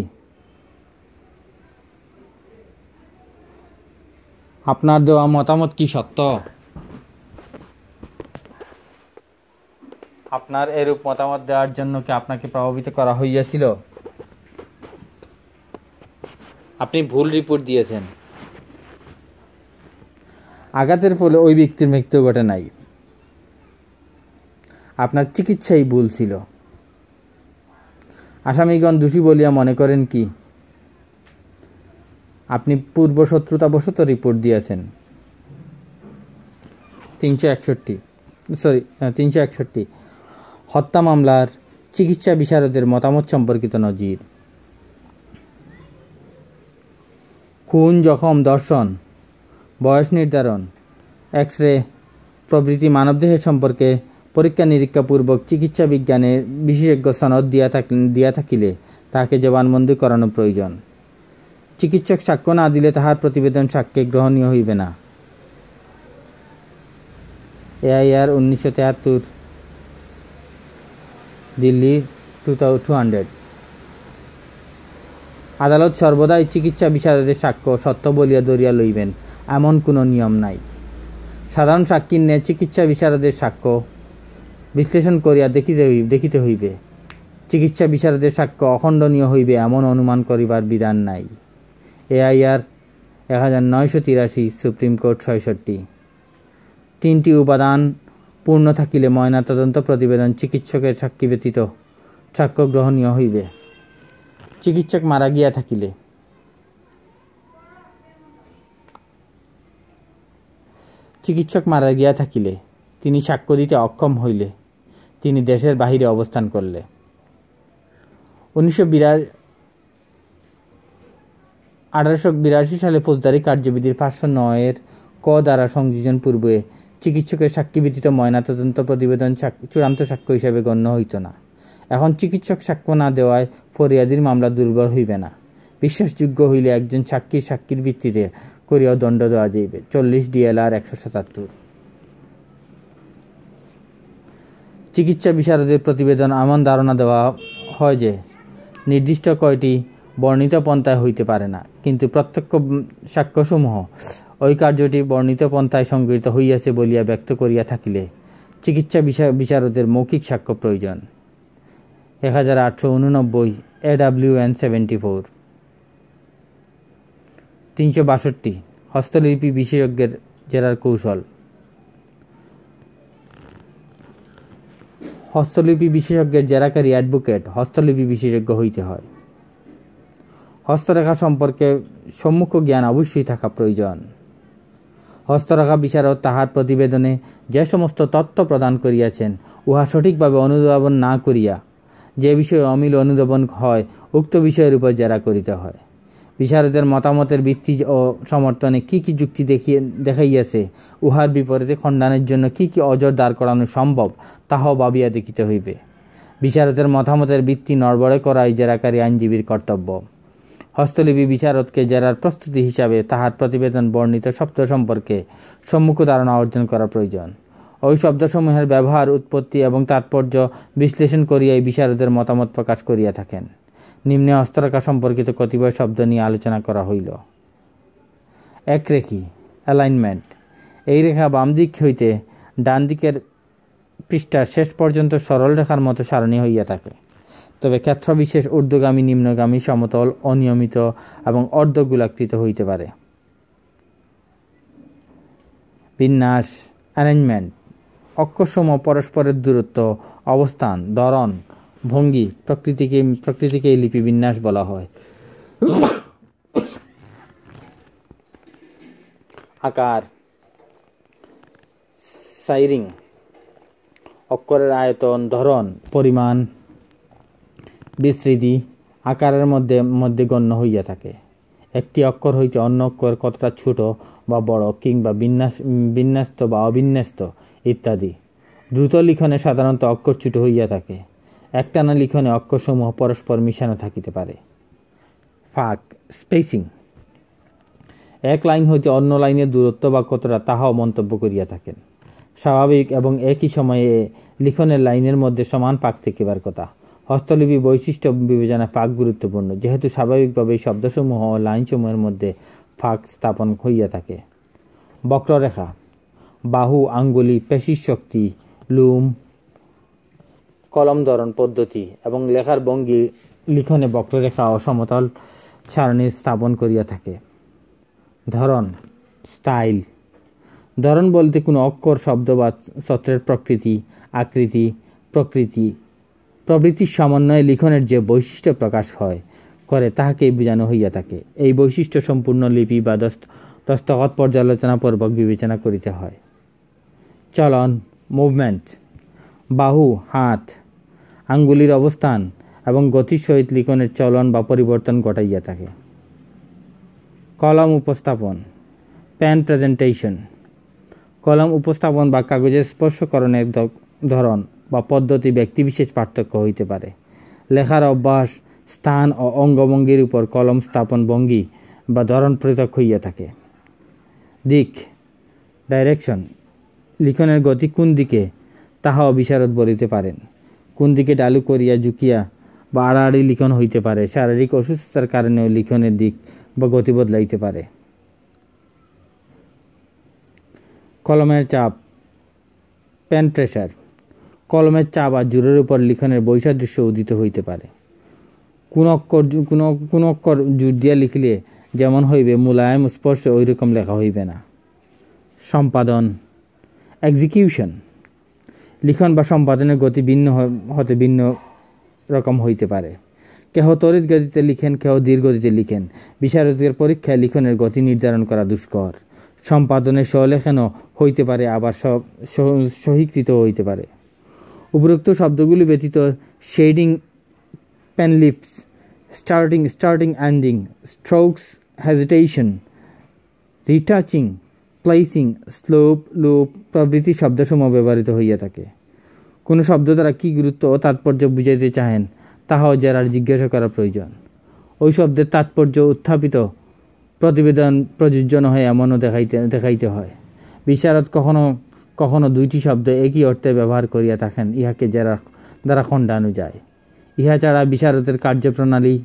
আপনার দেওয়া মতামত কি সত্য আপনার এরূপ মতামত দেওয়ার জন্য কি আপনাকে প্রভাবিত করা হইয়াছিল আপনি ভুল রিপোর্ট দিয়েছেন আঘাতের ফলে ওই ব্যক্তির মৃত্যু ঘটে নাই আপনার চিকিৎসাই ভুল ছিল আসামিগণ দোষী বলিয়া মনে করেন কি আপনি পূর্ব শত্রুতাবশত রিপোর্ট দিয়েছেন তিনশো একষট্টি সরি তিনশো একষট্টি হত্যা মামলার চিকিৎসা বিশারদের মতামত সম্পর্কিত নজির খুন জখম দর্শন বয়স নির্ধারণ এক্স রে প্রভৃতি মানবদেহের সম্পর্কে পরীক্ষা নিরীক্ষাপূর্বক চিকিৎসা বিজ্ঞানের বিশেষজ্ঞ সনদ দিয়া থাক দিয়া থাকিলে তাহাকে জবানবন্দি করানো প্রয়োজন চিকিৎসক সাক্ষ্য না দিলে তাহার প্রতিবেদন সাক্ষ্যে গ্রহণীয় হইবে না এআইআর উনিশশো তেহাত্তর দিল্লি টু টু হান্ড্রেড আদালত সর্বদাই চিকিৎসা বিচারের সাক্ষ্য সত্য বলিয়া ধরিয়া লইবেন এমন কোনো নিয়ম নাই সাধারণ সাক্ষীর নিয়ে চিকিৎসা বিচারদের সাক্ষ্য বিশ্লেষণ করিয়া দেখিতে দেখিতে হইবে চিকিৎসা বিচারদের সাক্ষ্য অখণ্ডনীয় হইবে এমন অনুমান করিবার বিধান নাই এআইআর এক হাজার নয়শো তিরাশি সুপ্রিম কোর্ট ছয়ষট্টি তিনটি উপাদান পূর্ণ থাকিলে ময়নাতদন্ত প্রতিবেদন চিকিৎসকের সাক্ষী ব্যতীত সাক্ষ্য গ্রহণীয় হইবে চিকিৎসক মারা গিয়া থাকিলে চিকিৎসক মারা গিয়া থাকিলে তিনি সাক্ষ্য দিতে অক্ষম হইলে তিনি দেশের বাহিরে অবস্থান করলে উনিশশো আঠারোশো বিরাশি সালে ফৌজদারি কার্যবিধির পাঁচশো নয়ের ক দ্বারা সংযোজন পূর্বে চিকিৎসকের সাক্ষী ব্যতীত ময়নাতদন্ত প্রতিবেদন চূড়ান্ত সাক্ষ্য হিসাবে গণ্য হইত না এখন চিকিৎসক সাক্ষ্য না দেওয়ায় ফরিয়াদির মামলা দুর্বল হইবে না বিশ্বাসযোগ্য হইলে একজন সাক্ষীর সাক্ষীর ভিত্তিতে করিয়াও দণ্ড দেওয়া যাইবে চল্লিশ ডিএলআর একশো সাতাত্তর চিকিৎসা বিশারদের প্রতিবেদন এমন ধারণা দেওয়া হয় যে নির্দিষ্ট কয়টি বর্ণিত পন্থায় হইতে পারে না কিন্তু প্রত্যক্ষ সাক্ষ্যসমূহ ওই কার্যটি বর্ণিত পন্থায় সংগৃহীত হইয়াছে বলিয়া ব্যক্ত করিয়া থাকিলে চিকিৎসা বিশারদের মৌখিক সাক্ষ্য প্রয়োজন এক হাজার আটশো উননব্বই A W N seventy four তিনশো বাষট্টি হস্তলিপি বিশেষজ্ঞের জেরার কৌশল হস্তলিপি বিশেষজ্ঞের জেরাকারী অ্যাডভোকেট হস্তলিপি বিশেষজ্ঞ হইতে হয় হস্তরেখা সম্পর্কে সম্মুখ জ্ঞান অবশ্যই থাকা প্রয়োজন হস্তরেখা বিচারক তাহার প্রতিবেদনে যে সমস্ত তথ্য প্রদান করিয়াছেন উহা সঠিকভাবে অনুধাবন না করিয়া যে বিষয়ে অমিল অনুধাবন হয় উক্ত বিষয়ের উপর জেরা করিতে হয় বিচারকদের মতামতের ভিত্তি ও সমর্থনে কি কি যুক্তি দেখিয়ে দেখাইয়াছে উহার বিপরীতে খণ্ডানের জন্য কি কি অজর দাঁড় করানো সম্ভব তাহাও ভাবিয়া দেখিতে হইবে বিচারকের মতামতের ভিত্তি নড়বড়ে করাই জেরাকারী আইনজীবীর কর্তব্য হস্তলিপি বিচারককে জেরার প্রস্তুতি হিসাবে তাহার প্রতিবেদন বর্ণিত শব্দ সম্পর্কে সম্মুখ ধারণা অর্জন করা প্রয়োজন ওই শব্দসমূহের ব্যবহার উৎপত্তি এবং তাৎপর্য বিশ্লেষণ করিয়াই বিচারদের মতামত প্রকাশ করিয়া থাকেন নিম্নে হস্তরেখা সম্পর্কিত কতিপয় শব্দ নিয়ে আলোচনা করা হইল এক রেখি অ্যালাইনমেন্ট এই রেখা বাম দিক হইতে ডান দিকের পৃষ্ঠার শেষ পর্যন্ত সরল রেখার মতো সারণী হইয়া থাকে তবে ক্ষেত্রবিশেষ ঊর্ধ্বগামী নিম্নগামী সমতল অনিয়মিত এবং অর্ধগোলাকৃত হইতে পারে বিন্যাস অ্যারেঞ্জমেন্ট অক্ষসম পরস্পরের দূরত্ব অবস্থান ধরন ভঙ্গি প্রকৃতিকে প্রকৃতিকে লিপিবিন্যাস বলা হয় আকার সাইরিং অক্ষরের আয়তন ধরন পরিমাণ বিস্তৃতি আকারের মধ্যে মধ্যে গণ্য হইয়া থাকে একটি অক্ষর হইতে অন্য অক্ষর কতটা ছোট বা বড় কিংবা বিন্যাস বিন্যাস্ত বা অবিন্যস্ত ইত্যাদি দ্রুত লিখনে সাধারণত অক্ষর ছোট হইয়া থাকে একটানা লিখনে অক্ষরসমূহ পরস্পর মিশানো থাকিতে পারে ফাঁক স্পেসিং এক লাইন হইতে অন্য লাইনের দূরত্ব বা কতটা তাহাও মন্তব্য করিয়া থাকেন স্বাভাবিক এবং একই সময়ে লিখনের লাইনের মধ্যে সমান পাক থাকিবার কথা হস্তলিপি বৈশিষ্ট্য বিবেচনা ফাঁক গুরুত্বপূর্ণ যেহেতু স্বাভাবিকভাবেই শব্দসমূহ ও লাইনসমূহের মধ্যে ফাঁক স্থাপন হইয়া থাকে বক্ররেখা বাহু আঙ্গুলি পেশির শক্তি লুম কলম ধরন পদ্ধতি এবং লেখার ভঙ্গি লিখনে বক্ররেখা ও সমতল সারণী স্থাপন করিয়া থাকে ধরন স্টাইল ধরন বলতে কোনো অক্ষর শব্দ বা সত্রের প্রকৃতি আকৃতি প্রকৃতি প্রভৃতির সমন্বয়ে লিখনের যে বৈশিষ্ট্য প্রকাশ হয় করে তাহাকেই বোঝানো হইয়া থাকে এই বৈশিষ্ট্য সম্পূর্ণ লিপি বা পর্যালোচনা পর্যালোচনাপূর্বক বিবেচনা করিতে হয় চলন মুভমেন্ট বাহু হাত আঙ্গুলির অবস্থান এবং গতির সহিত লিখনের চলন বা পরিবর্তন ঘটাইয়া থাকে কলম উপস্থাপন প্যান প্রেজেন্টেশন কলম উপস্থাপন বা কাগজের স্পর্শকরণের ধরন বা পদ্ধতি ব্যক্তিবিশেষ পার্থক্য হইতে পারে লেখার অভ্যাস স্থান ও অঙ্গভঙ্গির উপর কলম স্থাপন ভঙ্গি বা ধরন পৃথক হইয়া থাকে দিক ডাইরেকশন লিখনের গতি কোন দিকে তাহা অবিশারদ বলিতে পারেন কোন দিকে ডালু করিয়া ঝুঁকিয়া বা আড়াআড়ি লিখন হইতে পারে শারীরিক অসুস্থতার কারণেও লিখনের দিক বা গতি বদলাইতে পারে কলমের চাপ পেন প্রেশার কলমের চা বা জোরের উপর লিখনের বৈসাদৃশ্য উদিত হইতে পারে কোন অক্ষর কোন কোন অক্ষর জোর দিয়া লিখিলে যেমন হইবে মুলায়ম স্পর্শ ওইরকম লেখা হইবে না সম্পাদন এক্সিকিউশন লিখন বা সম্পাদনের গতি ভিন্ন হতে ভিন্ন রকম হইতে পারে কেহ তরিত গতিতে লিখেন কেহ দীর্ঘদিতে লিখেন বিচারকের পরীক্ষায় লিখনের গতি নির্ধারণ করা দুষ্কর সম্পাদনের সলেখনও হইতে পারে আবার সব সহিকৃত হইতে পারে উপরোক্ত শব্দগুলি ব্যতীত শেডিং প্যানলিপস starting starting ending strokes hesitation retouching placing slope loop প্রভৃতি শব্দসমূহ ব্যবহৃত হইয়া থাকে কোনো শব্দ দ্বারা কী গুরুত্ব ও তাৎপর্য বুঝাইতে চাহেন তাহাও জেরার জিজ্ঞাসা করা প্রয়োজন ওই শব্দের তাৎপর্য উত্থাপিত প্রতিবেদন প্রযোজ্য নহে এমনও দেখাইতে দেখাইতে হয় বিশারদ কখনো কখনো দুইটি শব্দ একই অর্থে ব্যবহার করিয়া থাকেন ইহাকে যারা দ্বারা খণ্ডানো যায় ইহা ছাড়া বিশারতের কার্যপ্রণালী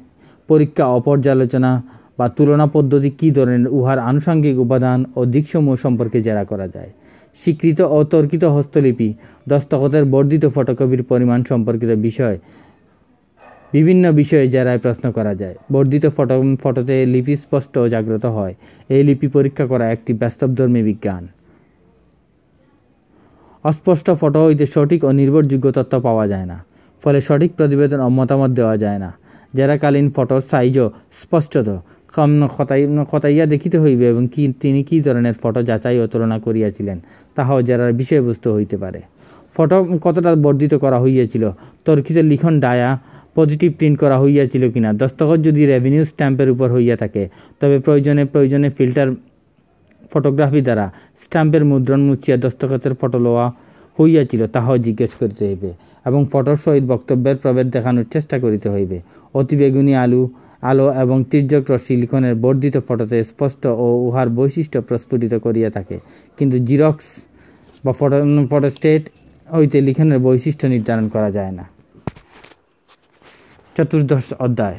পরীক্ষা অপর্যালোচনা বা তুলনা পদ্ধতি কী ধরনের উহার আনুষঙ্গিক উপাদান ও দিকসমূহ সম্পর্কে জেরা করা যায় স্বীকৃত ও তর্কিত হস্তলিপি দস্তখতের বর্ধিত ফটোকপির পরিমাণ সম্পর্কিত বিষয় বিভিন্ন বিষয়ে জেরায় প্রশ্ন করা যায় বর্ধিত ফটো ফটোতে লিপি স্পষ্ট ও জাগ্রত হয় এই লিপি পরীক্ষা করা একটি বাস্তবধর্মী বিজ্ঞান অস্পষ্ট ফটো হইতে সঠিক ও নির্ভরযোগ্য তথ্য পাওয়া যায় না ফলে সঠিক প্রতিবেদন ও মতামত দেওয়া যায় না জেরাকালীন ফটোর সাইজও স্পষ্টত কম কতাইয়া দেখিতে হইবে এবং কি তিনি কী ধরনের ফটো যাচাই ও তুলনা করিয়াছিলেন তাহাও জেরার বিষয়বস্তু হইতে পারে ফটো কতটা বর্ধিত করা হইয়াছিল তর্কিত লিখন ডায়া পজিটিভ প্রিন্ট করা হইয়াছিল কিনা দস্তখত যদি রেভিনিউ স্ট্যাম্পের উপর হইয়া থাকে তবে প্রয়োজনে প্রয়োজনে ফিল্টার ফটোগ্রাফি দ্বারা স্ট্যাম্পের মুদ্রণ মুচিয়া দস্তখতের ফটো লওয়া হইয়াছিল তাহাও জিজ্ঞেস করিতে হইবে এবং ফটোর সহিত বক্তব্যের প্রভেদ দেখানোর চেষ্টা করিতে হইবে অতিবেগুনি আলু আলো এবং তির্যক রশ্মি লিখনের বর্ধিত ফটোতে স্পষ্ট ও উহার বৈশিষ্ট্য প্রস্ফুটিত করিয়া থাকে কিন্তু জিরক্স বা ফটো ফটো স্টেট হইতে লিখনের বৈশিষ্ট্য নির্ধারণ করা যায় না চতুর্দশ অধ্যায়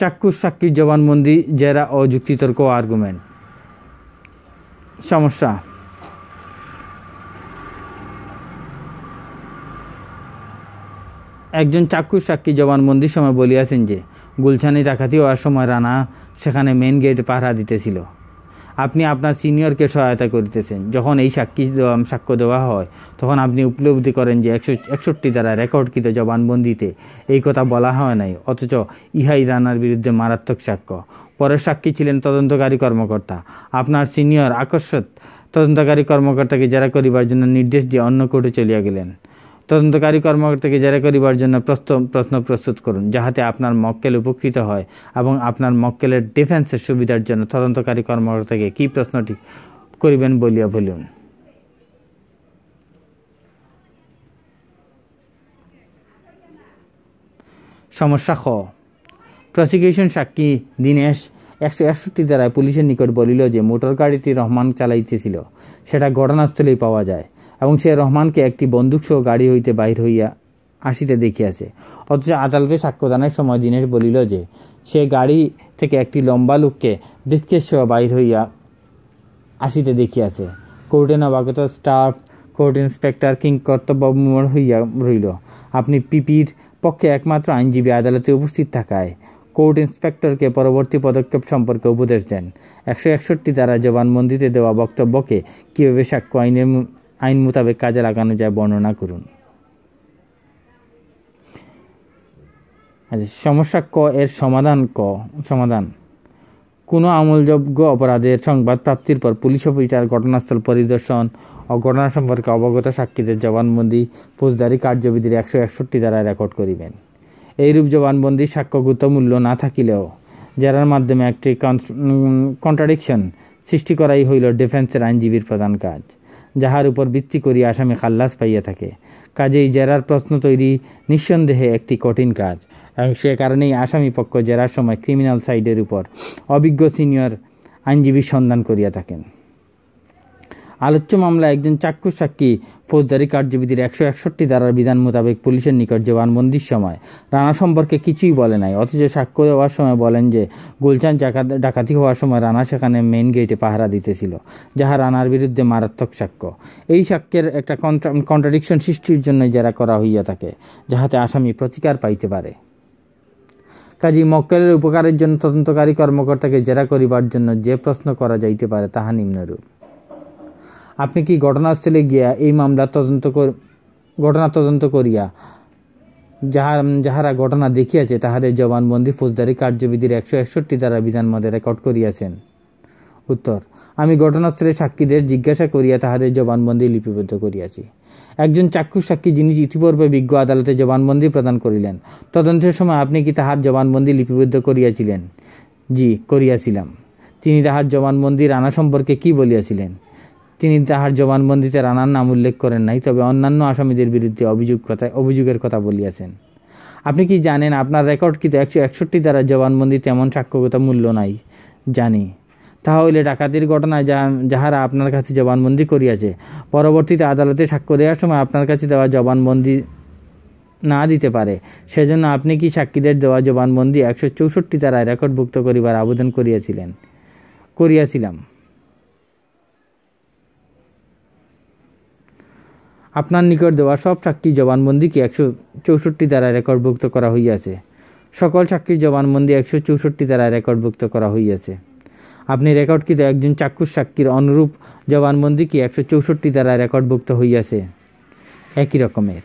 চাক্ষুষ সাক্ষীর জবানবন্দি জেরা ও যুক্তিতর্ক আর্গুমেন্ট সমস্যা একজন চাক্ষুষ সাক্ষী জবানবন্দির সময় বলিয়াছেন যে গুলছানি ডাকাতি হওয়ার সময় রানা সেখানে মেন গেট পাহারা দিতেছিল আপনি আপনার সিনিয়রকে সহায়তা করিতেছেন যখন এই সাক্ষী সাক্ষ্য দেওয়া হয় তখন আপনি উপলব্ধি করেন যে একশো একষট্টি দ্বারা রেকর্ডকৃত জবানবন্দিতে এই কথা বলা হয় নাই অথচ ইহাই রানার বিরুদ্ধে মারাত্মক সাক্ষ্য পরের সাক্ষী ছিলেন তদন্তকারী কর্মকর্তা আপনার সিনিয়র আকর্ষক তদন্তকারী কর্মকর্তাকে জেরা করিবার জন্য নির্দেশ দিয়ে অন্য কোর্টে চলিয়া গেলেন তদন্তকারী কর্মকর্তাকে জেরা করিবার জন্য প্রশ্ন প্রস্তুত করুন যাহাতে আপনার মক্কেল উপকৃত হয় এবং আপনার মক্কেলের ডিফেন্সের সুবিধার জন্য তদন্তকারী কর্মকর্তাকে কি প্রশ্নটি করিবেন বলিয়া বলুন সমস্যা খ প্রসিকিউশন সাক্ষী দীনেশ একশো একষট্টি দ্বারায় পুলিশের নিকট বলিল যে মোটর গাড়িটি রহমান চালাইতেছিল সেটা ঘটনাস্থলেই পাওয়া যায় এবং সে রহমানকে একটি বন্দুকসহ গাড়ি হইতে বাহির হইয়া আসিতে দেখিয়াছে অথচ আদালতে সাক্ষ্যদানের সময় দিনেশ বলিল যে সে গাড়ি থেকে একটি লম্বা লোককে সহ বাহির হইয়া আসিতে দেখিয়াছে কোর্টে নবাগত স্টাফ কোর্ট ইন্সপেক্টর কিং কর্তব্যমূল হইয়া রইল আপনি পিপির পক্ষে একমাত্র আইনজীবী আদালতে উপস্থিত থাকায় কোর্ট ইন্সপেক্টরকে পরবর্তী পদক্ষেপ সম্পর্কে উপদেশ দেন একশো একষট্টি দ্বারা জবানবন্দিতে দেওয়া বক্তব্যকে কীভাবে সাক্ষ্য আইনের আইন মোতাবেক কাজে লাগানো যায় বর্ণনা করুন আচ্ছা সমস্যা ক এর সমাধান ক সমাধান কোনো আমলযোগ্য অপরাধের সংবাদ প্রাপ্তির পর পুলিশ অফিসার ঘটনাস্থল পরিদর্শন ও ঘটনা সম্পর্কে অবগত সাক্ষীদের জবানবন্দি ফৌজদারি কার্যবিধির একশো একষট্টি ধারায় রেকর্ড করিবেন এইরূপ জবানবন্দি সাক্ষ্যগত মূল্য না থাকিলেও জেরার মাধ্যমে একটি কন্ট্রাডিকশন সৃষ্টি করাই হইল ডিফেন্সের আইনজীবীর প্রধান কাজ যাহার উপর ভিত্তি করিয়া আসামি খাল্লাস পাইয়া থাকে কাজেই জেরার প্রশ্ন তৈরি নিঃসন্দেহে একটি কঠিন কাজ এবং সে কারণেই আসামি পক্ষ জেরার সময় ক্রিমিনাল সাইডের উপর অভিজ্ঞ সিনিয়র আইনজীবীর সন্ধান করিয়া থাকেন আলোচ্য মামলা একজন চাক্ষুষ সাক্ষী ফৌজদারি কার্যবিধির একশো একষট্টি ধারার বিধান মোতাবেক পুলিশের নিকট জবানবন্দির সময় রানা সম্পর্কে কিছুই বলে নাই অথচ সাক্ষ্য দেওয়ার সময় বলেন যে গুলশান ডাকাতি হওয়ার সময় রানা সেখানে মেইন গেটে পাহারা দিতেছিল যাহা রানার বিরুদ্ধে মারাত্মক সাক্ষ্য এই সাক্ষ্যের একটা কন্ট্রাডিকশন সৃষ্টির জন্য জেরা করা হইয়া থাকে যাহাতে আসামি প্রতিকার পাইতে পারে কাজী মক্কেলের উপকারের জন্য তদন্তকারী কর্মকর্তাকে জেরা করিবার জন্য যে প্রশ্ন করা যাইতে পারে তাহা নিম্নরূপ আপনি কি ঘটনাস্থলে গিয়া এই মামলা তদন্ত ঘটনা তদন্ত করিয়া যাহার যাহারা ঘটনা দেখিয়াছে তাহাদের জবানবন্দি ফৌজদারি কার্যবিধির একশো একষট্টি দ্বারা বিধান মধ্যে রেকর্ড করিয়াছেন উত্তর আমি ঘটনাস্থলে সাক্ষীদের জিজ্ঞাসা করিয়া তাহাদের জবানবন্দি লিপিবদ্ধ করিয়াছি একজন চাক্ষু সাক্ষী যিনি ইতিপূর্বে বিজ্ঞ আদালতে জবানবন্দি প্রদান করিলেন তদন্তের সময় আপনি কি তাহার জবানবন্দি লিপিবদ্ধ করিয়াছিলেন জি করিয়াছিলাম তিনি তাহার জবানবন্দির আনা সম্পর্কে কি বলিয়াছিলেন তিনি তাহার জবানবন্দিতে রানার নাম উল্লেখ করেন নাই তবে অন্যান্য আসামিদের বিরুদ্ধে অভিযোগ কথা অভিযোগের কথা বলিয়াছেন আপনি কি জানেন আপনার রেকর্ডকৃত একশো একষট্টি দ্বারা জবানবন্দি তেমন সাক্ষ্যগত মূল্য নাই জানি তাহা হইলে ডাকাতির ঘটনায় যা যাহারা আপনার কাছে জবানবন্দি করিয়াছে পরবর্তীতে আদালতে সাক্ষ্য দেওয়ার সময় আপনার কাছে দেওয়া জবানবন্দি না দিতে পারে সেজন্য আপনি কি সাক্ষীদের দেওয়া জবানবন্দি একশো চৌষট্টি দ্বারা রেকর্ডভুক্ত করিবার আবেদন করিয়াছিলেন করিয়াছিলাম আপনার নিকট দেওয়া সব সাক্ষী জবানবন্দিকে একশো চৌষট্টি দ্বারা রেকর্ডভুক্ত করা হইয়াছে সকল সাক্ষীর জবানবন্দি একশো চৌষট্টি দ্বারা রেকর্ডভুক্ত করা হইয়াছে আপনি রেকর্ডকৃত একজন চাক্ষুষ সাক্ষীর অনুরূপ জবানবন্দি কি একশো চৌষট্টি দ্বারা রেকর্ডভুক্ত হইয়াছে একই রকমের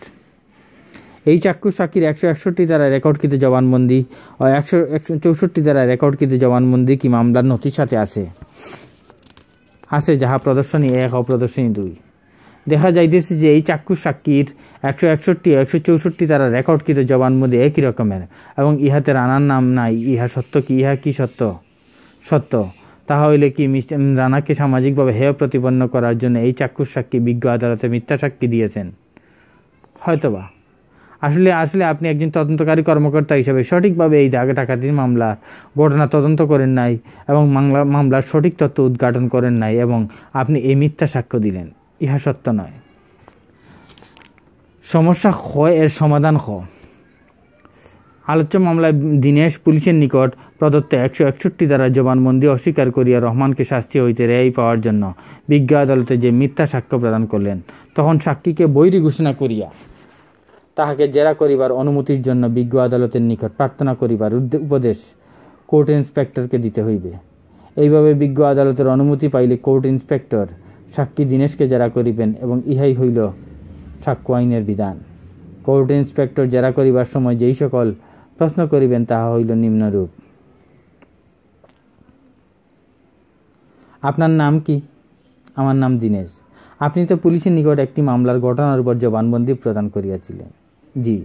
এই চাক্ষুষ সাক্ষীর একশো একষট্টি দ্বারা রেকর্ডকৃত জবানবন্দি ও একশো একশো চৌষট্টি দ্বারা রেকর্ডকৃত জবানবন্দি কি মামলার নথির সাথে আছে আছে যাহা প্রদর্শনী এক অপ্রদর্শনী দুই দেখা যাইতেছে যে এই চাক্ষু সাক্ষীর একশো একষট্টি একশো চৌষট্টি তারা রেকর্ডকৃত জবানবন্দি একই রকমের এবং ইহাতে রানার নাম নাই ইহা সত্য কি ইহা কি সত্য সত্য তাহা হইলে কি রানাকে সামাজিকভাবে হেয় প্রতিপন্ন করার জন্য এই চাক্ষুষ সাক্ষী বিজ্ঞ আদালতে মিথ্যা সাক্ষী দিয়েছেন হয়তোবা আসলে আসলে আপনি একজন তদন্তকারী কর্মকর্তা হিসেবে সঠিকভাবে এই ডাকাতির মামলার ঘটনা তদন্ত করেন নাই এবং মামলার সঠিক তথ্য উদ্ঘাটন করেন নাই এবং আপনি এই মিথ্যা সাক্ষ্য দিলেন ইহা সত্য নয় সমস্যা খ এর সমাধান খ আলোচ্য মামলায় দিনেশ পুলিশের নিকট প্রদত্ত একশো একষট্টি দ্বারা জবানবন্দি অস্বীকার করিয়া রহমানকে শাস্তি হইতে রেয়াই পাওয়ার জন্য বিজ্ঞ আদালতে যে মিথ্যা সাক্ষ্য প্রদান করলেন তখন সাক্ষীকে বৈরী ঘোষণা করিয়া তাহাকে জেরা করিবার অনুমতির জন্য বিজ্ঞ আদালতের নিকট প্রার্থনা করিবার উপদেশ কোর্ট ইন্সপেক্টরকে দিতে হইবে এইভাবে বিজ্ঞ আদালতের অনুমতি পাইলে কোর্ট ইন্সপেক্টর সাক্ষী দীনেশকে জেরা করিবেন এবং ইহাই হইল সাক্ষ্য আইনের বিধান কোর্ট ইন্সপেক্টর জেরা করিবার সময় যেই সকল প্রশ্ন করিবেন তাহা হইল নিম্নরূপ আপনার নাম কি আমার নাম দীনেশ আপনি তো পুলিশের নিকট একটি মামলার ঘটনার উপর জবানবন্দি প্রদান করিয়াছিলেন জি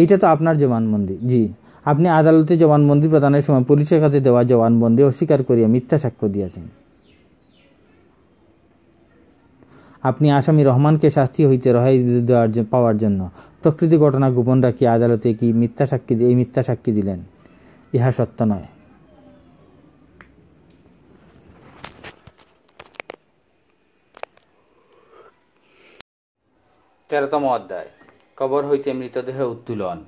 এইটা তো আপনার জবানবন্দি জি আপনি আদালতে জবানবন্দি প্রদানের সময় পুলিশের কাছে দেওয়া জবানবন্দি অস্বীকার করিয়া মিথ্যা সাক্ষ্য দিয়েছেন আপনি আসামি রহমানকে শাস্তি হইতে রহাই দেওয়ার পাওয়ার জন্য প্রকৃতি ঘটনা গোপন রাখি আদালতে কি মিথ্যা সাক্ষী এই মিথ্যা সাক্ষী দিলেন ইহা সত্য নয় তেরোতম অধ্যায় কবর হইতে মৃতদেহ উত্তোলন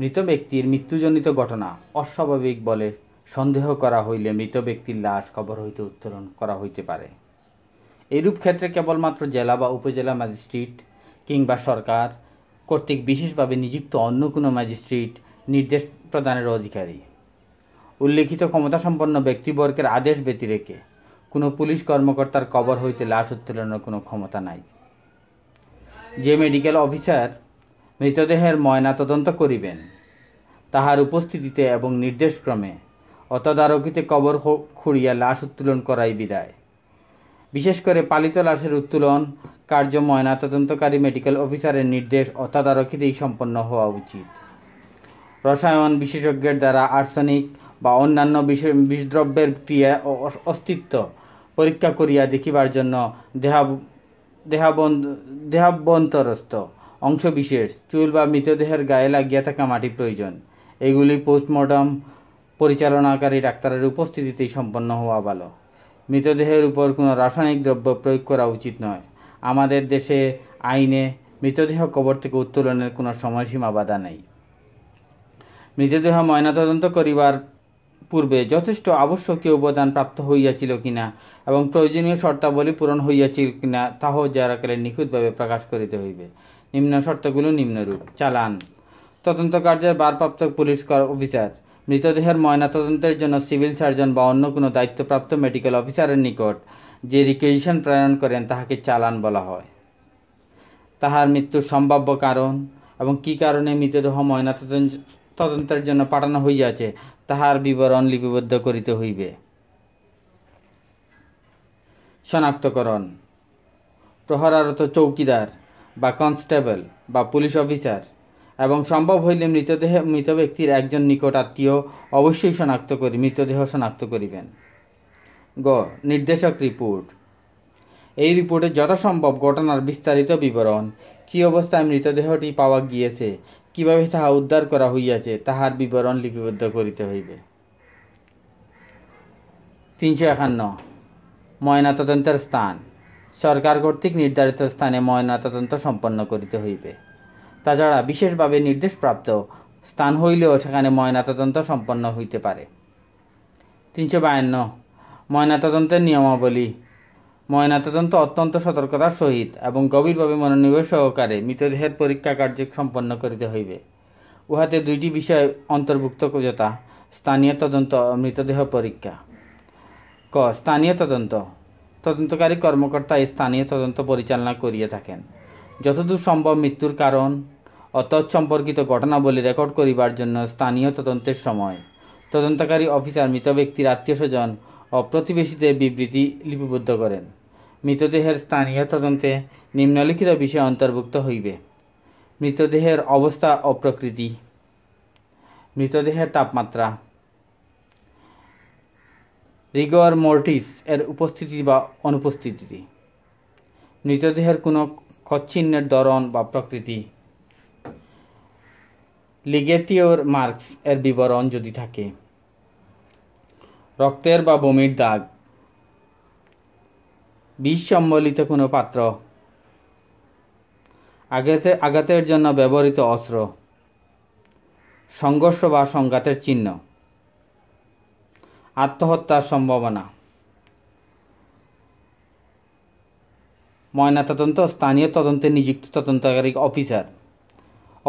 মৃত ব্যক্তির মৃত্যুজনিত ঘটনা অস্বাভাবিক বলে সন্দেহ করা হইলে মৃত ব্যক্তির লাশ কবর হইতে উত্তোলন করা হইতে পারে এরূপ ক্ষেত্রে কেবলমাত্র জেলা বা উপজেলা ম্যাজিস্ট্রেট কিংবা সরকার কর্তৃক বিশেষভাবে নিযুক্ত অন্য কোনো ম্যাজিস্ট্রেট নির্দেশ প্রদানের অধিকারী উল্লেখিত ক্ষমতাসম্পন্ন ব্যক্তিবর্গের আদেশ ব্যতিরেকে কোনো পুলিশ কর্মকর্তার কবর হইতে লাশ উত্তোলনের কোনো ক্ষমতা নাই যে মেডিকেল অফিসার মৃতদেহের ময়না তদন্ত করিবেন তাহার উপস্থিতিতে এবং নির্দেশক্রমে অতদারকিতে কবর খুঁড়িয়া লাশ উত্তোলন করাই বিদায় বিশেষ করে পালিত লাশের উত্তোলন কার্য ময়না তদন্তকারী মেডিকেল অফিসারের নির্দেশ ও তদারকিতেই সম্পন্ন হওয়া উচিত রসায়ন বিশেষজ্ঞের দ্বারা আর্সেনিক বা অন্যান্য বিষদ্রব্যের ক্রিয়া ও অস্তিত্ব পরীক্ষা করিয়া দেখিবার জন্য দেহাব দেহাভ্যন্তরস্থ অংশবিশেষ চুল বা মৃতদেহের গায়ে লাগিয়া থাকা মাটি প্রয়োজন এগুলি পোস্টমর্টম পরিচালনাকারী ডাক্তারের উপস্থিতিতেই সম্পন্ন হওয়া ভালো মৃতদেহের উপর কোনো রাসায়নিক দ্রব্য প্রয়োগ করা উচিত নয় আমাদের দেশে আইনে মৃতদেহ কবর থেকে উত্তোলনের কোনো সময়সীমা বাধা নেই মৃতদেহ ময়নাতদন্ত করিবার পূর্বে যথেষ্ট আবশ্যকীয় উপাদান প্রাপ্ত হইয়াছিল কিনা এবং প্রয়োজনীয় শর্তাবলী পূরণ হইয়াছিল কিনা তাহ জারাকালে নিখুঁতভাবে প্রকাশ করিতে হইবে নিম্ন শর্তগুলো নিম্নরূপ চালান তদন্ত কার্যের ভারপ্রাপ্ত পুলিশ অফিসার মৃতদেহের ময়নাতদন্তের জন্য সিভিল সার্জন বা অন্য কোনো দায়িত্বপ্রাপ্ত মেডিকেল অফিসারের নিকট যে রিকুইজিশন প্রেরণ করেন তাহাকে চালান বলা হয় তাহার মৃত্যুর সম্ভাব্য কারণ এবং কি কারণে মৃতদেহ ময়নাতদন্ত তদন্তের জন্য পাঠানো হইয়াছে তাহার বিবরণ লিপিবদ্ধ করিতে হইবে শনাক্তকরণ প্রহরারত চৌকিদার বা কনস্টেবল বা পুলিশ অফিসার এবং সম্ভব হইলে মৃতদেহ মৃত ব্যক্তির একজন নিকট আত্মীয় অবশ্যই শনাক্ত করি মৃতদেহ শনাক্ত করিবেন গ নির্দেশক রিপোর্ট এই রিপোর্টে যথাসম্ভব ঘটনার বিস্তারিত বিবরণ কি অবস্থায় মৃতদেহটি পাওয়া গিয়েছে কিভাবে তাহা উদ্ধার করা হইয়াছে তাহার বিবরণ লিপিবদ্ধ করিতে হইবে তিনশো একান্ন ময়নাতদন্তের স্থান সরকার কর্তৃক নির্ধারিত স্থানে ময়নাতদন্ত সম্পন্ন করিতে হইবে তাছাড়া বিশেষভাবে নির্দেশপ্রাপ্ত স্থান হইলেও সেখানে ময়নাতদন্ত সম্পন্ন হইতে পারে তিনশো বায়ান্ন ময়নাতদন্তের নিয়মাবলী ময়নাতদন্ত অত্যন্ত সতর্কতার সহিত এবং গভীরভাবে মনোনিবেশ সহকারে মৃতদেহের পরীক্ষা কার্য সম্পন্ন করিতে হইবে উহাতে দুইটি বিষয় অন্তর্ভুক্ত যথা স্থানীয় তদন্ত মৃতদেহ পরীক্ষা ক স্থানীয় তদন্ত তদন্তকারী কর্মকর্তা স্থানীয় তদন্ত পরিচালনা করিয়া থাকেন যতদূর সম্ভব মৃত্যুর কারণ অতৎসম্পর্কিত ঘটনাবলী রেকর্ড করিবার জন্য স্থানীয় তদন্তের সময় তদন্তকারী অফিসার মৃত ব্যক্তির আত্মীয় স্বজন ও প্রতিবেশীদের বিবৃতি লিপিবদ্ধ করেন মৃতদেহের স্থানীয় তদন্তে নিম্নলিখিত বিষয় অন্তর্ভুক্ত হইবে মৃতদেহের অবস্থা ও প্রকৃতি মৃতদেহের তাপমাত্রা রিগর মর্টিস এর উপস্থিতি বা অনুপস্থিতি মৃতদেহের কোনো কচ্ছিন্নের ধরন বা প্রকৃতি লিগেটিওর মার্কস এর বিবরণ যদি থাকে রক্তের বা বমির দাগ বিষ সম্বলিত কোনো পাত্র আঘাতে আঘাতের জন্য ব্যবহৃত অস্ত্র সংঘর্ষ বা সংঘাতের চিহ্ন আত্মহত্যার সম্ভাবনা ময়নাতদন্ত স্থানীয় তদন্তে নিযুক্ত তদন্তকারী অফিসার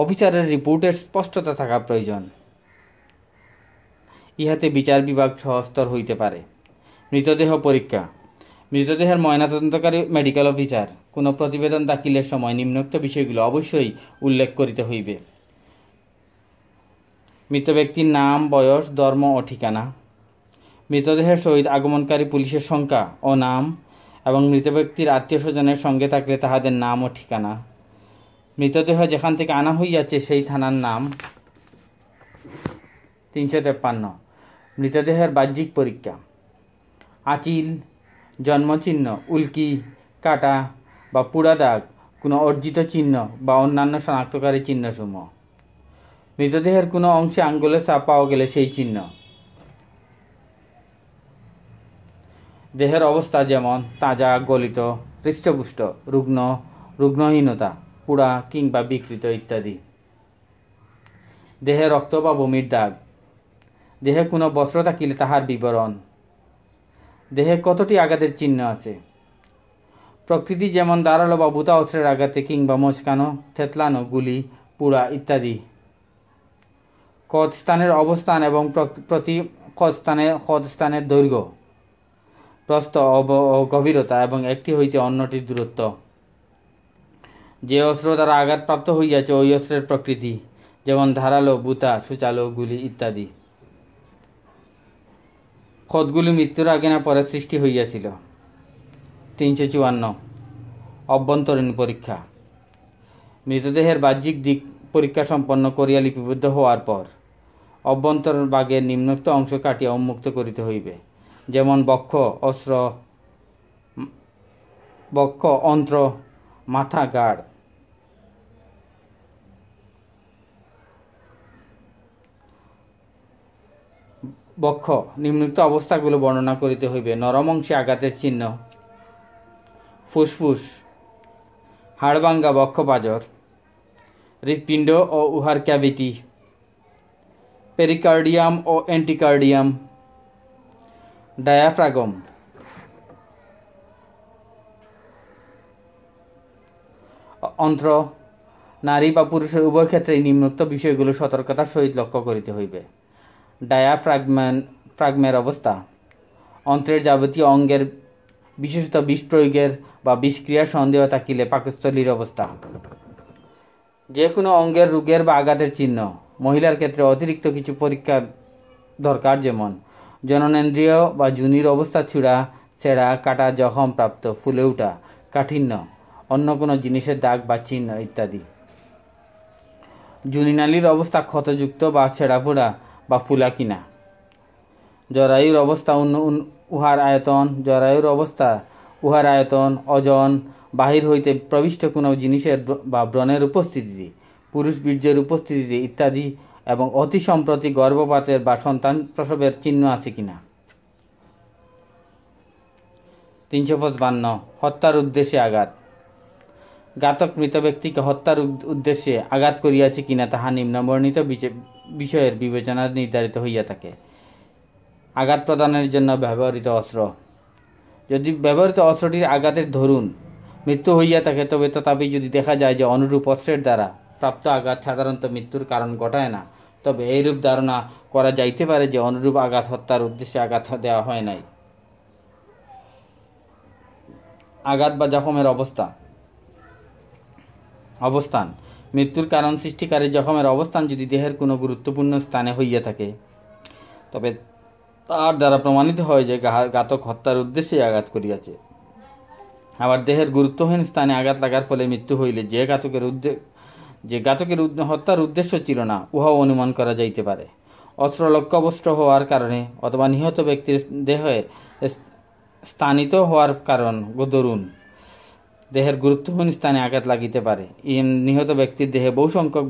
অফিসারের রিপোর্টের স্পষ্টতা থাকা প্রয়োজন ইহাতে বিচার বিভাগ সহস্তর হইতে পারে মৃতদেহ পরীক্ষা মৃতদেহের ময়নাতদন্তকারী মেডিকেল অফিসার কোনো প্রতিবেদন দাখিলের সময় নিম্নোক্ত বিষয়গুলো অবশ্যই উল্লেখ করিতে হইবে মৃত ব্যক্তির নাম বয়স ধর্ম ও ঠিকানা মৃতদেহের সহিত আগমনকারী পুলিশের সংখ্যা ও নাম এবং মৃত ব্যক্তির আত্মীয় স্বজনের সঙ্গে থাকলে তাহাদের নাম ও ঠিকানা মৃতদেহ যেখান থেকে আনা হইয়াছে সেই থানার নাম তিনশো তেপ্পান্ন মৃতদেহের বাহ্যিক পরীক্ষা আচিল জন্মচিহ্ন উল্কি কাটা বা পুরা দাগ কোনো অর্জিত চিহ্ন বা অন্যান্য শনাক্তকারী চিহ্নসমূহ মৃতদেহের কোনো অংশে আঙ্গুলে চাপ পাওয়া গেলে সেই চিহ্ন দেহের অবস্থা যেমন তাজা গলিত হৃষ্টপুষ্ট রুগ্ন রুগ্নহীনতা পুড়া কিংবা বিকৃত ইত্যাদি দেহে রক্ত বা বমির দাগ দেহে কোনো বস্ত্র থাকিলে তাহার বিবরণ দেহে কতটি আঘাতের চিহ্ন আছে প্রকৃতি যেমন দাঁড়ালো বা বুতা অস্ত্রের আঘাতে কিংবা মস্কানো থেতলানো গুলি পুড়া ইত্যাদি কদস্থানের স্থানের অবস্থান এবং প্রতি কদ স্থানে কদ স্থানের দৈর্ঘ্য প্রস্থ অব গভীরতা এবং একটি হইতে অন্যটির দূরত্ব যে অস্ত্র দ্বারা আঘাতপ্রাপ্ত হইয়াছে ওই অস্ত্রের প্রকৃতি যেমন ধারালো বুতা সুচালো গুলি ইত্যাদি খদগুলি মৃত্যুর আগে না পরে সৃষ্টি হইয়াছিল তিনশো চুয়ান্ন অভ্যন্তরীণ পরীক্ষা মৃতদেহের বাহ্যিক দিক পরীক্ষা সম্পন্ন করিয়া লিপিবদ্ধ হওয়ার পর অভ্যন্তর বাগের নিম্নোক্ত অংশ কাটিয়া উন্মুক্ত করিতে হইবে যেমন বক্ষ অস্ত্র বক্ষ অন্ত্র মাথা গাড় বক্ষ নিম্নিত অবস্থাগুলো বর্ণনা করিতে হইবে নরম অংশে আঘাতের চিহ্ন ফুসফুস বক্ষ বক্ষপাজর হৃৎপিণ্ড ও উহার ক্যাভিটি পেরিকার্ডিয়াম ও অ্যান্টিকার্ডিয়াম ডায়াফ্রাগম অন্ত্র নারী বা পুরুষের উভয় ক্ষেত্রে নিম্নোক্ত বিষয়গুলো সতর্কতার সহিত লক্ষ্য করিতে হইবে ডায়াফ্রাগমের অবস্থা অন্ত্রের যাবতীয় অঙ্গের বিশেষত বিষ প্রয়োগের বা বিষক্রিয়ার সন্দেহ থাকিলে পাকস্থলীর অবস্থা যে কোনো অঙ্গের রোগের বা আঘাতের চিহ্ন মহিলার ক্ষেত্রে অতিরিক্ত কিছু পরীক্ষা দরকার যেমন জননেন্দ্রীয় বা জুনির অবস্থা ছুড়া ছেঁড়া কাটা জখম প্রাপ্ত ফুলে ওঠা কাঠিন্য অন্য কোনো জিনিসের দাগ বা চিহ্ন ইত্যাদি জুনিনালির অবস্থা ক্ষতযুক্ত বা ছেঁড়াফোড়া বা ফুলা কিনা জরায়ুর অবস্থা উহার আয়তন জরায়ুর অবস্থা উহার আয়তন অজন বাহির হইতে প্রবিষ্ট কোনো জিনিসের বা ব্রণের উপস্থিতিতে পুরুষ বীর্যের উপস্থিতিতে ইত্যাদি এবং অতি সম্প্রতি গর্ভপাতের বা সন্তান প্রসবের চিহ্ন আছে কিনা তিনশো পঁচপান্ন হত্যার উদ্দেশ্যে আঘাত ঘাতক মৃত ব্যক্তিকে হত্যার উদ্দেশ্যে আঘাত করিয়াছে কিনা তাহা নিম্নবর্ণিত বিষয়ের বিবেচনা নির্ধারিত হইয়া থাকে আঘাত প্রদানের জন্য ব্যবহৃত অস্ত্র যদি ব্যবহৃত অস্ত্রটির আঘাতের ধরুন মৃত্যু হইয়া থাকে তবে তথাপি যদি দেখা যায় যে অনুরূপ অস্ত্রের দ্বারা প্রাপ্ত আঘাত সাধারণত মৃত্যুর কারণ ঘটায় না তবে এইরূপ ধারণা করা যাইতে পারে যে অনুরূপ আঘাত হত্যার উদ্দেশ্যে আঘাত দেওয়া হয় নাই আঘাত বা জখমের অবস্থা অবস্থান মৃত্যুর কারণ সৃষ্টিকারী জখমের অবস্থান যদি দেহের কোনো গুরুত্বপূর্ণ স্থানে হইয়া থাকে তবে তার দ্বারা প্রমাণিত হয় যে ঘাতক হত্যার উদ্দেশ্যে আঘাত করিয়াছে আবার দেহের গুরুত্বহীন স্থানে আঘাত লাগার ফলে মৃত্যু হইলে যে ঘাতকের উদ্দেশ্য যে ঘাতকের হত্যার উদ্দেশ্য ছিল না উহাও অনুমান করা যাইতে পারে অস্ত্র লক্ষ্যবস্ত্র হওয়ার কারণে অথবা নিহত ব্যক্তির দেহে স্থানিত হওয়ার কারণ দরুন দেহের গুরুত্বপূর্ণ স্থানে আঘাত লাগিতে পারে নিহত ব্যক্তির দেহে বহু সংখ্যক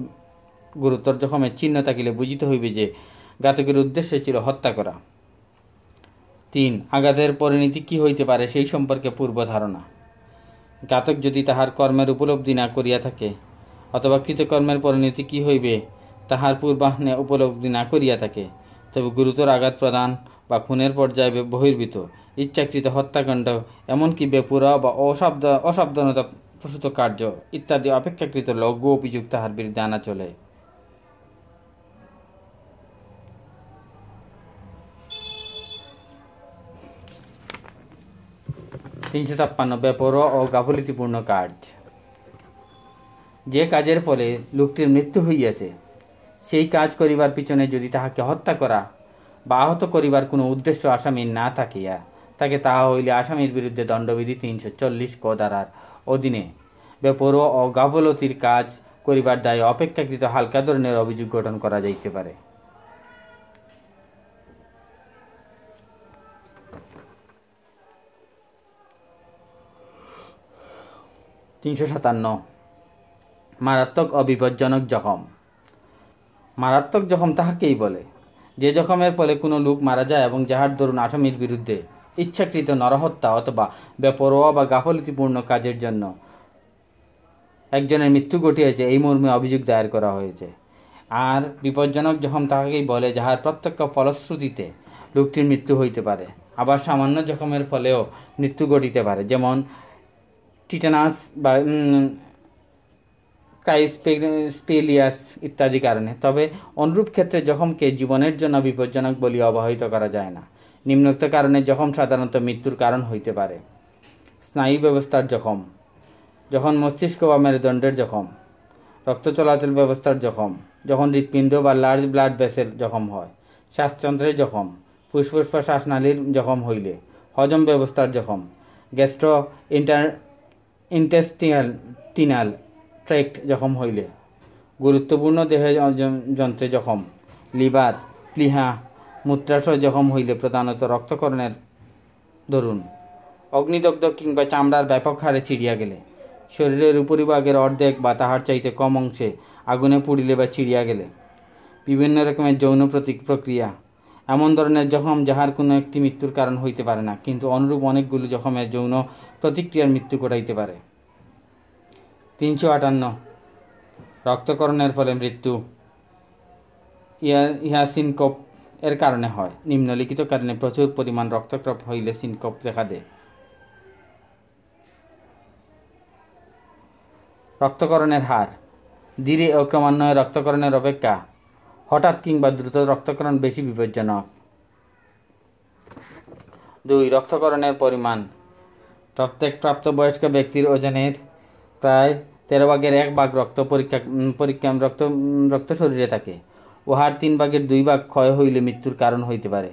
গুরুতর জখমের চিহ্ন থাকিলে বুঝিতে হইবে যে ঘাতকের উদ্দেশ্যে ছিল হত্যা করা তিন আঘাতের পরিণতি কি হইতে পারে সেই সম্পর্কে পূর্ব ধারণা ঘাতক যদি তাহার কর্মের উপলব্ধি না করিয়া থাকে অথবা কৃতকর্মের পরিণতি কি হইবে তাহার পূর্বাহ্নে উপলব্ধি না করিয়া থাকে তবে গুরুতর আঘাত প্রদান বা খুনের পর্যায়ে বহির্ভূত ইচ্ছাকৃত হত্যাকাণ্ড এমনকি বেপুরা বা অসাবধ অসাবধানতা প্রসূত কার্য ইত্যাদি অপেক্ষাকৃত লঘু অভিযোগ তাহার বিরুদ্ধে আনা চলে তিনশো ছাপ্পান্ন বেপর ও গাফলিতিপূর্ণ কাজ যে কাজের ফলে লোকটির মৃত্যু হইয়াছে সেই কাজ করিবার পিছনে যদি তাহাকে হত্যা করা বা আহত করিবার কোনো উদ্দেশ্য আসামি না থাকিয়া তাকে তাহা হইলে আসামির বিরুদ্ধে দণ্ডবিধি তিনশো চল্লিশ ক দ্বারার অধীনে বেপর ও গাফলতির কাজ করিবার দায়ে অপেক্ষাকৃত হালকা ধরনের অভিযোগ গঠন করা যাইতে পারে তিনশো সাতান্ন মারাত্মক অবিপজ্জনক জখম মারাত্মক জখম তাহাকেই বলে যে জখমের ফলে কোনো লোক মারা যায় এবং যাহার দরুন আসামির বিরুদ্ধে ইচ্ছাকৃত নরহত্যা অথবা বেপরোয়া বা গাফলতিপূর্ণ কাজের জন্য একজনের মৃত্যু ঘটিয়েছে এই মর্মে অভিযোগ দায়ের করা হয়েছে আর বিপজ্জনক জখম তাহাকেই বলে যাহার প্রত্যক্ষ ফলশ্রুতিতে লোকটির মৃত্যু হইতে পারে আবার সামান্য জখমের ফলেও মৃত্যু ঘটিতে পারে যেমন টিটানাস বা ক্রাইসপেলিয়াস ইত্যাদি কারণে তবে অনুরূপ ক্ষেত্রে জখমকে জীবনের জন্য বিপজ্জনক বলিয়া অবহিত করা যায় না নিম্নোক্ত কারণে জখম সাধারণত মৃত্যুর কারণ হইতে পারে স্নায়ু ব্যবস্থার জখম যখন মস্তিষ্ক বা মেরুদণ্ডের জখম রক্ত চলাচল ব্যবস্থার জখম যখন হৃৎপিণ্ড বা লার্জ ব্লাড বেসের জখম হয় শ্বাসচন্দ্রের জখম ফুসফুস বা শ্বাসনালীর জখম হইলে হজম ব্যবস্থার জখম গ্যাস্ট্রো ইন্টার ইন্টেস্টিনাল টিনাল ট্রেক্ট জখম হইলে গুরুত্বপূর্ণ দেহে যন্ত্রে জখম লিভার প্লিহা মূত্রাশয় জখম হইলে প্রধানত রক্তকরণের দরুন অগ্নিদগ্ধ কিংবা চামড়ার ব্যাপক হারে ছিড়িয়া গেলে শরীরের উপরিভাগের অর্ধেক বা তাহার চাইতে কম অংশে আগুনে পুড়িলে বা ছিড়িয়া গেলে বিভিন্ন রকমের যৌন প্রতীক প্রক্রিয়া এমন ধরনের জখম যাহার কোনো একটি মৃত্যুর কারণ হইতে পারে না কিন্তু অনুরূপ অনেকগুলো জখমের যৌন প্রতিক্রিয়ার মৃত্যু ঘটাইতে পারে তিনশো আটান্ন রক্তকরণের ফলে মৃত্যু ইয়া ইহাসিনকোপ এর কারণে হয় নিম্নলিখিত কারণে প্রচুর পরিমাণ রক্তক্রপ হইলে সিনকপ দেখা দেয় রক্তকরণের হার ধীরে ও ক্রমান্বয়ে রক্তকরণের অপেক্ষা হঠাৎ কিংবা দ্রুত রক্তকরণ বেশি বিপজ্জনক দুই রক্তকরণের পরিমাণ প্রত্যেক প্রাপ্তবয়স্ক ব্যক্তির ওজনের প্রায় তেরো ভাগের এক ভাগ রক্ত পরীক্ষা পরীক্ষা রক্ত রক্ত শরীরে থাকে উহার তিন ভাগের দুই ভাগ ক্ষয় হইলে মৃত্যুর কারণ হইতে পারে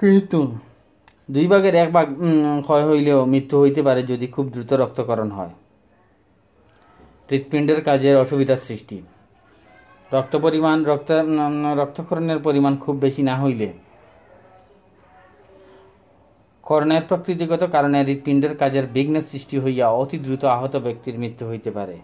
কিন্তু দুই ভাগের এক ভাগ ক্ষয় হইলেও মৃত্যু হইতে পারে যদি খুব দ্রুত রক্তকরণ হয় হৃৎপিণ্ডের কাজের অসুবিধার সৃষ্টি রক্ত পরিমাণ রক্ত রক্তকরণের পরিমাণ খুব বেশি না হইলে করোনার প্রকৃতিগত কারণে হৃৎপিণ্ডের কাজের বিঘ্ন সৃষ্টি হইয়া অতি দ্রুত আহত ব্যক্তির মৃত্যু হইতে পারে